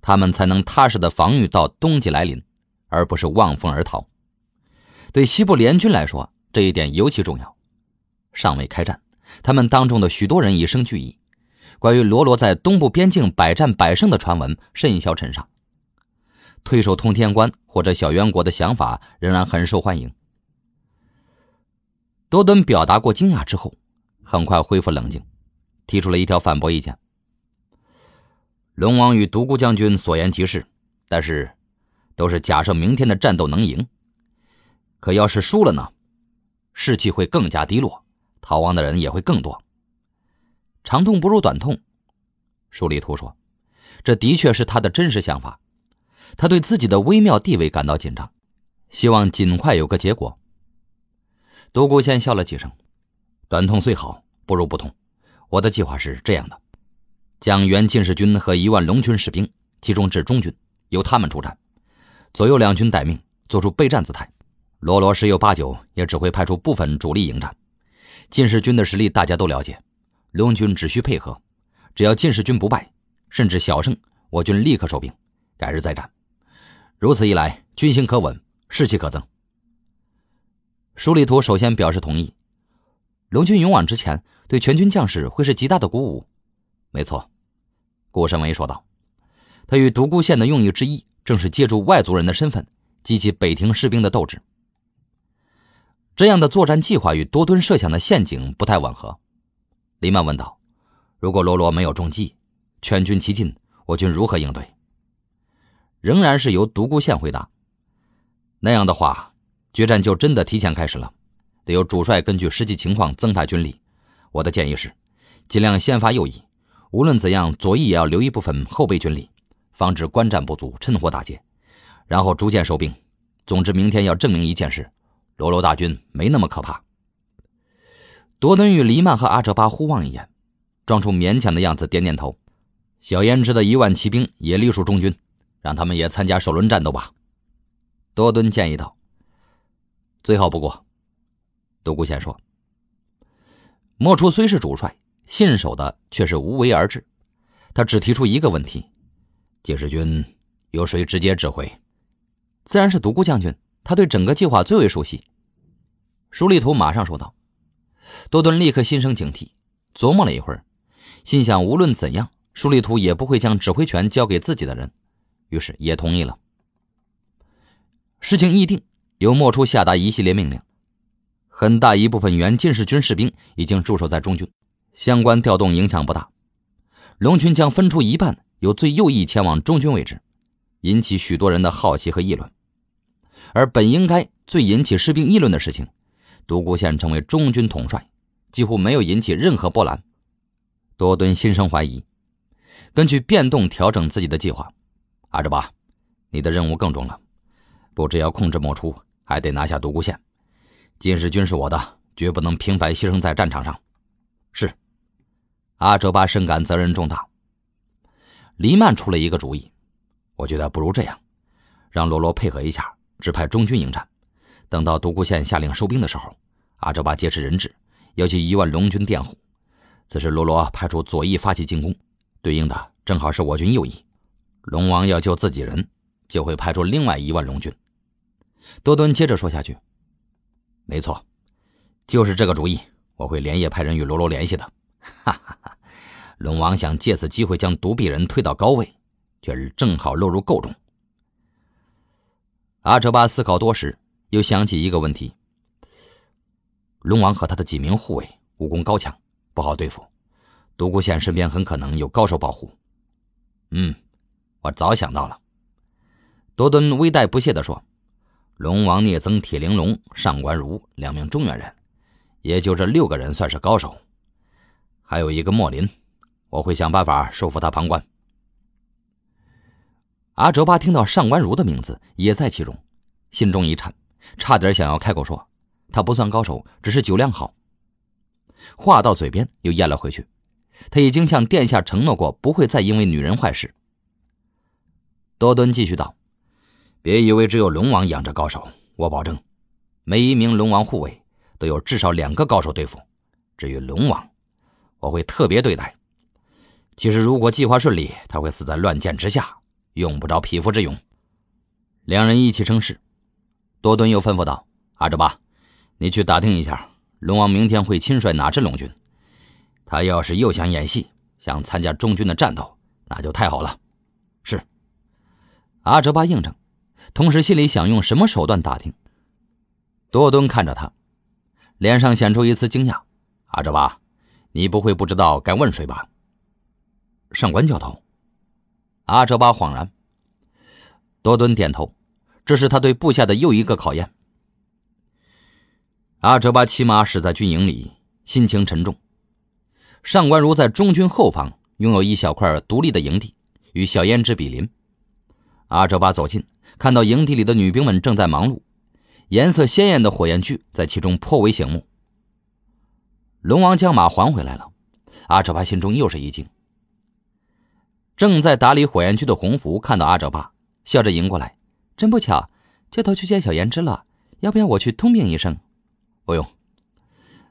他们才能踏实的防御到冬季来临，而不是望风而逃。对西部联军来说，这一点尤其重要。尚未开战，他们当中的许多人已生惧意。关于罗罗在东部边境百战百胜的传闻甚嚣尘上，退守通天关或者小渊国的想法仍然很受欢迎。多敦表达过惊讶之后，很快恢复冷静，提出了一条反驳意见：“龙王与独孤将军所言极是，但是，都是假设明天的战斗能赢。可要是输了呢？士气会更加低落，逃亡的人也会更多。”长痛不如短痛，舒立图说：“这的确是他的真实想法。他对自己的微妙地位感到紧张，希望尽快有个结果。”独孤仙笑了几声：“短痛最好，不如不痛。我的计划是这样的：将原禁士军和一万龙军士兵集中至中军，由他们主战，左右两军待命，做出备战姿态。罗罗十有八九也只会派出部分主力迎战。禁士军的实力大家都了解。”龙军只需配合，只要进士军不败，甚至小胜，我军立刻收兵，改日再战。如此一来，军心可稳，士气可增。舒立图首先表示同意。龙军勇往直前，对全军将士会是极大的鼓舞。没错，顾申为说道：“他与独孤县的用意之一，正是借助外族人的身份，激起北庭士兵的斗志。”这样的作战计划与多敦设想的陷阱不太吻合。林曼问道：“如果罗罗没有中计，全军齐进，我军如何应对？”仍然是由独孤县回答：“那样的话，决战就真的提前开始了，得由主帅根据实际情况增派军力。我的建议是，尽量先发右翼，无论怎样，左翼也要留一部分后备军力，防止观战不足，趁火打劫。然后逐渐收兵。总之，明天要证明一件事：罗罗大军没那么可怕。”多敦与黎曼和阿哲巴互望一眼，装出勉强的样子，点点头。小胭脂的一万骑兵也隶属中军，让他们也参加首轮战斗吧。多敦建议道：“最好不过。”独孤先说：“莫初虽是主帅，信守的却是无为而治。他只提出一个问题：，进时军由谁直接指挥？自然是独孤将军。他对整个计划最为熟悉。”舒立图马上说道。多顿立刻心生警惕，琢磨了一会儿，心想：无论怎样，舒立图也不会将指挥权交给自己的人。于是也同意了。事情议定，由莫初下达一系列命令。很大一部分原禁士军士兵已经驻守在中军，相关调动影响不大。龙军将分出一半，由最右翼前往中军位置，引起许多人的好奇和议论。而本应该最引起士兵议论的事情。独孤县成为中军统帅，几乎没有引起任何波澜。多敦心生怀疑，根据变动调整自己的计划。阿哲巴，你的任务更重了，不只要控制莫出，还得拿下独孤县。今日军是我的，绝不能平白牺牲在战场上。是。阿哲巴深感责任重大。黎曼出了一个主意，我觉得不如这样，让罗罗配合一下，只派中军迎战。等到独孤县下令收兵的时候，阿哲巴劫持人质，要去一万龙军垫后。此时罗罗派出左翼发起进攻，对应的正好是我军右翼。龙王要救自己人，就会派出另外一万龙军。多敦接着说下去：“没错，就是这个主意。我会连夜派人与罗罗联系的。”哈哈哈，龙王想借此机会将独臂人推到高位，却是正好落入垢中。阿哲巴思考多时。又想起一个问题：龙王和他的几名护卫武功高强，不好对付。独孤县身边很可能有高手保护。嗯，我早想到了。多敦微带不屑的说：“龙王聂增、铁玲珑、上官如两名中原人，也就这六个人算是高手。还有一个莫林，我会想办法收服他旁观。”阿哲巴听到上官如的名字也在其中，心中一颤。差点想要开口说，他不算高手，只是酒量好。话到嘴边又咽了回去。他已经向殿下承诺过，不会再因为女人坏事。多敦继续道：“别以为只有龙王养着高手，我保证，每一名龙王护卫都有至少两个高手对付。至于龙王，我会特别对待。其实如果计划顺利，他会死在乱箭之下，用不着匹夫之勇。”两人一起称是。多敦又吩咐道：“阿哲巴，你去打听一下，龙王明天会亲率哪支龙军？他要是又想演戏，想参加中军的战斗，那就太好了。”是。阿哲巴应承，同时心里想用什么手段打听。多敦看着他，脸上显出一丝惊讶：“阿哲巴，你不会不知道该问谁吧？”“上官教头。”阿哲巴恍然。多敦点头。这是他对部下的又一个考验。阿哲巴骑马驶在军营里，心情沉重。上官如在中军后方拥有一小块独立的营地，与小胭脂比邻。阿哲巴走近，看到营地里的女兵们正在忙碌，颜色鲜艳的火焰炬在其中颇为醒目。龙王将马还回来了，阿哲巴心中又是一惊。正在打理火焰炬的洪福看到阿哲巴，笑着迎过来。真不巧，接头去见小颜芝了。要不要我去通禀一声？不用。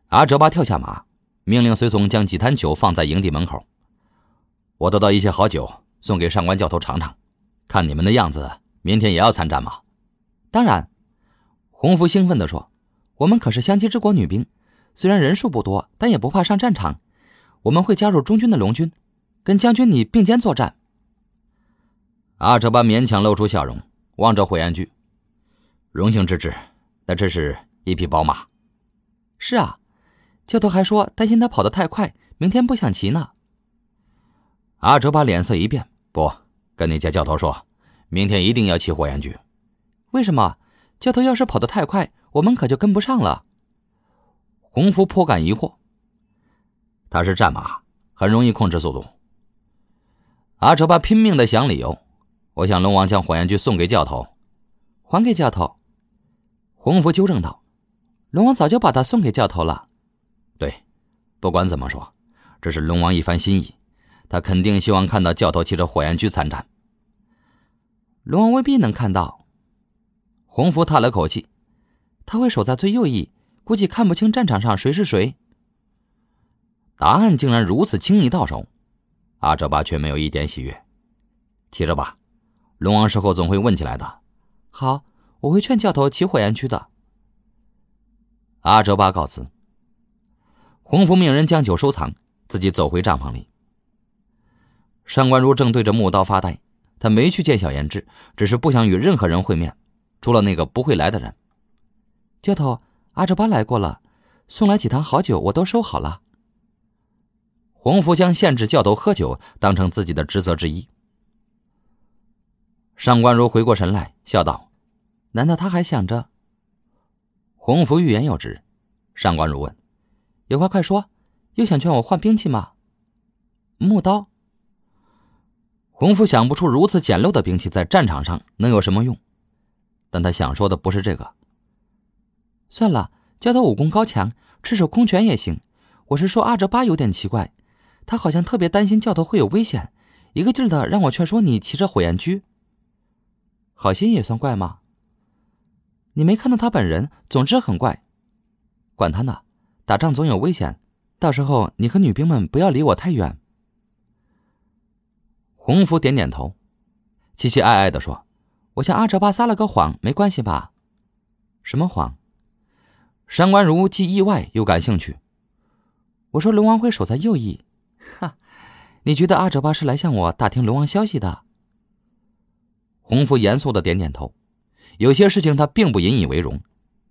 阿哲巴跳下马，命令随从将几坛酒放在营地门口。我得到一些好酒，送给上官教头尝尝。看你们的样子，明天也要参战吗？当然。洪福兴奋地说：“我们可是湘西之国女兵，虽然人数不多，但也不怕上战场。我们会加入中军的龙军，跟将军你并肩作战。”阿哲巴勉强露出笑容。望着火焰驹，荣幸之至。那真是一匹宝马。是啊，教头还说担心他跑得太快，明天不想骑呢。阿哲巴脸色一变，不，跟你家教头说，明天一定要骑火焰驹。为什么？教头要是跑得太快，我们可就跟不上了。洪福颇感疑惑。他是战马，很容易控制速度。阿哲巴拼命的想理由。我想，龙王将火焰驹送给教头，还给教头。洪福纠正道：“龙王早就把他送给教头了。”对，不管怎么说，这是龙王一番心意，他肯定希望看到教头骑着火焰驹参战。龙王未必能看到。洪福叹了口气：“他会守在最右翼，估计看不清战场上谁是谁。”答案竟然如此轻易到手，阿哲巴却没有一点喜悦。骑着吧。龙王事后总会问起来的，好，我会劝教头骑火焰区的。阿哲巴告辞。洪福命人将酒收藏，自己走回帐篷里。上官如正对着木刀发呆，他没去见小言志，只是不想与任何人会面，除了那个不会来的人。教头阿哲巴来过了，送来几坛好酒，我都收好了。洪福将限制教头喝酒当成自己的职责之一。上官如回过神来，笑道：“难道他还想着？”洪福欲言又止。上官如问：“有话快说，又想劝我换兵器吗？”木刀。洪福想不出如此简陋的兵器在战场上能有什么用，但他想说的不是这个。算了，教头武功高强，赤手空拳也行。我是说阿哲巴有点奇怪，他好像特别担心教头会有危险，一个劲儿的让我劝说你骑着火焰驹。好心也算怪吗？你没看到他本人，总之很怪。管他呢，打仗总有危险，到时候你和女兵们不要离我太远。洪福点点头，凄凄哀哀地说：“我向阿哲巴撒了个谎，没关系吧？”“什么谎？”上官如既意外又感兴趣。“我说龙王会守在右翼，哈，你觉得阿哲巴是来向我打听龙王消息的？”洪福严肃的点点头，有些事情他并不引以为荣，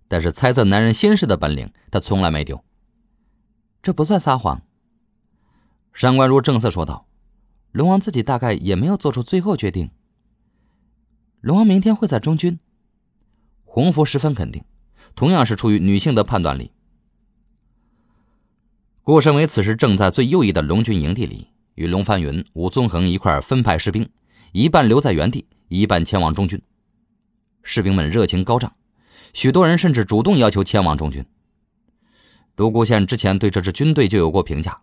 但是猜测男人心事的本领他从来没丢，这不算撒谎。上官如正色说道：“龙王自己大概也没有做出最后决定。龙王明天会在中军。”洪福十分肯定，同样是出于女性的判断力。顾胜为此时正在最右翼的龙军营地里，与龙翻云、吴宗衡一块分派士兵，一半留在原地。一半迁往中军，士兵们热情高涨，许多人甚至主动要求迁往中军。独孤羡之前对这支军队就有过评价，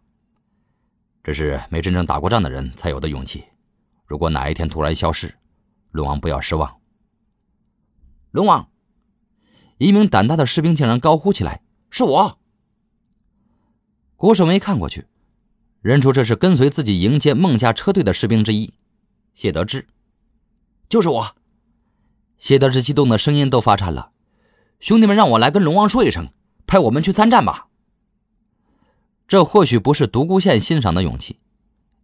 这是没真正打过仗的人才有的勇气。如果哪一天突然消失，龙王不要失望。龙王，一名胆大的士兵竟然高呼起来：“是我！”郭守梅看过去，认出这是跟随自己迎接孟家车队的士兵之一，谢德之。就是我，谢德志激动的声音都发颤了。兄弟们，让我来跟龙王说一声，派我们去参战吧。这或许不是独孤县欣赏的勇气，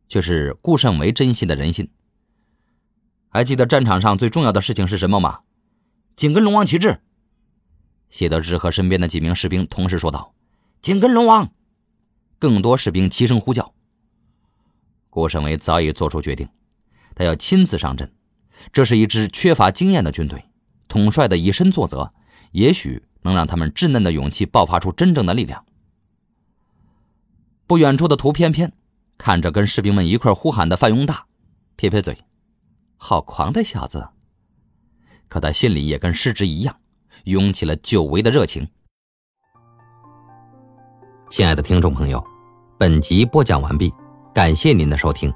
却是顾胜为珍惜的人心。还记得战场上最重要的事情是什么吗？紧跟龙王旗帜。谢德志和身边的几名士兵同时说道：“紧跟龙王。”更多士兵齐声呼叫。顾胜为早已做出决定，他要亲自上阵。这是一支缺乏经验的军队，统帅的以身作则，也许能让他们稚嫩的勇气爆发出真正的力量。不远处的屠偏偏看着跟士兵们一块呼喊的范雍大，撇撇嘴：“好狂的小子！”可他心里也跟师侄一样，涌起了久违的热情。亲爱的听众朋友，本集播讲完毕，感谢您的收听。